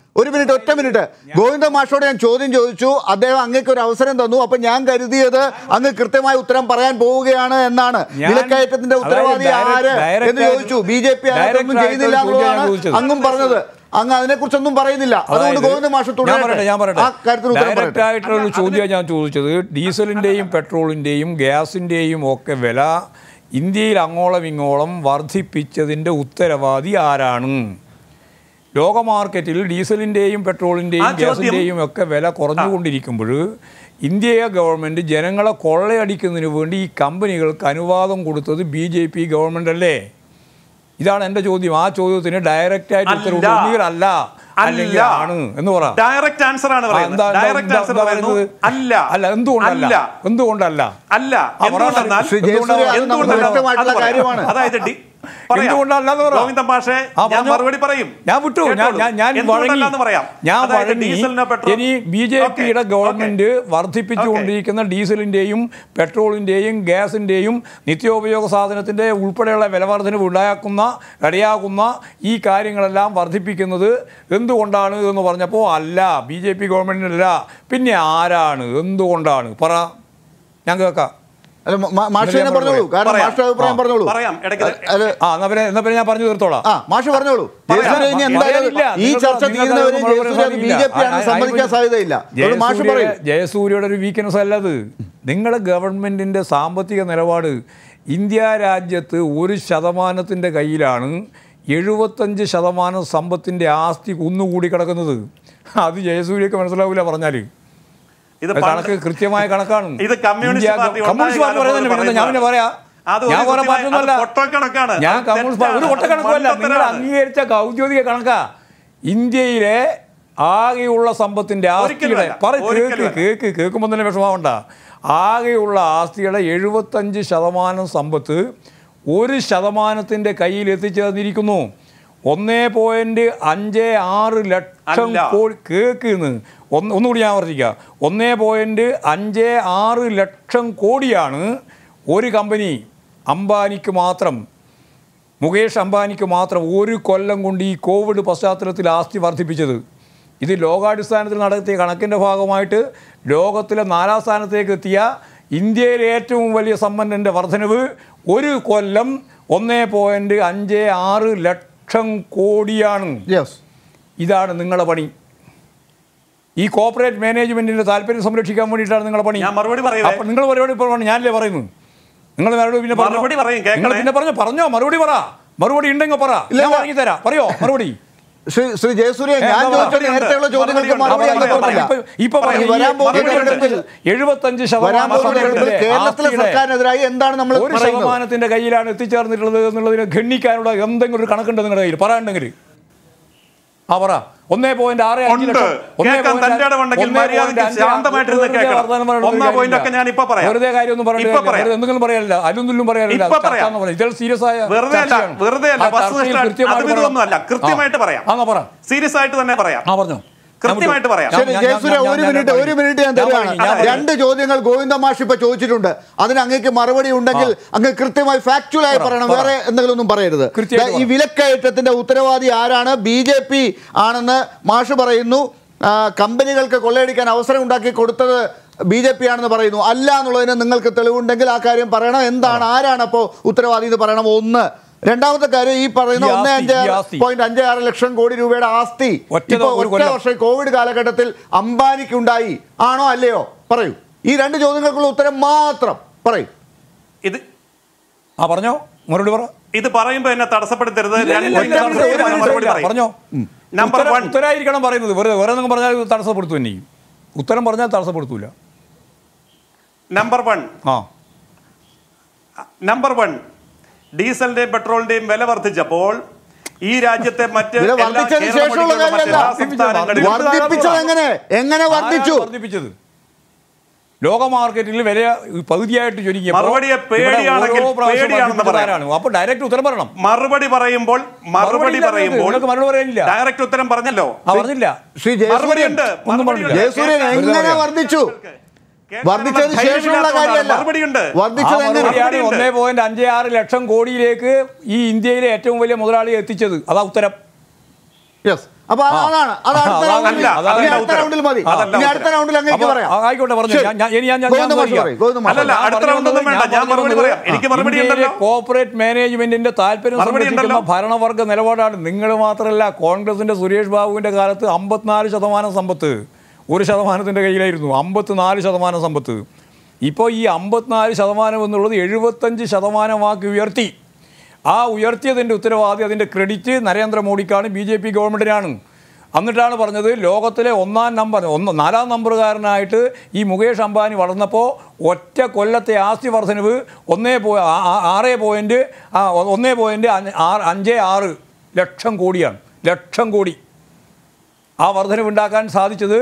ഒരു മിനിറ്റ് ഒറ്റ മിനിറ്റ് ഗോവിന്ദ മാഷോട് ഞാൻ ചോദ്യം ചോദിച്ചു അദ്ദേഹം അങ്ങക്ക് ഒരു അവസരം തന്നു അപ്പൊ ഞാൻ കരുതിയത് അങ്ങ് കൃത്യമായ ഉത്തരം പറയാൻ പോവുകയാണ് എന്നാണ് വിലക്കയറ്റത്തിന്റെ ഉത്തരവാദി ആര് എന്ന് ചോദിച്ചു ബി ജെ പി ഒന്നും ചെയ്യുന്നില്ല അങ്ങും പറഞ്ഞത് അങ്ങ് അതിനെ കുറിച്ചൊന്നും പറയുന്നില്ല അതുകൊണ്ട് ഗോവിന്ദ മാഷത്തോട് ചോദ്യം ഒരു ഞാൻ ചോദിച്ചത് ഡീസലിന്റെയും പെട്രോളിന്റെയും ഗ്യാസിന്റെയും ഒക്കെ വില ഇന്ത്യയിൽ അങ്ങോളം ഇങ്ങോളം വർദ്ധിപ്പിച്ചതിന്റെ ഉത്തരവാദി ആരാണ് ലോക മാർക്കറ്റിൽ ഡീസലിൻ്റെയും പെട്രോളിൻ്റെയും ഗ്യാസിൻ്റെയും ഒക്കെ വില കുറഞ്ഞുകൊണ്ടിരിക്കുമ്പോൾ ഇന്ത്യ ഗവൺമെൻറ് ജനങ്ങളെ കൊള്ളയടിക്കുന്നതിന് വേണ്ടി ഈ കമ്പനികൾക്ക് അനുവാദം കൊടുത്തത് ബി ജെ പി ഗവൺമെൻ്റ് അല്ലേ ഇതാണ് എൻ്റെ ചോദ്യം ആ ചോദ്യത്തിന് ഡയറക്റ്റ് ആയിട്ട് ഉത്തരവ് അല്ല എന്ന് ഡയറക്റ്റ് ആൻസർ ആണ് ഡയറക്റ്റ് ആൻസർ അല്ല അല്ല എന്തുകൊണ്ടല്ല അല്ല അതായത് മറുപടി പറയും ഞാൻ വിട്ടു ഞാൻ ഇനി ബി ജെ പിയുടെ ഗവൺമെന്റ് വർദ്ധിപ്പിച്ചുകൊണ്ടിരിക്കുന്ന ഡീസലിന്റെയും പെട്രോളിന്റെയും ഗ്യാസിന്റെയും നിത്യോപയോഗ സാധനത്തിന്റെ ഉൾപ്പെടെയുള്ള വിലവർദ്ധനവ് ഉണ്ടാക്കുന്ന ഇടയാക്കുന്ന ഈ കാര്യങ്ങളെല്ലാം വർദ്ധിപ്പിക്കുന്നത് എന്തുകൊണ്ടാണ് എന്ന് പറഞ്ഞപ്പോൾ അല്ല ബി ജെ പി ഗവൺമെന്റിനല്ല പിന്നെ ആരാണ് എന്തുകൊണ്ടാണ് പറ ഞാൻ കേൾക്കാം പറഞ്ഞോളൂ കാരണം മാഷ് അഭിപ്രായം പറഞ്ഞോളൂ എന്നാ പിന്നെ ഞാൻ പറഞ്ഞു മാഷ് പറഞ്ഞോളൂ ഈ ചർച്ച സാധ്യതയില്ല മാഷ് പറയും ജയസൂര്യയുടെ ഒരു വീക്ക്നെസ് അല്ലത് നിങ്ങളുടെ ഗവൺമെന്റിന്റെ സാമ്പത്തിക നിലപാട് ഇന്ത്യ രാജ്യത്ത് ഒരു ശതമാനത്തിന്റെ കയ്യിലാണ് എഴുപത്തഞ്ച് ശതമാനം സമ്പത്തിന്റെ ആസ്തി ഒന്നുകൂടി കിടക്കുന്നത് അത് ജയസൂര്യക്ക് മനസ്സിലാവില്ല പറഞ്ഞാല് ഇത് കണക്ക് കൃത്യമായ കണക്കാണ് ഇത് കമ്മ്യൂണിസ്റ്റ് പാർട്ടി കമ്മ്യൂണിസ്റ്റ് പാർട്ടി പറയുന്നത് ഞാൻ പിന്നെ പറയാം ഞാൻ കുറെ ഞാൻ കമ്മ്യൂണിസ്റ്റ് പാർട്ടി ഒരു നിങ്ങൾ അംഗീകരിച്ച ഔദ്യോഗിക കണക്കാ ഇന്ത്യയിലെ ആകെയുള്ള സമ്പത്തിന്റെ ആസ്തിയുടെ പറ കേക്ക് കേക്ക് കേൾക്കുമ്പോൾ തന്നെ വിഷമാവണ്ട ആകെയുള്ള ആസ്തിയുടെ എഴുപത്തഞ്ച് ശതമാനം സമ്പത്ത് ഒരു ശതമാനത്തിന്റെ കയ്യിൽ എത്തിച്ചേർന്നിരിക്കുന്നു ഒന്നേ പോയിന്റ് അഞ്ച് ആറ് ലക്ഷം കോടി കേൾക്കുന്നു ഒന്ന് ഒന്നുകൂടി ഞാൻ ആവർത്തിക്കുക ഒന്നേ പോയിൻറ്റ് അഞ്ച് ആറ് ലക്ഷം കോടിയാണ് ഒരു കമ്പനി അംബാനിക്ക് മാത്രം മുകേഷ് അംബാനിക്ക് മാത്രം ഒരു കൊല്ലം കൊണ്ട് ഈ കോവിഡ് പശ്ചാത്തലത്തിൽ ആസ്തി വർദ്ധിപ്പിച്ചത് ഇത് ലോകാടിസ്ഥാനത്തിൽ നടത്തിയ കണക്കിൻ്റെ ഭാഗമായിട്ട് ലോകത്തിലെ നാലാം സ്ഥാനത്തേക്ക് എത്തിയ ഇന്ത്യയിലെ ഏറ്റവും വലിയ സമ്പന്നൻ്റെ വർധനവ് ഒരു കൊല്ലം ഒന്നേ പോയിൻറ്റ് അഞ്ച് ആറ് ലക്ഷം കോടിയാണ് യെസ് ഇതാണ് നിങ്ങളുടെ പണി ഈ കോർപ്പറേറ്റ് മാനേജ്മെന്റിന്റെ താല്പര്യം സംരക്ഷിക്കാൻ വേണ്ടിയിട്ടാണ് നിങ്ങളെ പണി ഞാൻ മറുപടി പറയുന്നത് നിങ്ങൾ മറുപടി പറഞ്ഞു ഞാനല്ലേ പറയുന്നു നിങ്ങൾ മറുപടി പിന്നെ മറുപടി പറയും നിങ്ങൾ പിന്നെ പറഞ്ഞു പറഞ്ഞോ മറുപടി പറ മറുപടി ഉണ്ടെങ്കിൽ പറ ഞാൻ വാങ്ങി തരാം പറയോ മറുപടി ശ്രീ ശ്രീ ജയസൂര്യ ഞാൻ ചോദിച്ച ചോദ്യങ്ങൾക്ക് എഴുപത്തഞ്ച് കേരളത്തിലെ എന്താണ് നമ്മൾ ഒരു ശതമാനത്തിന്റെ കയ്യിലാണ് എത്തിച്ചേർന്നിട്ടുള്ളത് എന്നുള്ളതിനെ ഖണ്ണിക്കാനുള്ള എന്തെങ്കിലും ഒരു കണക്കുണ്ട് നിങ്ങളുടെ കയ്യിൽ പറയാനുണ്ടെങ്കിൽ ആ ഒന്നേ പോയിന്റ് ആറ് എന്തെങ്കിലും പറയാനില്ല അല്ലൊന്നും പറയാനില്ല സീരിയസ് ആയ കൃത്യമായിട്ട് പറയാം സീരിയസ് ആയിട്ട് തന്നെ പറയാം ആ പറഞ്ഞോ കൃത്യമായിട്ട് പറയാം ഒരു മിനിറ്റ് ഒരു മിനിറ്റ് ഞാൻ തരുവാണ് രണ്ട് ചോദ്യങ്ങൾ ഗോവിന്ദ മാഷ് ഇപ്പൊ ചോദിച്ചിട്ടുണ്ട് അതിന് അങ്ങേക്ക് മറുപടി ഉണ്ടെങ്കിൽ അങ്ങ് കൃത്യമായി ഫാക്ച്വൽ ആയി പറയണം വേറെ എന്തെങ്കിലും ഒന്നും പറയരുത് ഈ വിലക്കയറ്റത്തിന്റെ ഉത്തരവാദി ആരാണ് ബി ജെ പി ആണെന്ന് മാഷ് പറയുന്നു കമ്പനികൾക്ക് കൊള്ളയടിക്കാൻ അവസരം ഉണ്ടാക്കി കൊടുത്തത് ബി ജെ പി ആണെന്ന് പറയുന്നു അല്ല എന്നുള്ളതിന് നിങ്ങൾക്ക് തെളിവുണ്ടെങ്കിൽ ആ കാര്യം പറയണം എന്താണ് ആരാണ് അപ്പോൾ ഉത്തരവാദി എന്ന് പറയണം ഒന്ന് രണ്ടാമത്തെ കാര്യം ഈ പറയുന്ന ഒന്ന് അഞ്ച് പോയിന്റ് അഞ്ച് ആറ് ലക്ഷം കോടി രൂപയുടെ ആസ്തി ഒറ്റ വർഷം കോവിഡ് കാലഘട്ടത്തിൽ അംബാനിക്ക് ഉണ്ടായി ആണോ അല്ലയോ പറയൂ ഈ രണ്ട് ചോദ്യങ്ങൾക്കുള്ള ഉത്തരം മാത്രം പറയൂ ഇത് ആ പറഞ്ഞോ മറുപടി പറ ഇത് പറയുമ്പോ എന്നെ തടസ്സപ്പെടുത്തരുത് പറഞ്ഞോ നമ്പർ വൺ ഉത്തരായിരിക്കണം പറയുന്നത് വേറെ വേറെ ഒന്നും പറഞ്ഞാൽ തടസ്സപ്പെടുത്തു എന്നെ ഉത്തരം പറഞ്ഞാൽ തടസ്സപ്പെടുത്തൂല നമ്പർ വൺ ആ നമ്പർ വൺ ഡീസലിന്റെയും പെട്രോളിന്റെയും വില വർദ്ധിച്ചപ്പോൾ ഈ രാജ്യത്തെ മറ്റ് എങ്ങനെ എങ്ങനെ വർദ്ധിച്ചു ലോക മാർക്കറ്റിൽ വില പകുതിയായിട്ട് ചുരുങ്ങി മറുപടിയെ പേടിയാണെങ്കിൽ അപ്പൊ ഡയറക്റ്റ് ഉത്തരം പറയണം മറുപടി പറയുമ്പോൾ മറുപടി പറയുമ്പോൾ മറുപടി പറയാനില്ല ഡയറക്റ്റ് ഉത്തരം പറഞ്ഞല്ലോ പറഞ്ഞില്ല ശ്രീ മറുപടി ജയസൂര്യൻ എങ്ങനെ വർദ്ധിച്ചു വർദ്ധിച്ചതിന് ശേഷമുള്ള കാര്യമല്ല ഒന്നേ പോയിന്റ് അഞ്ച് ആറ് ലക്ഷം കോടിയിലേക്ക് ഈ ഇന്ത്യയിലെ ഏറ്റവും വലിയ മുതലാളി എത്തിച്ചത് അതാ ഉത്തരം യെസ് അതാണ് അടുത്ത റൗണ്ടിൽ മതി ഇനി അടുത്ത കോർപ്പറേറ്റ് മാനേജ്മെന്റിന്റെ താല്പര്യം ഭരണവർഗ നിലപാടാണ് നിങ്ങൾ മാത്രമല്ല കോൺഗ്രസിന്റെ സുരേഷ് ബാബുവിന്റെ കാലത്ത് അമ്പത്തിനാല് ശതമാനം സമ്പത്ത് ഒരു ശതമാനത്തിൻ്റെ കയ്യിലായിരുന്നു അമ്പത്തിനാല് ശതമാനം സമ്പത്ത് ഇപ്പോൾ ഈ അമ്പത്തിനാല് ശതമാനം എന്നുള്ളത് എഴുപത്തഞ്ച് ശതമാനമാക്കി ഉയർത്തി ആ ഉയർത്തിയതിൻ്റെ ഉത്തരവാദി അതിൻ്റെ ക്രെഡിറ്റ് നരേന്ദ്രമോദിക്കാണ് ബി ജെ പി ഗവൺമെൻറ്റിനാണ് എന്നിട്ടാണ് പറഞ്ഞത് ലോകത്തിലെ ഒന്നാം നമ്പർ ഒന്ന് നാലാം നമ്പറുകാരനായിട്ട് ഈ മുകേഷ് അംബാനി വളർന്നപ്പോൾ ഒറ്റ കൊല്ലത്തെ ആസ്തി വർധനവ് ഒന്നേ പോ ആറ് പോയിൻറ്റ് ഒന്നേ പോയിൻറ്റ് ആറ് അഞ്ച് ആറ് ലക്ഷം കോടിയാണ് ലക്ഷം കോടി ആ വർധനവ് ഉണ്ടാക്കാൻ സാധിച്ചത്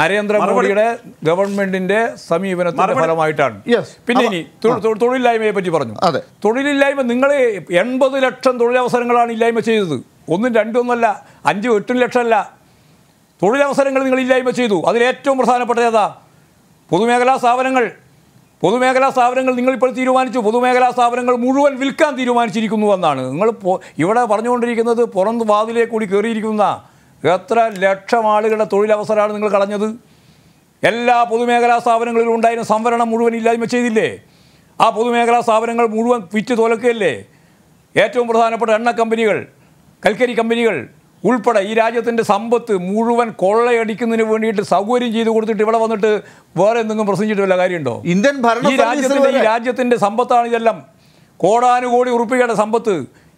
നരേന്ദ്രമോദിയുടെ ഗവൺമെന്റിന്റെ സമീപനത്തിന്റെ ഫലമായിട്ടാണ് പിന്നെ ഇനി തൊഴിലില്ലായ്മയെ പറ്റി പറഞ്ഞു തൊഴിലില്ലായ്മ നിങ്ങൾ എൺപത് ലക്ഷം തൊഴിലവസരങ്ങളാണ് ഇല്ലായ്മ ചെയ്തത് ഒന്നും രണ്ടൊന്നല്ല അഞ്ചും എട്ടും ലക്ഷമല്ല തൊഴിലവസരങ്ങൾ നിങ്ങൾ ഇല്ലായ്മ ചെയ്തു അതിലേറ്റവും പ്രധാനപ്പെട്ട ഏതാ പൊതുമേഖലാ സ്ഥാപനങ്ങൾ പൊതുമേഖലാ സ്ഥാപനങ്ങൾ നിങ്ങളിപ്പോൾ തീരുമാനിച്ചു പൊതുമേഖലാ സ്ഥാപനങ്ങൾ മുഴുവൻ വിൽക്കാൻ തീരുമാനിച്ചിരിക്കുന്നു എന്നാണ് നിങ്ങൾ ഇവിടെ പറഞ്ഞുകൊണ്ടിരിക്കുന്നത് പുറം വാതിലേ കൂടി കയറിയിരിക്കുന്ന എത്ര ലക്ഷം ആളുകളുടെ തൊഴിലവസരമാണ് നിങ്ങൾ കളഞ്ഞത് എല്ലാ പൊതുമേഖലാ സ്ഥാപനങ്ങളിലും ഉണ്ടായിരുന്ന സംവരണം മുഴുവൻ ഇല്ലായ്മ ചെയ്തില്ലേ ആ പൊതുമേഖലാ സ്ഥാപനങ്ങൾ മുഴുവൻ വിറ്റ് തോലക്കുകയല്ലേ ഏറ്റവും പ്രധാനപ്പെട്ട എണ്ണ കമ്പനികൾ കൽക്കരി കമ്പനികൾ ഉൾപ്പെടെ ഈ രാജ്യത്തിൻ്റെ സമ്പത്ത് മുഴുവൻ കൊള്ളയടിക്കുന്നതിന് വേണ്ടിയിട്ട് സൗകര്യം ചെയ്തു കൊടുത്തിട്ട് ഇവിടെ വന്നിട്ട് വേറെ എന്തെങ്കിലും പ്രസംഗിച്ചിട്ട് വല്ല കാര്യമുണ്ടോ ഇന്ത്യൻ ഭരണ ഈ രാജ്യത്തിൻ്റെ ഈ രാജ്യത്തിൻ്റെ സമ്പത്താണ് ഇതെല്ലാം കോടാനുകോടി ഉറുപ്പികയുടെ സമ്പത്ത്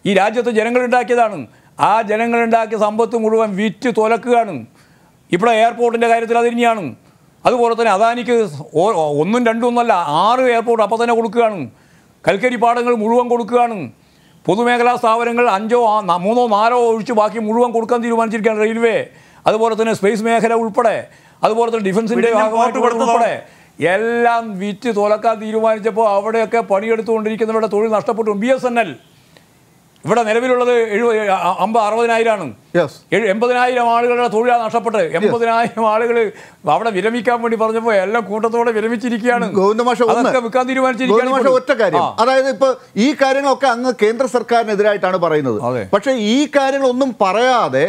ഈ രാജ്യത്തെ ജനങ്ങളുണ്ടാക്കിയതാണ് ആ ജനങ്ങളുണ്ടാക്കിയ സമ്പത്ത് മുഴുവൻ വിറ്റ് തുലക്കുകയാണ് ഇവിടെ എയർപോർട്ടിൻ്റെ കാര്യത്തിൽ അത് തന്നെയാണ് അതുപോലെ തന്നെ അദാനിക്ക് ഒന്നും രണ്ടും ഒന്നല്ല ആറ് എയർപോർട്ട് അപ്പോൾ തന്നെ കൊടുക്കുകയാണ് കൽക്കരി പാടങ്ങൾ മുഴുവൻ കൊടുക്കുകയാണ് പൊതുമേഖലാ സ്ഥാപനങ്ങൾ അഞ്ചോ മൂന്നോ നാലോ ഒഴിച്ച് ബാക്കി മുഴുവൻ കൊടുക്കാൻ തീരുമാനിച്ചിരിക്കുകയാണ് റെയിൽവേ അതുപോലെ തന്നെ സ്പേസ് മേഖല ഉൾപ്പെടെ അതുപോലെ തന്നെ ഡിഫൻസിൻ്റെ ഉൾപ്പെടെ എല്ലാം വിറ്റ് തുലക്കാൻ തീരുമാനിച്ചപ്പോൾ അവിടെയൊക്കെ പണിയെടുത്തുകൊണ്ടിരിക്കുന്നവരുടെ തൊഴിൽ നഷ്ടപ്പെട്ടു ബി എസ് എൻ എൽ ഇവിടെ നിലവിലുള്ളത് എഴുപത് അമ്പത് അറുപതിനായിരമാണ് എൺപതിനായിരം ആളുകളുടെ തൊഴിലാണ് നഷ്ടപ്പെട്ടത് എൺപതിനായിരം ആളുകൾ അവിടെ വിരമിക്കാൻ വേണ്ടി പറഞ്ഞപ്പോൾ എല്ലാം കൂട്ടത്തോടെ വിരമിച്ചിരിക്കുകയാണ് തീരുമാനിച്ചിരിക്കുകയാണ് ഒറ്റ കാര്യം അതായത് ഇപ്പൊ ഈ കാര്യങ്ങളൊക്കെ അങ്ങ് കേന്ദ്ര സർക്കാരിനെതിരായിട്ടാണ് പറയുന്നത് പക്ഷേ ഈ കാര്യങ്ങളൊന്നും പറയാതെ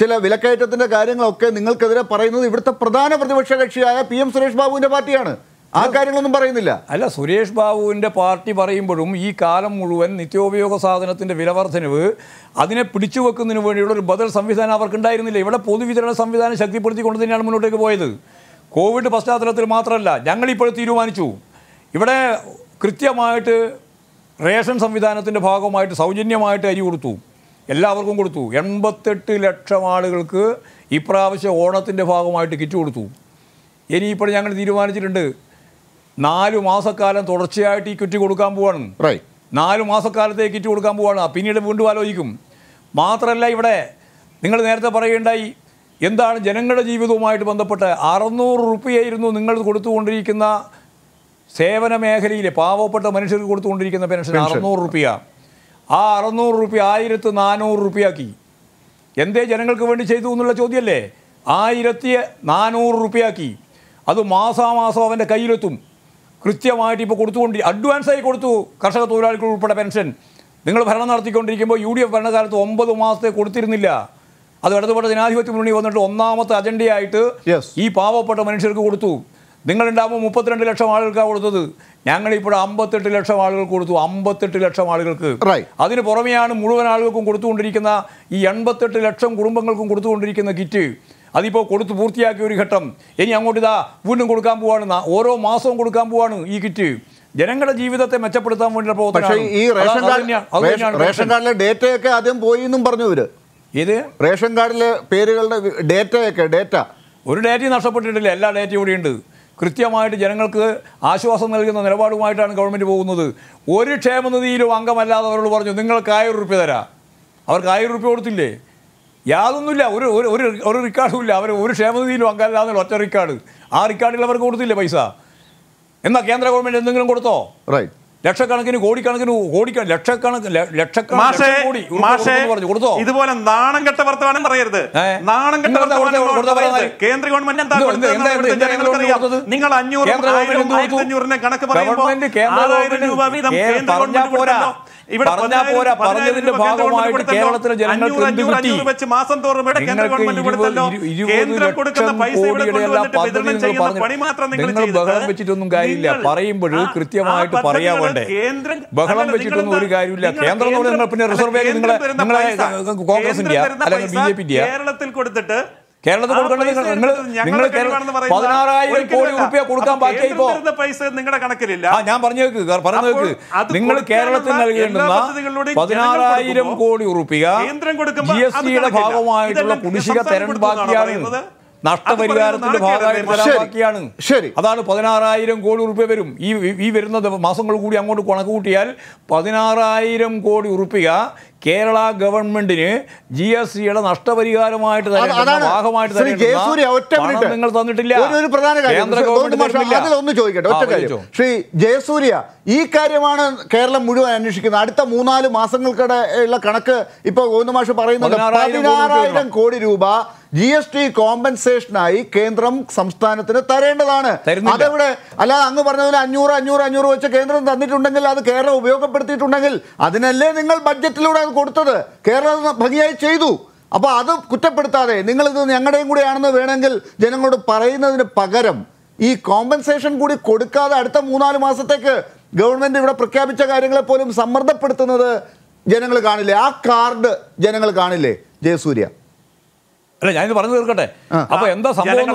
ചില വിലക്കയറ്റത്തിന്റെ കാര്യങ്ങളൊക്കെ നിങ്ങൾക്കെതിരെ പറയുന്നത് ഇവിടുത്തെ പ്രധാന പ്രതിപക്ഷ കക്ഷിയായ പി എം സുരേഷ് ബാബുവിന്റെ പാർട്ടിയാണ് ആ കാര്യങ്ങളൊന്നും പറയുന്നില്ല അല്ല സുരേഷ് ബാബുവിൻ്റെ പാർട്ടി പറയുമ്പോഴും ഈ കാലം മുഴുവൻ നിത്യോപയോഗ സാധനത്തിൻ്റെ വിലവർദ്ധനവ് അതിനെ പിടിച്ചു വെക്കുന്നതിന് വേണ്ടിയുള്ള ഒരു ബദൽ സംവിധാനം അവർക്കുണ്ടായിരുന്നില്ല ഇവിടെ പൊതുവിതരണ സംവിധാനം ശക്തിപ്പെടുത്തിക്കൊണ്ട് തന്നെയാണ് മുന്നോട്ടേക്ക് പോയത് കോവിഡ് പശ്ചാത്തലത്തിൽ മാത്രമല്ല ഇപ്പോൾ തീരുമാനിച്ചു ഇവിടെ കൃത്യമായിട്ട് റേഷൻ സംവിധാനത്തിൻ്റെ ഭാഗമായിട്ട് സൗജന്യമായിട്ട് അരി കൊടുത്തു എല്ലാവർക്കും കൊടുത്തു എൺപത്തെട്ട് ലക്ഷം ആളുകൾക്ക് ഇപ്രാവശ്യം ഓണത്തിൻ്റെ ഭാഗമായിട്ട് കിറ്റ് കൊടുത്തു ഇനിയിപ്പോൾ ഞങ്ങൾ തീരുമാനിച്ചിട്ടുണ്ട് നാലു മാസക്കാലം തുടർച്ചയായിട്ട് ഈ കിറ്റ് കൊടുക്കാൻ പോവാണ് നാലു മാസക്കാലത്തേക്ക് കിറ്റ് കൊടുക്കാൻ പോവാണ് പിന്നീട് വീണ്ടും ആലോചിക്കും മാത്രമല്ല ഇവിടെ നിങ്ങൾ നേരത്തെ പറയുകയുണ്ടായി എന്താണ് ജനങ്ങളുടെ ജീവിതവുമായിട്ട് ബന്ധപ്പെട്ട് അറുന്നൂറ് റുപ്യയായിരുന്നു നിങ്ങൾ കൊടുത്തുകൊണ്ടിരിക്കുന്ന സേവന മേഖലയിലെ പാവപ്പെട്ട മനുഷ്യർക്ക് കൊടുത്തുകൊണ്ടിരിക്കുന്ന പെൻഷൻ അറുന്നൂറ് റുപ്യ ആ അറുന്നൂറ് റുപ്യ ആയിരത്തി നാനൂറ് റുപ്യാക്കി എന്തേ ജനങ്ങൾക്ക് വേണ്ടി ചെയ്തു എന്നുള്ള ചോദ്യമല്ലേ ആയിരത്തി നാനൂറ് റുപ്യാക്കി അത് മാസാമാസം അവൻ്റെ കയ്യിലെത്തും കൃത്യമായിട്ട് ഇപ്പോൾ കൊടുത്തുകൊണ്ട് അഡ്വാൻസായി കൊടുത്തു കർഷക തൊഴിലാളികൾ ഉൾപ്പെടെ പെൻഷൻ നിങ്ങൾ ഭരണം നടത്തിക്കൊണ്ടിരിക്കുമ്പോൾ യു ഡി എഫ് ഭരണകാലത്ത് ഒമ്പത് മാസത്തെ കൊടുത്തിരുന്നില്ല അത് ഇടതുപെട്ട ജനാധിപത്യ മുന്നണി വന്നിട്ട് ഒന്നാമത്തെ അജണ്ടയായിട്ട് ഈ പാവപ്പെട്ട മനുഷ്യർക്ക് കൊടുത്തു നിങ്ങളുണ്ടാകുമ്പോൾ മുപ്പത്തിരണ്ട് ലക്ഷം ആളുകൾക്കാണ് കൊടുത്തത് ഞങ്ങളിപ്പോൾ അമ്പത്തെട്ട് ലക്ഷം ആളുകൾ കൊടുത്തു അമ്പത്തെട്ട് ലക്ഷം ആളുകൾക്ക് അതിന് പുറമെയാണ് മുഴുവൻ ആളുകൾക്കും കൊടുത്തുകൊണ്ടിരിക്കുന്ന ഈ എൺപത്തെട്ട് ലക്ഷം കുടുംബങ്ങൾക്കും കൊടുത്തുകൊണ്ടിരിക്കുന്ന കിറ്റ് അതിപ്പോൾ കൊടുത്ത് പൂർത്തിയാക്കിയ ഒരു ഘട്ടം ഇനി അങ്ങോട്ട് ഇതാ വീണ്ടും കൊടുക്കാൻ പോവാണ് ഓരോ മാസവും കൊടുക്കാൻ പോവാണ് ഈ കിറ്റ് ജനങ്ങളുടെ ജീവിതത്തെ മെച്ചപ്പെടുത്താൻ വേണ്ടി പ്രവർത്തനം ഈ റേഷൻ കാർഡ് റേഷൻ കാർഡിലെ ആദ്യം പോയി എന്നും പറഞ്ഞു ഇവര് ഇത് റേഷൻ കാർഡിലെ പേരുകളുടെ ഡേറ്റയൊക്കെ ഡേറ്റ ഒരു ഡേറ്റയും നഷ്ടപ്പെട്ടിട്ടില്ല എല്ലാ ഡേറ്റയും ഉണ്ട് കൃത്യമായിട്ട് ജനങ്ങൾക്ക് ആശ്വാസം നൽകുന്ന നിലപാടുമായിട്ടാണ് ഗവൺമെൻറ് പോകുന്നത് ഒരു ക്ഷേമനിധിയിലും അംഗമല്ലാതെ അവരോട് പറഞ്ഞു നിങ്ങൾക്ക് ആയിരം റുപ്യ തരാം അവർക്ക് ആയിരം റുപ്യ കൊടുത്തില്ലേ യാതൊന്നുമില്ല ഒരു ഒരു ഒരു റിക്കാർഡും ഇല്ല അവർ ഒരു ക്ഷേമനിധിയിലും അംഗമല്ലാന്നുള്ള ഒറ്റ റിക്കാർഡ് ആ റിക്കാർഡിൽ അവർക്ക് കൊടുത്തില്ല പൈസ എന്നാൽ കേന്ദ്ര ഗവൺമെന്റ് എന്തെങ്കിലും കൊടുത്തോ റൈറ്റ് ലക്ഷക്കണക്കിന് കോടിക്കണക്കിന് കോടിക്കണ ലക്ഷക്കണക്കിന് ലക്ഷക്കണക്കിന് കൊടുത്തോ ഇതുപോലെ നാണം കെട്ട വർത്തമാനം പറയരുത് നാണം കെട്ട വർത്തമാനം കേന്ദ്ര ഗവൺമെന്റ് എന്താ നിങ്ങൾ അഞ്ഞൂറ് അഞ്ഞൂറിനെ കണക്ക് പറയുമ്പോൾ രൂപ വീതം കേന്ദ്ര ഗവൺമെന്റ് ഇവിടെ പോരാ പറഞ്ഞതിന്റെ ഭാഗമായിട്ട് കേരളത്തിലെ ജനങ്ങൾക്ക് വെച്ച് മാസം തോറും ഇവിടെ കേന്ദ്ര ഗവൺമെന്റ് കൊടുത്തല്ലോ കേന്ദ്രം കൊടുക്കുന്ന പൈസ ചെയ്യുന്ന പണി മാത്രം നിങ്ങൾ ബഹളം വെച്ചിട്ടൊന്നും കാര്യമില്ല പറയുമ്പോൾ കൃത്യമായിട്ട് പറയാൻ വേണ്ടേ ബഹളം വെച്ചിട്ടൊന്നും ഒരു കാര്യമില്ല കേന്ദ്രം പിന്നെ റിസർവ് ബാങ്ക് നിങ്ങളെ കോൺഗ്രസിന്റെ അല്ലെങ്കിൽ ബി ജെ പിന്റെ കേരളത്തിൽ കൊടുത്തിട്ട് കേരളത്തിൽ നിങ്ങൾ നിങ്ങൾ പതിനാറായിരം കോടി റുപ്യ കൊടുക്കാൻ പൈസ നിങ്ങളുടെ ഞാൻ പറഞ്ഞു വെക്കുക പറഞ്ഞു നിങ്ങൾ കേരളത്തിൽ നൽകേണ്ടുന്ന പതിനാറായിരം കോടി റുപ്യ ജി എസ് ടിയുടെ ഭാഗമായിട്ടുള്ള കുടിശ്ശിക തെരഞ്ഞെടുപ്പ് ബാക്കിയാണ് നഷ്ടപരിഹാരത്തിന്റെ ഭാഗമായിട്ടാണ് ശരി അതാണ് പതിനാറായിരം കോടി ഉറുപ്പ്യ വരും ഈ ഈ വരുന്ന മാസങ്ങൾ കൂടി അങ്ങോട്ട് കണക്ക് കൂട്ടിയാൽ പതിനാറായിരം കോടി ഉറുപ്പ്യ കേരള ഗവൺമെന്റിന് ജി എസ് സിയുടെ നഷ്ടപരിഹാരമായിട്ട് ഭാഗമായിട്ട് നിങ്ങൾ തന്നിട്ടില്ല ഒരു പ്രധാന കാര്യം ഒന്ന് ചോദിക്കട്ടെ ഒറ്റ കാര്യം ശ്രീ ജയസൂര്യ ഈ കാര്യമാണ് കേരളം മുഴുവൻ അന്വേഷിക്കുന്നത് അടുത്ത മൂന്നാല് മാസങ്ങൾക്കിടെ ഉള്ള കണക്ക് ഇപ്പൊ ഗോവിന്ദ മാഷ് പറയുന്നുണ്ട് പതിനാറായിരം കോടി രൂപ ജി എസ് ടി കോമ്പൻസേഷനായി കേന്ദ്രം സംസ്ഥാനത്തിന് തരേണ്ടതാണ് അതവിടെ അല്ലാതെ അങ്ങ് പറഞ്ഞതുപോലെ അഞ്ഞൂറ് അഞ്ഞൂറ് അഞ്ഞൂറ് വെച്ച് കേന്ദ്രം തന്നിട്ടുണ്ടെങ്കിൽ അത് കേരളം ഉപയോഗപ്പെടുത്തിയിട്ടുണ്ടെങ്കിൽ അതിനല്ലേ നിങ്ങൾ ബഡ്ജറ്റിലൂടെ അത് കൊടുത്തത് കേരളം ഭംഗിയായി ചെയ്തു അപ്പോൾ അത് കുറ്റപ്പെടുത്താതെ നിങ്ങൾ ഇത് ഞങ്ങളുടെയും ആണെന്ന് വേണമെങ്കിൽ ജനങ്ങളോട് പറയുന്നതിന് പകരം ഈ കോമ്പൻസേഷൻ കൂടി കൊടുക്കാതെ അടുത്ത മൂന്നാല് മാസത്തേക്ക് ഗവൺമെന്റ് ഇവിടെ പ്രഖ്യാപിച്ച കാര്യങ്ങളെ പോലും സമ്മർദ്ദപ്പെടുത്തുന്നത് ജനങ്ങൾ കാണില്ലേ ആ കാർഡ് ജനങ്ങൾ കാണില്ലേ ജയസൂര്യ അല്ല ഞാനിത് പറഞ്ഞു തീർക്കട്ടെ അപ്പൊ എന്താ സംഭവം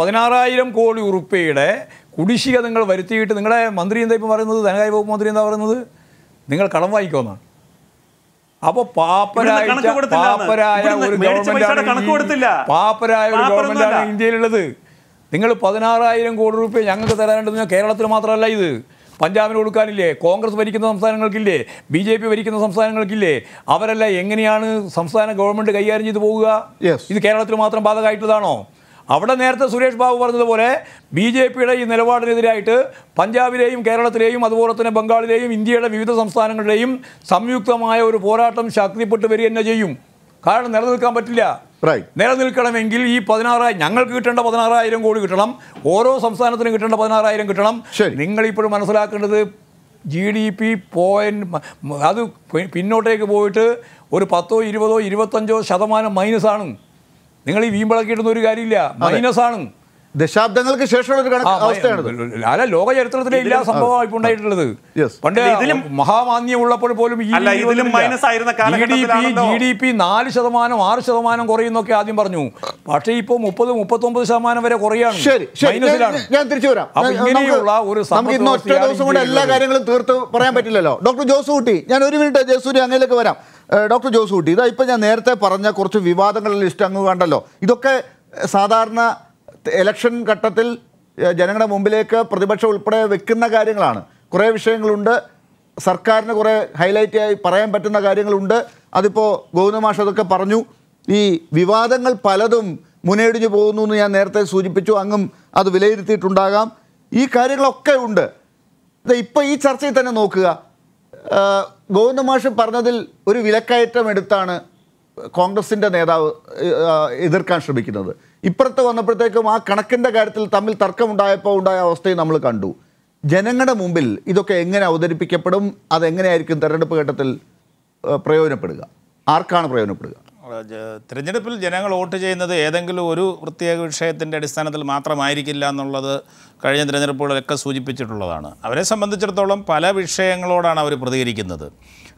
പതിനാറായിരം കോടി ഉറുപ്പയുടെ കുടിശ്ശിക നിങ്ങൾ വരുത്തിയിട്ട് നിങ്ങളുടെ മന്ത്രി എന്താ ഇപ്പം പറയുന്നത് ധനകാര്യ വകുപ്പ് മന്ത്രി എന്താ പറയുന്നത് നിങ്ങൾ കടം വായിക്കുമെന്നാണ് അപ്പൊ പാപ്പരായ പാപ്പരായ ഒരു ഗവൺമെന്റാണ് പാപ്പരായ ഒരു ഗവൺമെന്റാണ് ഇന്ത്യയിലുള്ളത് നിങ്ങൾ പതിനാറായിരം കോടി രൂപ ഞങ്ങൾക്ക് തരാനുണ്ടെന്ന് കേരളത്തിൽ മാത്രമല്ല ഇത് പഞ്ചാബിന് കൊടുക്കാനില്ലേ കോൺഗ്രസ് ഭരിക്കുന്ന സംസ്ഥാനങ്ങൾക്കില്ലേ ബി ജെ പി ഭരിക്കുന്ന സംസ്ഥാനങ്ങൾക്കില്ലേ അവരല്ല എങ്ങനെയാണ് സംസ്ഥാന ഗവൺമെൻറ് കൈകാര്യം ചെയ്തു പോവുക ഇത് കേരളത്തിൽ മാത്രം ബാധകമായിട്ടുള്ളതാണോ അവിടെ നേരത്തെ സുരേഷ് ബാബു പറഞ്ഞതുപോലെ ബി ജെ പിയുടെ ഈ നിലപാടിനെതിരായിട്ട് പഞ്ചാബിലെയും കേരളത്തിലെയും അതുപോലെ തന്നെ ബംഗാളിലെയും ഇന്ത്യയുടെ വിവിധ സംസ്ഥാനങ്ങളുടെയും സംയുക്തമായ ഒരു പോരാട്ടം ശക്തിപ്പെട്ട് വരിക തന്നെ ചെയ്യും കാരണം നിലനിൽക്കാൻ പറ്റില്ല നിലനിൽക്കണമെങ്കിൽ ഈ പതിനാറായിരം ഞങ്ങൾക്ക് കിട്ടേണ്ട പതിനാറായിരം കോടി കിട്ടണം ഓരോ സംസ്ഥാനത്തിനും കിട്ടേണ്ട പതിനാറായിരം കിട്ടണം നിങ്ങൾ ഇപ്പോഴും മനസ്സിലാക്കേണ്ടത് ജി ഡി പി പോയിൻറ്റ് അത് പിന്നോട്ടേക്ക് പോയിട്ട് ഒരു പത്തോ ഇരുപതോ ഇരുപത്തഞ്ചോ ശതമാനം മൈനസാണ് നിങ്ങൾ ഈ വീമ്പിളക്കിയിട്ടൊന്നും ഒരു കാര്യമില്ല മൈനസാണ് ദശാബ്ദങ്ങൾക്ക് ശേഷമുള്ള ഒരു അവസ്ഥയാണ് അല്ല ലോക ചരിത്രത്തിലെ എല്ലാ സംഭവമാണ് ഉണ്ടായിട്ടുള്ളത് പണ്ട് ഇതിലും മഹാമാന്യം ഉള്ളപ്പോൾ പോലും ഇതിലും മൈനസ് ആയിരുന്ന ജി ഡി പി നാല് ശതമാനം ആറ് ശതമാനം കുറയുന്നൊക്കെ ആദ്യം പറഞ്ഞു പക്ഷേ ഇപ്പൊ മുപ്പത് മുപ്പത്തി ഒമ്പത് ശതമാനം വരെ കുറയാണ് ഞാൻ തിരിച്ചു വരാം ഇങ്ങനെയുള്ള ഒരു ദിവസം കൊണ്ട് എല്ലാ കാര്യങ്ങളും തീർത്ത് പറയാൻ പറ്റില്ലല്ലോ ഡോക്ടർ ജോസ് കുട്ടി ഞാൻ ഒരു മിനിറ്റ് ജോസൂരി അങ്ങനെയൊക്കെ വരാം ഡോക്ടർ ജോസ് കുട്ടി ഇതാ ഇപ്പൊ ഞാൻ നേരത്തെ പറഞ്ഞ കുറച്ച് വിവാദങ്ങളുടെ ലിസ്റ്റ് അങ്ങ് കണ്ടല്ലോ ഇതൊക്കെ സാധാരണ ഇലക്ഷൻ ഘട്ടത്തിൽ ജനങ്ങളുടെ മുമ്പിലേക്ക് പ്രതിപക്ഷം ഉൾപ്പെടെ വെക്കുന്ന കാര്യങ്ങളാണ് കുറേ വിഷയങ്ങളുണ്ട് സർക്കാരിന് കുറേ ഹൈലൈറ്റായി പറയാൻ പറ്റുന്ന കാര്യങ്ങളുണ്ട് അതിപ്പോൾ ഗോവിന്ദമാഷ് അതൊക്കെ പറഞ്ഞു ഈ വിവാദങ്ങൾ പലതും മുന്നേടിഞ്ഞു പോകുന്നു എന്ന് ഞാൻ നേരത്തെ സൂചിപ്പിച്ചു അങ്ങും അത് വിലയിരുത്തിയിട്ടുണ്ടാകാം ഈ കാര്യങ്ങളൊക്കെ ഉണ്ട് ഇപ്പോൾ ഈ ചർച്ചയിൽ തന്നെ നോക്കുക ഗോവിന്ദമാഷ് പറഞ്ഞതിൽ ഒരു വിലക്കയറ്റം എടുത്താണ് കോൺഗ്രസിൻ്റെ നേതാവ് എതിർക്കാൻ ശ്രമിക്കുന്നത് ഇപ്പുറത്ത് വന്നപ്പോഴത്തേക്കും ആ കണക്കിൻ്റെ കാര്യത്തിൽ തമ്മിൽ തർക്കമുണ്ടായപ്പോൾ ഉണ്ടായ അവസ്ഥയും നമ്മൾ കണ്ടു ജനങ്ങളുടെ മുമ്പിൽ ഇതൊക്കെ എങ്ങനെ അവതരിപ്പിക്കപ്പെടും അതെങ്ങനെയായിരിക്കും തെരഞ്ഞെടുപ്പ് ഘട്ടത്തിൽ പ്രയോജനപ്പെടുക ആർക്കാണ് പ്രയോജനപ്പെടുക തിരഞ്ഞെടുപ്പിൽ ജനങ്ങൾ വോട്ട് ചെയ്യുന്നത് ഏതെങ്കിലും ഒരു പ്രത്യേക വിഷയത്തിൻ്റെ അടിസ്ഥാനത്തിൽ മാത്രമായിരിക്കില്ല എന്നുള്ളത് കഴിഞ്ഞ തിരഞ്ഞെടുപ്പുകളിലൊക്കെ സൂചിപ്പിച്ചിട്ടുള്ളതാണ് അവരെ സംബന്ധിച്ചിടത്തോളം പല വിഷയങ്ങളോടാണ് അവർ പ്രതികരിക്കുന്നത്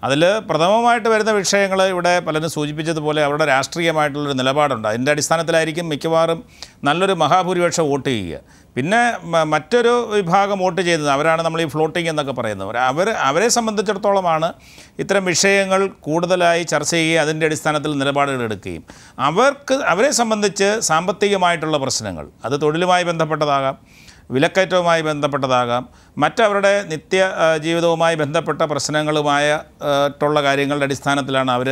അതിൽ പ്രഥമമായിട്ട് വരുന്ന വിഷയങ്ങൾ ഇവിടെ പലരും സൂചിപ്പിച്ചതുപോലെ അവരുടെ രാഷ്ട്രീയമായിട്ടുള്ളൊരു നിലപാടുണ്ട് അതിൻ്റെ അടിസ്ഥാനത്തിലായിരിക്കും മിക്കവാറും നല്ലൊരു മഹാഭൂരിപക്ഷം വോട്ട് ചെയ്യുക പിന്നെ മറ്റൊരു വിഭാഗം വോട്ട് ചെയ്യുന്നത് അവരാണ് നമ്മൾ ഈ ഫ്ലോട്ടിംഗ് എന്നൊക്കെ പറയുന്നത് അവർ അവരെ സംബന്ധിച്ചിടത്തോളമാണ് ഇത്തരം വിഷയങ്ങൾ കൂടുതലായി ചർച്ച ചെയ്യുകയും അതിൻ്റെ അടിസ്ഥാനത്തിൽ നിലപാടുകൾ എടുക്കുകയും അവർക്ക് അവരെ സംബന്ധിച്ച് സാമ്പത്തികമായിട്ടുള്ള പ്രശ്നങ്ങൾ അത് തൊഴിലുമായി ബന്ധപ്പെട്ടതാകാം വിലക്കയറ്റവുമായി ബന്ധപ്പെട്ടതാകാം മറ്റവരുടെ നിത്യ ജീവിതവുമായി ബന്ധപ്പെട്ട പ്രശ്നങ്ങളുമായിട്ടുള്ള കാര്യങ്ങളുടെ അടിസ്ഥാനത്തിലാണ് അവർ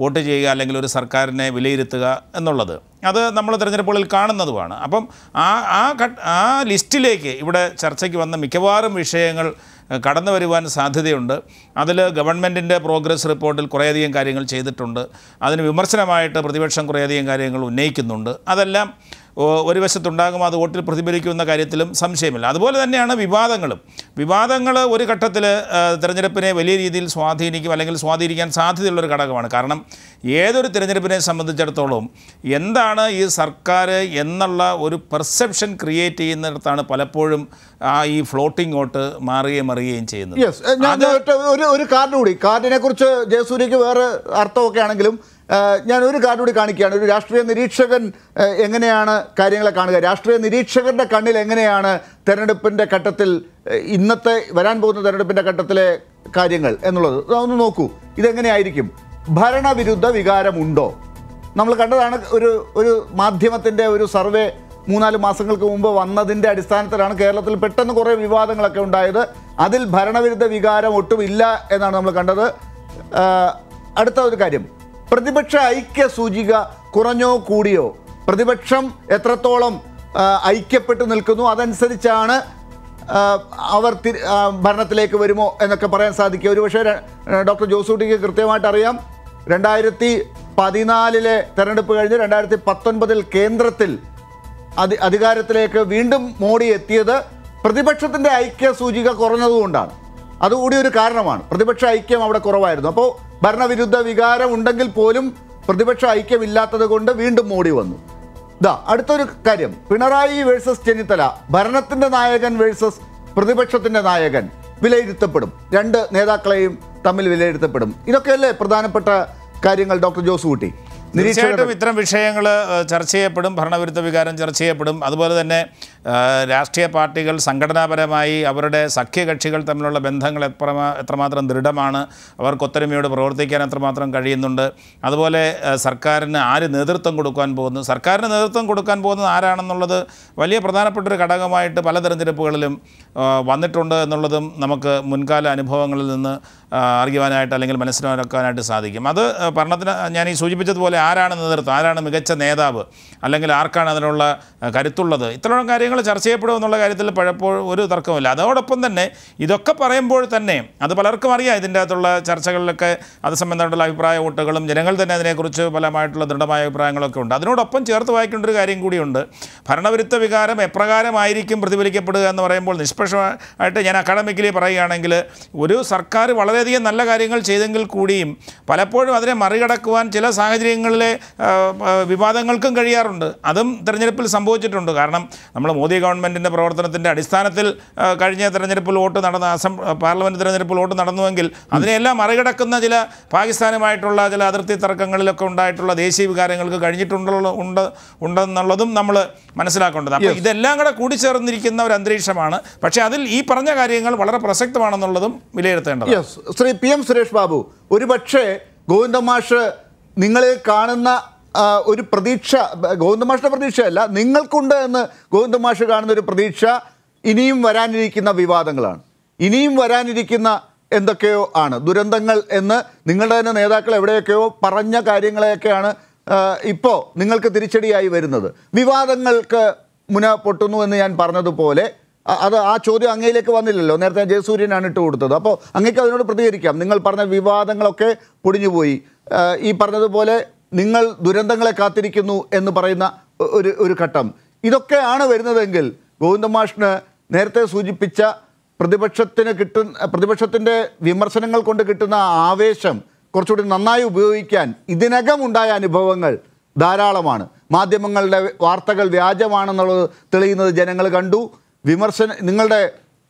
വോട്ട് ചെയ്യുക അല്ലെങ്കിൽ ഒരു സർക്കാരിനെ വിലയിരുത്തുക എന്നുള്ളത് അത് നമ്മൾ തിരഞ്ഞെടുപ്പുകളിൽ കാണുന്നതുമാണ് അപ്പം ആ ആ ആ ലിസ്റ്റിലേക്ക് ഇവിടെ ചർച്ചയ്ക്ക് വന്ന മിക്കവാറും വിഷയങ്ങൾ കടന്നു വരുവാൻ സാധ്യതയുണ്ട് അതിൽ ഗവൺമെൻറ്റിൻ്റെ പ്രോഗ്രസ് റിപ്പോർട്ടിൽ കുറേയധികം കാര്യങ്ങൾ ചെയ്തിട്ടുണ്ട് അതിന് വിമർശനമായിട്ട് പ്രതിപക്ഷം കുറേയധികം കാര്യങ്ങൾ ഉന്നയിക്കുന്നുണ്ട് അതെല്ലാം ഒരു വശത്തുണ്ടാകും അത് വോട്ടിൽ പ്രതിഫലിക്കുമെന്ന കാര്യത്തിലും സംശയമില്ല അതുപോലെ തന്നെയാണ് വിവാദങ്ങളും വിവാദങ്ങൾ ഒരു ഘട്ടത്തിൽ തിരഞ്ഞെടുപ്പിനെ വലിയ രീതിയിൽ സ്വാധീനിക്കും അല്ലെങ്കിൽ സ്വാധീനിക്കാൻ സാധ്യതയുള്ളൊരു ഘടകമാണ് കാരണം ഏതൊരു തിരഞ്ഞെടുപ്പിനെ സംബന്ധിച്ചിടത്തോളം എന്താണ് ഈ സർക്കാർ എന്നുള്ള ഒരു പെർസെപ്ഷൻ ക്രിയേറ്റ് ചെയ്യുന്നിടത്താണ് പലപ്പോഴും ആ ഈ ഫ്ലോട്ടിംഗ് വോട്ട് മാറുകയും മറിയുകയും ചെയ്യുന്നത് ഒരു ഒരു കാർഡ് കൂടി കാർഡിനെ കുറിച്ച് ജയസൂര്യക്ക് വേറെ അർത്ഥമൊക്കെ ആണെങ്കിലും ഞാൻ ഒരു കാർഡ് കൂടി കാണിക്കുകയാണ് ഒരു രാഷ്ട്രീയ നിരീക്ഷകൻ എങ്ങനെയാണ് കാര്യങ്ങളെ കാണുക രാഷ്ട്രീയ നിരീക്ഷകരുടെ കണ്ണിൽ എങ്ങനെയാണ് തെരഞ്ഞെടുപ്പിൻ്റെ ഘട്ടത്തിൽ ഇന്നത്തെ വരാൻ പോകുന്ന തെരഞ്ഞെടുപ്പിൻ്റെ ഘട്ടത്തിലെ കാര്യങ്ങൾ എന്നുള്ളത് ഒന്ന് നോക്കൂ ഇതെങ്ങനെയായിരിക്കും ഭരണവിരുദ്ധ വികാരമുണ്ടോ നമ്മൾ കണ്ടതാണ് ഒരു ഒരു മാധ്യമത്തിൻ്റെ ഒരു സർവേ മൂന്നാല് മാസങ്ങൾക്ക് മുമ്പ് വന്നതിൻ്റെ അടിസ്ഥാനത്തിലാണ് കേരളത്തിൽ പെട്ടെന്ന് കുറേ വിവാദങ്ങളൊക്കെ ഉണ്ടായത് അതിൽ ഭരണവിരുദ്ധ വികാരം ഒട്ടുമില്ല എന്നാണ് നമ്മൾ കണ്ടത് അടുത്ത ഒരു കാര്യം പ്രതിപക്ഷ ഐക്യ സൂചിക കുറഞ്ഞോ കൂടിയോ പ്രതിപക്ഷം എത്രത്തോളം ഐക്യപ്പെട്ടു നിൽക്കുന്നു അതനുസരിച്ചാണ് അവർ ഭരണത്തിലേക്ക് വരുമോ എന്നൊക്കെ പറയാൻ സാധിക്കുക ഒരുപക്ഷെ ഡോക്ടർ ജോസൂട്ടിക്ക് കൃത്യമായിട്ട് അറിയാം രണ്ടായിരത്തി പതിനാലിലെ തെരഞ്ഞെടുപ്പ് കഴിഞ്ഞ് രണ്ടായിരത്തി പത്തൊൻപതിൽ കേന്ദ്രത്തിൽ അധി അധികാരത്തിലേക്ക് വീണ്ടും മോഡി എത്തിയത് പ്രതിപക്ഷത്തിൻ്റെ ഐക്യ സൂചിക കുറഞ്ഞതുകൊണ്ടാണ് അതുകൂടി ഒരു കാരണമാണ് പ്രതിപക്ഷ ഐക്യം അവിടെ കുറവായിരുന്നു അപ്പോൾ ഭരണവിരുദ്ധ വികാരം ഉണ്ടെങ്കിൽ പോലും പ്രതിപക്ഷ ഐക്യമില്ലാത്തത് കൊണ്ട് വീണ്ടും മോഡി വന്നു ഇതാ അടുത്തൊരു കാര്യം പിണറായി വേഴ്സസ് ചെന്നിത്തല ഭരണത്തിന്റെ നായകൻ വേഴ്സസ് പ്രതിപക്ഷത്തിന്റെ നായകൻ വിലയിരുത്തപ്പെടും രണ്ട് നേതാക്കളെയും തമ്മിൽ വിലയിരുത്തപ്പെടും ഇതൊക്കെയല്ലേ പ്രധാനപ്പെട്ട കാര്യങ്ങൾ ഡോക്ടർ ജോസ് കൂട്ടി തീർച്ചയായിട്ടും ഇത്തരം വിഷയങ്ങൾ ചർച്ച ചെയ്യപ്പെടും ഭരണവിരുദ്ധ വികാരം ചർച്ച ചെയ്യപ്പെടും അതുപോലെ തന്നെ രാഷ്ട്രീയ പാർട്ടികൾ സംഘടനാപരമായി അവരുടെ സഖ്യകക്ഷികൾ തമ്മിലുള്ള ബന്ധങ്ങൾ എത്രമാത്രം ദൃഢമാണ് അവർക്ക് ഒത്തൊരുമയോട് പ്രവർത്തിക്കാൻ എത്രമാത്രം കഴിയുന്നുണ്ട് അതുപോലെ സർക്കാരിന് ആര് നേതൃത്വം കൊടുക്കാൻ പോകുന്നു സർക്കാരിന് നേതൃത്വം കൊടുക്കാൻ പോകുന്നത് ആരാണെന്നുള്ളത് വലിയ പ്രധാനപ്പെട്ട ഒരു ഘടകമായിട്ട് പല തെരഞ്ഞെടുപ്പുകളിലും വന്നിട്ടുണ്ട് എന്നുള്ളതും നമുക്ക് മുൻകാല അനുഭവങ്ങളിൽ നിന്ന് അറിയുവാനായിട്ട് അല്ലെങ്കിൽ മനസ്സിലാക്കാനായിട്ട് സാധിക്കും അത് ഭരണത്തിന് ഞാൻ ഈ സൂചിപ്പിച്ചതുപോലെ ആരാണ് നേതൃത്വം ആരാണ് മികച്ച നേതാവ് അല്ലെങ്കിൽ ആർക്കാണ് അതിനുള്ള കരുത്തുള്ളത് ഇത്തരം കാര്യങ്ങൾ ചർച്ച ചെയ്യപ്പെടും എന്നുള്ള കാര്യത്തിൽ പലപ്പോഴും ഒരു തർക്കമില്ല അതോടൊപ്പം തന്നെ ഇതൊക്കെ പറയുമ്പോൾ തന്നെ അത് പലർക്കും അറിയാം ഇതിൻ്റെ അകത്തുള്ള ചർച്ചകളിലൊക്കെ അത് സംബന്ധമായിട്ടുള്ള അഭിപ്രായ വോട്ടുകളും ജനങ്ങൾ തന്നെ അതിനെക്കുറിച്ച് പലമായിട്ടുള്ള ദൃഢമായ അഭിപ്രായങ്ങളൊക്കെ ഉണ്ട് അതിനോടൊപ്പം ചേർത്ത് വായിക്കേണ്ട ഒരു കാര്യം കൂടിയുണ്ട് ഭരണവിരുദ്ധ വികാരം എപ്രകാരമായിരിക്കും പ്രതിഫലിക്കപ്പെടുക എന്ന് പറയുമ്പോൾ നിഷ്പക്ഷമായിട്ട് ഞാൻ അക്കാഡമിക്കലി പറയുകയാണെങ്കിൽ ഒരു സർക്കാർ വളരെയധികം നല്ല കാര്യങ്ങൾ ചെയ്തെങ്കിൽ കൂടിയും പലപ്പോഴും അതിനെ മറികടക്കുവാൻ ചില സാഹചര്യങ്ങൾ കാര്യങ്ങളിലെ വിവാദങ്ങൾക്കും കഴിയാറുണ്ട് അതും തെരഞ്ഞെടുപ്പിൽ സംഭവിച്ചിട്ടുണ്ട് കാരണം നമ്മൾ മോദി ഗവൺമെൻറ്റിൻ്റെ പ്രവർത്തനത്തിൻ്റെ അടിസ്ഥാനത്തിൽ കഴിഞ്ഞ തെരഞ്ഞെടുപ്പിൽ വോട്ട് നടന്ന അസം പാർലമെൻറ്റ് തെരഞ്ഞെടുപ്പിൽ വോട്ട് നടന്നുവെങ്കിൽ അതിനെല്ലാം മറികടക്കുന്ന ചില പാകിസ്ഥാനുമായിട്ടുള്ള ചില അതിർത്തി തർക്കങ്ങളിലൊക്കെ ഉണ്ടായിട്ടുള്ള ദേശീയ വികാരങ്ങൾക്ക് കഴിഞ്ഞിട്ടുണ്ടുള്ള ഉണ്ട് ഉണ്ടെന്നുള്ളതും നമ്മൾ മനസ്സിലാക്കേണ്ടത് അപ്പോൾ ഇതെല്ലാം കൂടെ കൂടിച്ചേർന്നിരിക്കുന്ന ഒരു അന്തരീക്ഷമാണ് പക്ഷേ അതിൽ ഈ പറഞ്ഞ കാര്യങ്ങൾ വളരെ പ്രസക്തമാണെന്നുള്ളതും വിലയിരുത്തേണ്ടത് ശ്രീ പി എം സുരേഷ് ബാബു ഒരുപക്ഷെ ഗോവിന്ദമാഷ് നിങ്ങളെ കാണുന്ന ഒരു പ്രതീക്ഷ ഗോവിന്ദമാഷിൻ്റെ പ്രതീക്ഷയല്ല നിങ്ങൾക്കുണ്ട് എന്ന് ഗോവിന്ദമാഷ് കാണുന്ന ഒരു പ്രതീക്ഷ ഇനിയും വരാനിരിക്കുന്ന വിവാദങ്ങളാണ് ഇനിയും വരാനിരിക്കുന്ന എന്തൊക്കെയോ ആണ് ദുരന്തങ്ങൾ എന്ന് നിങ്ങളുടെ തന്നെ നേതാക്കൾ എവിടെയൊക്കെയോ പറഞ്ഞ കാര്യങ്ങളെയൊക്കെയാണ് ഇപ്പോൾ നിങ്ങൾക്ക് തിരിച്ചടിയായി വരുന്നത് വിവാദങ്ങൾക്ക് മുന പൊട്ടുന്നു എന്ന് ഞാൻ പറഞ്ഞതുപോലെ അത് ആ ചോദ്യം അങ്ങയിലേക്ക് വന്നില്ലല്ലോ നേരത്തെ ജയസൂര്യനാണ് ഇട്ട് കൊടുത്തത് അപ്പോൾ അങ്ങേക്ക് അതിനോട് പ്രതികരിക്കാം നിങ്ങൾ പറഞ്ഞ വിവാദങ്ങളൊക്കെ പൊടിഞ്ഞുപോയി ഈ പറഞ്ഞതുപോലെ നിങ്ങൾ ദുരന്തങ്ങളെ കാത്തിരിക്കുന്നു എന്ന് പറയുന്ന ഒരു ഒരു ഘട്ടം ഇതൊക്കെയാണ് വരുന്നതെങ്കിൽ ഗോവിന്ദമാഷിന് നേരത്തെ സൂചിപ്പിച്ച പ്രതിപക്ഷത്തിന് കിട്ടുന്ന പ്രതിപക്ഷത്തിൻ്റെ വിമർശനങ്ങൾ കൊണ്ട് കിട്ടുന്ന ആവേശം കുറച്ചുകൂടി നന്നായി ഉപയോഗിക്കാൻ ഇതിനകം ഉണ്ടായ അനുഭവങ്ങൾ ധാരാളമാണ് മാധ്യമങ്ങളുടെ വാർത്തകൾ വ്യാജമാണെന്നുള്ളത് തെളിയുന്നത് ജനങ്ങൾ കണ്ടു വിമർശന നിങ്ങളുടെ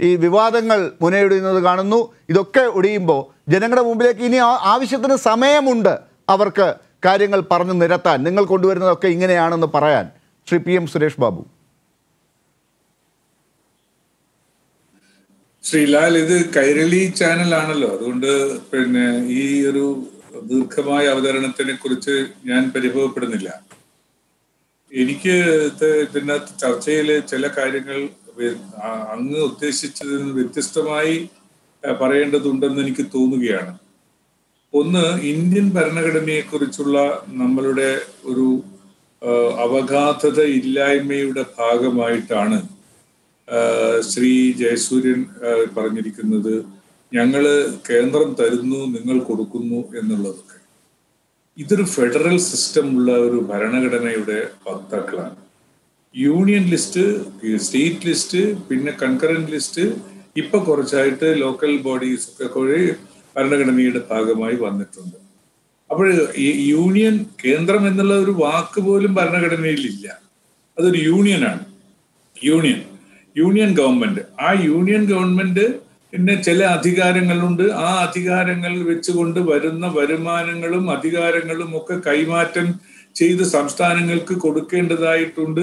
ഈ വിവാദങ്ങൾ മുനയിടുന്നത് കാണുന്നു ഇതൊക്കെ ഒടിയുമ്പോൾ ജനങ്ങളുടെ മുമ്പിലേക്ക് ഇനി ആവശ്യത്തിന് സമയമുണ്ട് അവർക്ക് കാര്യങ്ങൾ പറഞ്ഞു നിരത്താൻ നിങ്ങൾ കൊണ്ടുവരുന്നതൊക്കെ ഇങ്ങനെയാണെന്ന് പറയാൻ ശ്രീ പി എം സുരേഷ് ബാബു ശ്രീ ലാൽ ഇത് കൈരളി ചാനലാണല്ലോ അതുകൊണ്ട് പിന്നെ ഈ ഒരു ദീർഘമായ അവതരണത്തിനെ കുറിച്ച് ഞാൻ പരിഭവപ്പെടുന്നില്ല എനിക്ക് ഇതിനകത്ത് ചർച്ചയിൽ ചില കാര്യങ്ങൾ അങ്ങ് ഉദ്ദേശിച്ചതിൽ നിന്ന് വ്യത്യസ്തമായി പറയേണ്ടതുണ്ടെന്ന് എനിക്ക് തോന്നുകയാണ് ഒന്ന് ഇന്ത്യൻ ഭരണഘടനയെക്കുറിച്ചുള്ള നമ്മളുടെ ഒരു അവഗാധത ഇല്ലായ്മയുടെ ഭാഗമായിട്ടാണ് ശ്രീ ജയസൂര്യൻ പറഞ്ഞിരിക്കുന്നത് ഞങ്ങൾ കേന്ദ്രം തരുന്നു നിങ്ങൾ കൊടുക്കുന്നു എന്നുള്ളതൊക്കെ ഇതൊരു ഫെഡറൽ സിസ്റ്റം ഉള്ള ഒരു ഭരണഘടനയുടെ വക്താക്കളാണ് യൂണിയൻ ലിസ്റ്റ് സ്റ്റേറ്റ് ലിസ്റ്റ് പിന്നെ കൺകറന്റ് ലിസ്റ്റ് ഇപ്പൊ കുറച്ചായിട്ട് ലോക്കൽ ബോഡീസ് ഒക്കെ ഭരണഘടനയുടെ ഭാഗമായി വന്നിട്ടുണ്ട് അപ്പോൾ യൂണിയൻ കേന്ദ്രം എന്നുള്ള ഒരു വാക്ക് പോലും ഇല്ല അതൊരു യൂണിയനാണ് യൂണിയൻ യൂണിയൻ ഗവൺമെന്റ് ആ യൂണിയൻ ഗവൺമെന്റ് പിന്നെ ചില അധികാരങ്ങളുണ്ട് ആ അധികാരങ്ങൾ വെച്ചുകൊണ്ട് വരുന്ന വരുമാനങ്ങളും അധികാരങ്ങളും ഒക്കെ കൈമാറ്റം ചെയ്ത് സംസ്ഥാനങ്ങൾക്ക് കൊടുക്കേണ്ടതായിട്ടുണ്ട്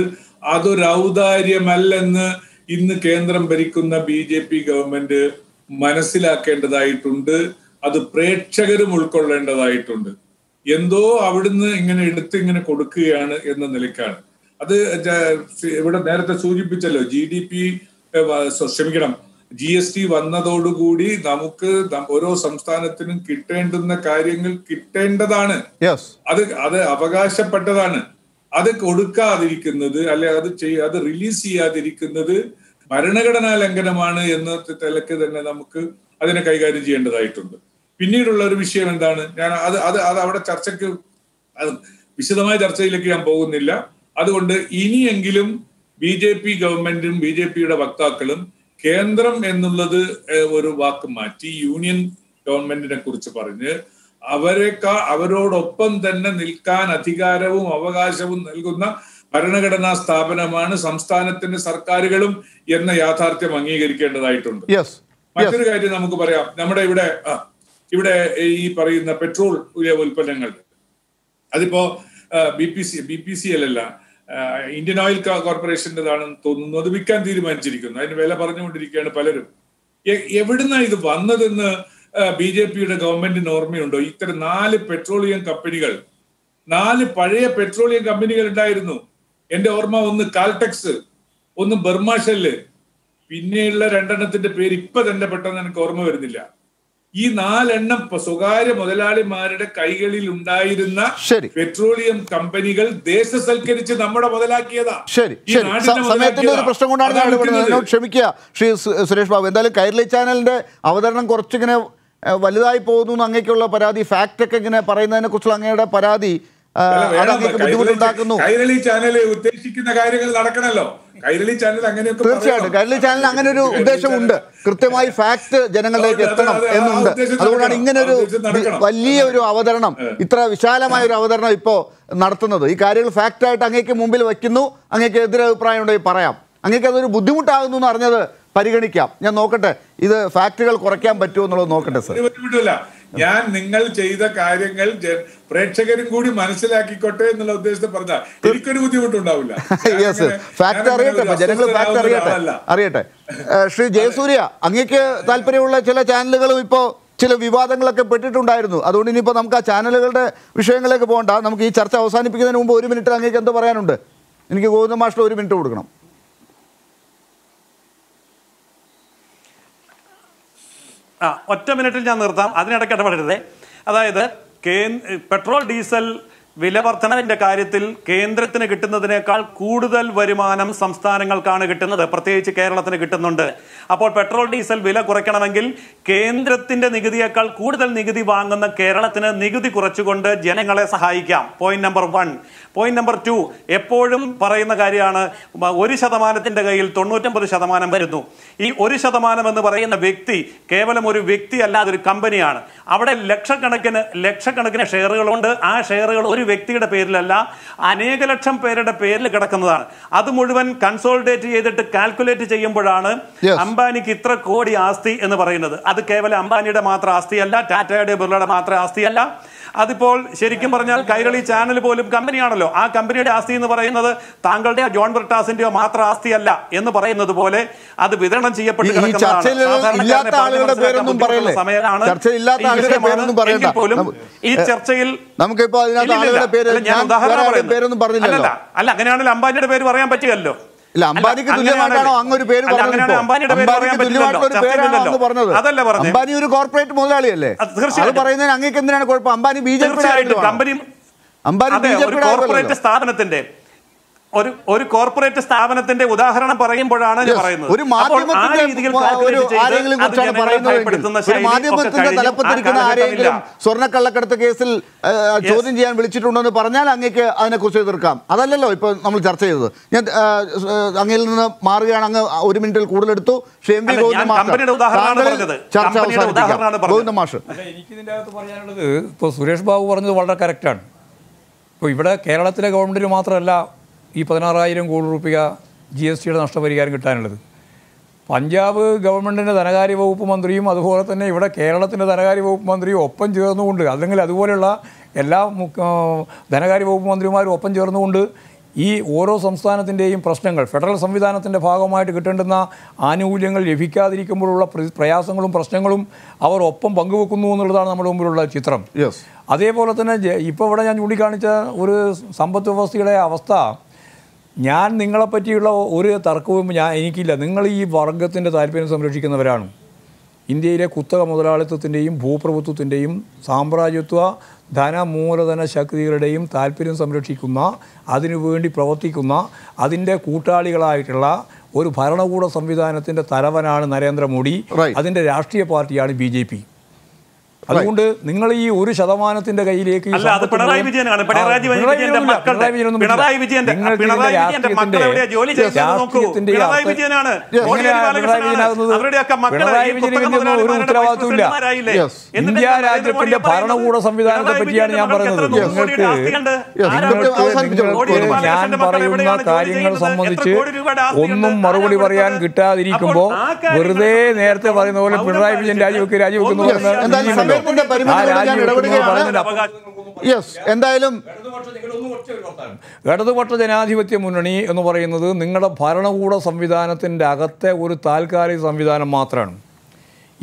അതൊരു ഔദാര്യമല്ലെന്ന് ഇന്ന് കേന്ദ്രം ഭരിക്കുന്ന ബി ജെ പി ഗവൺമെന്റ് മനസ്സിലാക്കേണ്ടതായിട്ടുണ്ട് അത് പ്രേക്ഷകരും ഉൾക്കൊള്ളേണ്ടതായിട്ടുണ്ട് എന്തോ അവിടുന്ന് ഇങ്ങനെ എടുത്ത് ഇങ്ങനെ കൊടുക്കുകയാണ് എന്ന നിലയ്ക്കാണ് അത് ഇവിടെ നേരത്തെ സൂചിപ്പിച്ചല്ലോ ജി ഡി പി ക്ഷമിക്കണം ജി എസ് ടി വന്നതോടുകൂടി നമുക്ക് ഓരോ സംസ്ഥാനത്തിനും കിട്ടേണ്ടുന്ന കാര്യങ്ങൾ കിട്ടേണ്ടതാണ് അത് അത് അവകാശപ്പെട്ടതാണ് അത് കൊടുക്കാതിരിക്കുന്നത് അല്ലെ അത് ചെയ്യ അത് റിലീസ് ചെയ്യാതിരിക്കുന്നത് ഭരണഘടനാ ലംഘനമാണ് എന്ന തലക്ക് തന്നെ നമുക്ക് അതിനെ കൈകാര്യം ചെയ്യേണ്ടതായിട്ടുണ്ട് പിന്നീടുള്ള ഒരു വിഷയം എന്താണ് ഞാൻ അത് അത് അത് അവിടെ ചർച്ചയ്ക്ക് വിശദമായ ചർച്ചയിലേക്ക് ഞാൻ പോകുന്നില്ല അതുകൊണ്ട് ഇനിയെങ്കിലും ബി ജെ പി ഗവൺമെന്റും ബി ജെ പിയുടെ വക്താക്കളും കേന്ദ്രം എന്നുള്ളത് ഒരു വാക്ക് മാറ്റി യൂണിയൻ ഗവൺമെന്റിനെ കുറിച്ച് പറഞ്ഞ് അവരെക്കാ അവരോടൊപ്പം തന്നെ നിൽക്കാൻ അധികാരവും അവകാശവും നൽകുന്ന ഭരണഘടനാ സ്ഥാപനമാണ് സംസ്ഥാനത്തിന്റെ സർക്കാരുകളും എന്ന യാഥാർത്ഥ്യം അംഗീകരിക്കേണ്ടതായിട്ടുണ്ട് മറ്റൊരു കാര്യം നമുക്ക് പറയാം നമ്മുടെ ഇവിടെ ഇവിടെ ഈ പറയുന്ന പെട്രോൾ ഉൽപ്പന്നങ്ങൾ അതിപ്പോ B P C B P C L അല്ല ഇന്ത്യൻ ഓയിൽ കോർപ്പറേഷൻ്റെതാണെന്ന് തോന്നുന്നു അത് വിൽക്കാൻ തീരുമാനിച്ചിരിക്കുന്നു അതിന് വില പറഞ്ഞുകൊണ്ടിരിക്കുകയാണ് പലരും എവിടുന്നാണ് ഇത് വന്നതെന്ന് ബി ജെ പിയുടെ ഗവൺമെന്റിന് ഓർമ്മയുണ്ടോ ഇത്തരം നാല് പെട്രോളിയം കമ്പനികൾ നാല് പഴയ പെട്രോളിയം കമ്പനികൾ ഉണ്ടായിരുന്നു എന്റെ ഓർമ്മ ഒന്ന് കാൽടെക്സ് ഒന്ന് ബർമ പിന്നെയുള്ള രണ്ടെണ്ണത്തിന്റെ പേര് ഇപ്പൊ തന്നെ പെട്ടെന്ന് എനിക്ക് ഓർമ്മ വരുന്നില്ല ഈ നാലെണ്ണം സ്വകാര്യ മുതലാളിമാരുടെ കൈകളിൽ ഉണ്ടായിരുന്ന പെട്രോളിയം കമ്പനികൾ ദേശസൽക്കരിച്ച് നമ്മുടെ മുതലാക്കിയതാ ശരി സമയത്തിന്റെ ഒരു പ്രശ്നം കൊണ്ടാണ് ക്ഷമിക്കുക ശ്രീ സുരേഷ് ബാബു എന്തായാലും കൈരളി ചാനലിന്റെ അവതരണം കുറച്ചിങ്ങനെ വലുതായി പോകുന്നു അങ്ങേക്കുള്ള പരാതി ഫാക്റ്റ് ഒക്കെ ഇങ്ങനെ പറയുന്നതിനെ കുറിച്ചുള്ള അങ്ങയുടെ പരാതി ബുദ്ധിമുട്ടുണ്ടാക്കുന്നു കൈരളി ചാനൽ ഉദ്ദേശിക്കുന്ന കാര്യങ്ങൾ നടക്കണല്ലോ കൈരളി ചാനൽ അങ്ങനെയൊക്കെ തീർച്ചയായിട്ടും കൈരളി ചാനൽ അങ്ങനെ ഒരു ഉദ്ദേശമുണ്ട് കൃത്യമായി ഫാക്ട് ജനങ്ങളിലേക്ക് എത്തണം എന്നുണ്ട് അതുകൊണ്ടാണ് ഇങ്ങനെ ഒരു വലിയ ഒരു അവതരണം ഇത്ര വിശാലമായ ഒരു അവതരണം ഇപ്പോ നടത്തുന്നത് ഈ കാര്യങ്ങൾ ഫാക്റ്റായിട്ട് അങ്ങേക്ക് മുമ്പിൽ വയ്ക്കുന്നു അങ്ങേക്ക് എതിരഭിപ്രായം ഉണ്ടെങ്കിൽ പറയാം അങ്ങേക്ക് അതൊരു ബുദ്ധിമുട്ടാകുന്നു എന്ന് അറിഞ്ഞത് പരിഗണിക്കാം ഞാൻ നോക്കട്ടെ ഇത് ഫാക്ടറികൾ കുറയ്ക്കാൻ പറ്റുമോ എന്നുള്ളത് നോക്കട്ടെ സർ ഞാൻ നിങ്ങൾ ചെയ്ത കാര്യങ്ങൾ പ്രേക്ഷകരും കൂടി മനസ്സിലാക്കിക്കോട്ടെ എന്നുള്ള ഉദ്ദേശത്തെ പറഞ്ഞാൽ എനിക്കൊരു ബുദ്ധിമുട്ടുണ്ടാവില്ല യെസ് അറിയട്ടെ ജനങ്ങൾ ഫാക്ട് അറിയട്ടെ അറിയട്ടെ ശ്രീ ജയസൂര്യ അങ്ങേക്ക് താല്പര്യമുള്ള ചില ചാനലുകളും ഇപ്പോ ചില വിവാദങ്ങളൊക്കെ പെട്ടിട്ടുണ്ടായിരുന്നു അതുകൊണ്ട് ഇനിയിപ്പോ നമുക്ക് ആ ചാനലുകളുടെ വിഷയങ്ങളിലേക്ക് പോകണ്ട നമുക്ക് ഈ ചർച്ച അവസാനിപ്പിക്കുന്നതിന് മുമ്പ് ഒരു മിനിറ്റ് അങ്ങേക്ക് എന്ത് പറയാനുണ്ട് എനിക്ക് ഗോവിന്ദ മാഷിൽ ഒരു മിനിറ്റ് കൊടുക്കണം ആ ഒറ്റ മിനിറ്റിൽ ഞാൻ നിർത്താം അതിനിടയ്ക്ക് ഇടപെടരുതേ അതായത് പെട്രോൾ ഡീസൽ വില വർധനവിന്റെ കാര്യത്തിൽ കേന്ദ്രത്തിന് കിട്ടുന്നതിനേക്കാൾ കൂടുതൽ വരുമാനം സംസ്ഥാനങ്ങൾക്കാണ് കിട്ടുന്നത് പ്രത്യേകിച്ച് കേരളത്തിന് കിട്ടുന്നുണ്ട് അപ്പോൾ പെട്രോൾ ഡീസൽ വില കുറയ്ക്കണമെങ്കിൽ കേന്ദ്രത്തിന്റെ നികുതിയേക്കാൾ കൂടുതൽ നികുതി വാങ്ങുന്ന കേരളത്തിന് നികുതി കുറച്ചുകൊണ്ട് ജനങ്ങളെ സഹായിക്കാം point number one point number two എപ്പോഴും പറയുന്ന കാര്യമാണ് ഒരു ശതമാനത്തിന്റെ കയ്യിൽ തൊണ്ണൂറ്റൊമ്പത് ശതമാനം വരുന്നു ഈ ഒരു ശതമാനം എന്ന് പറയുന്ന വ്യക്തി കേവലം ഒരു വ്യക്തി അല്ലാതെ ഒരു കമ്പനിയാണ് അവിടെ ലക്ഷക്കണക്കിന് ലക്ഷക്കണക്കിന് ഷെയറുകളുണ്ട് ആ ഷെയറുകൾ ഒരു വ്യക്തിയുടെ പേരിലല്ല അനേക ലക്ഷം പേരുടെ പേരിൽ കിടക്കുന്നതാണ് അത് മുഴുവൻ കൺസോൾഡേറ്റ് ചെയ്തിട്ട് കാൽക്കുലേറ്റ് ചെയ്യുമ്പോഴാണ് അംബാനിക്ക് ഇത്ര കോടി ആസ്തി എന്ന് പറയുന്നത് അത് കേവലം അംബാനിയുടെ മാത്രം ആസ്തിയല്ല ടാറ്റയുടെ ബിർളയുടെ മാത്രം ആസ്തിയല്ല അതിപ്പോൾ ശരിക്കും പറഞ്ഞാൽ കൈരളി ചാനൽ പോലും കമ്പനിയാണല്ലോ ആ കമ്പനിയുടെ ആസ്തി എന്ന് പറയുന്നത് താങ്കളുടെയോ ജോൺ ബ്രിട്ടാസിന്റെയോ മാത്രം ആസ്തിയല്ല എന്ന് പറയുന്നത് പോലെ അത് വിതരണം ചെയ്യപ്പെട്ട് സമയമാണ് പോലും ഈ ചർച്ചയിൽ ആളുകളുടെ പേര് ഞാൻ ഉദാഹരണം പറയുന്നു അല്ല അങ്ങനെയാണെങ്കിൽ അംബാനിയുടെ പേര് പറയാൻ പറ്റുകയല്ലോ ഇല്ല അംബാനിക്ക് തുല്യമായിട്ടാണോ അങ്ങൊരു പേര് പറഞ്ഞത് അതല്ല പറഞ്ഞത് അംബാനി ഒരു കോർപ്പറേറ്റ് മുതലാളിയല്ലേ അത് പറയുന്നതിന് അങ്ങേക്ക് എന്തിനാണ് കുഴപ്പം Ambani B J P Ambani B J P corporate സ്ഥാപനത്തിന്റെ ഒരു ഒരു കോർപ്പറേറ്റ് സ്ഥാപനത്തിന്റെ ഉദാഹരണം പറയുമ്പോഴാണ് ഞാൻ പറയുന്നത് ഒരു മാധ്യമത്തിന്റെ തലപ്പത്തിരിക്കുന്ന ആരെങ്കിലും സ്വർണ്ണക്കള്ളക്കടത്ത് കേസിൽ ചോദ്യം ചെയ്യാൻ വിളിച്ചിട്ടുണ്ടെന്ന് പറഞ്ഞാൽ അങ്ങേക്ക് അതിനെക്കുറിച്ച് എതിർക്കാം അതല്ലല്ലോ ഇപ്പൊ നമ്മൾ ചർച്ച ചെയ്തത് ഞാൻ അങ്ങയിൽ നിന്ന് മാറുകയാണ് അങ്ങ് ഒരു മിനിറ്റിൽ കൂടുതലെടുത്തു ശ്രീ എം വി ഗോവിന്ദ ചർച്ച അവസാനിപ്പിക്കാം ഗോവിന്ദ മാഷ് എനിക്കിതിൻ്റെ അകത്ത് പറയാനുള്ളത് ഇപ്പോൾ സുരേഷ് ബാബു പറഞ്ഞത് വളരെ കറക്റ്റാണ് ഇപ്പോൾ ഇവിടെ കേരളത്തിലെ ഗവൺമെൻറ്റിന് മാത്രമല്ല ഈ പതിനാറായിരം കോടി രൂപ ജി എസ് ടിയുടെ നഷ്ടപരിഹാരം കിട്ടാനുള്ളത് പഞ്ചാബ് ഗവൺമെൻറ്റിൻ്റെ ധനകാര്യ വകുപ്പ് മന്ത്രിയും അതുപോലെ തന്നെ ഇവിടെ കേരളത്തിൻ്റെ ധനകാര്യ വകുപ്പ് മന്ത്രിയും ഒപ്പം ചേർന്നുകൊണ്ട് അല്ലെങ്കിൽ അതുപോലെയുള്ള എല്ലാ ധനകാര്യ വകുപ്പ് മന്ത്രിമാരും ഒപ്പം ചേർന്നുകൊണ്ട് ഈ ഓരോ സംസ്ഥാനത്തിൻ്റെയും പ്രശ്നങ്ങൾ ഫെഡറൽ സംവിധാനത്തിൻ്റെ ഭാഗമായിട്ട് കിട്ടേണ്ടുന്ന ആനുകൂല്യങ്ങൾ ലഭിക്കാതിരിക്കുമ്പോഴുള്ള പ്രയാസങ്ങളും പ്രശ്നങ്ങളും അവർ ഒപ്പം പങ്കുവെക്കുന്നു എന്നുള്ളതാണ് നമ്മുടെ മുമ്പിലുള്ള ചിത്രം അതേപോലെ തന്നെ ഇപ്പോൾ ഇവിടെ ഞാൻ ചൂണ്ടിക്കാണിച്ച ഒരു സമ്പദ് വ്യവസ്ഥയുടെ അവസ്ഥ ഞാൻ നിങ്ങളെപ്പറ്റിയുള്ള ഒരു തർക്കവും ഞാൻ എനിക്കില്ല നിങ്ങൾ ഈ വർഗത്തിൻ്റെ താല്പര്യം സംരക്ഷിക്കുന്നവരാണ് ഇന്ത്യയിലെ കുത്തക മുതലാളിത്തത്തിൻ്റെയും ഭൂപ്രഭുത്വത്തിൻ്റെയും സാമ്രാജ്യത്വ ധനമൂലധന ശക്തികളുടെയും താല്പര്യം സംരക്ഷിക്കുന്ന അതിനുവേണ്ടി പ്രവർത്തിക്കുന്ന അതിൻ്റെ കൂട്ടാളികളായിട്ടുള്ള ഒരു ഭരണകൂട സംവിധാനത്തിൻ്റെ തലവനാണ് നരേന്ദ്രമോദി അതിൻ്റെ രാഷ്ട്രീയ പാർട്ടിയാണ് ബി അതുകൊണ്ട് നിങ്ങൾ ഈ ഒരു ശതമാനത്തിന്റെ കയ്യിലേക്ക് പിണറായി വിജയനാണ് പിണറായി പിണറായി പിണറായി വിജയനാണ് ഒരു ഇന്ത്യ രാജ്യത്തിന്റെ ഭരണകൂട സംവിധാനത്തെ പറ്റിയാണ് ഞാൻ പറയുന്നത് നിങ്ങൾക്ക് ഞാൻ പറയുന്ന കാര്യങ്ങൾ സംബന്ധിച്ച് ഒന്നും മറുപടി പറയാൻ കിട്ടാതിരിക്കുമ്പോൾ വെറുതെ നേരത്തെ പറയുന്ന പോലെ പിണറായി വിജയൻ രാജിവെക്ക് രാജിവെക്കുന്നു യെസ് എന്തായാലും ഇടതുപക്ഷ ജനാധിപത്യ മുന്നണി എന്ന് പറയുന്നത് നിങ്ങളുടെ ഭരണകൂട സംവിധാനത്തിൻ്റെ അകത്തെ ഒരു താൽക്കാലിക സംവിധാനം മാത്രമാണ്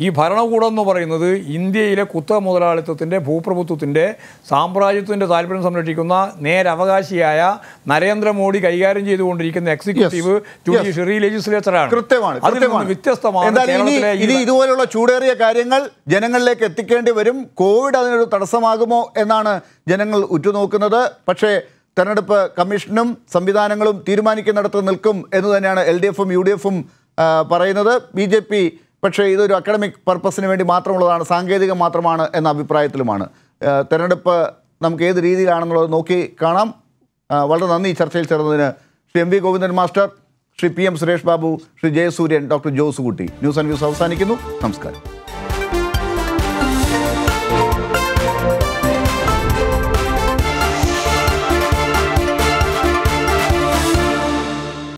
ഈ ഭരണകൂടം എന്ന് പറയുന്നത് ഇന്ത്യയിലെ കുത്തക മുതലാളിത്തത്തിൻ്റെ ഭൂപ്രഭുത്വത്തിൻ്റെ സാമ്രാജ്യത്തിൻ്റെ താല്പര്യം സംരക്ഷിക്കുന്ന നേരവകാശിയായ നരേന്ദ്രമോദി കൈകാര്യം ചെയ്തുകൊണ്ടിരിക്കുന്ന എക്സിക്യൂട്ടീവ് ജുഡീഷ്യറി ലെജിസ്ലേച്ചറാണ് കൃത്യമാണ് വ്യത്യസ്തമാണ് ഇനി ഇതുപോലുള്ള ചൂടേറിയ കാര്യങ്ങൾ ജനങ്ങളിലേക്ക് എത്തിക്കേണ്ടി വരും കോവിഡ് അതിനൊരു തടസ്സമാകുമോ എന്നാണ് ജനങ്ങൾ ഉറ്റുനോക്കുന്നത് പക്ഷേ തെരഞ്ഞെടുപ്പ് കമ്മീഷനും സംവിധാനങ്ങളും തീരുമാനിക്കുന്നിടത്ത് നിൽക്കും എന്ന് തന്നെയാണ് എൽ ഡി എഫും യു ഡി എഫും പറയുന്നത് ബി ജെ പി പക്ഷേ ഇതൊരു അക്കാഡമിക് പർപ്പസിന് വേണ്ടി മാത്രമുള്ളതാണ് സാങ്കേതികം മാത്രമാണ് എന്ന അഭിപ്രായത്തിലുമാണ് തെരഞ്ഞെടുപ്പ് നമുക്ക് ഏത് രീതിയിലാണെന്നുള്ളത് നോക്കി കാണാം വളരെ നന്ദി ചർച്ചയിൽ ചേർന്നതിന് Shri M V Govindan master Shri P M Suresh Babu Shri Jayasuryan doctor കുട്ടി ന്യൂസ് ആൻഡ് വ്യൂസ് അവസാനിക്കുന്നു നമസ്കാരം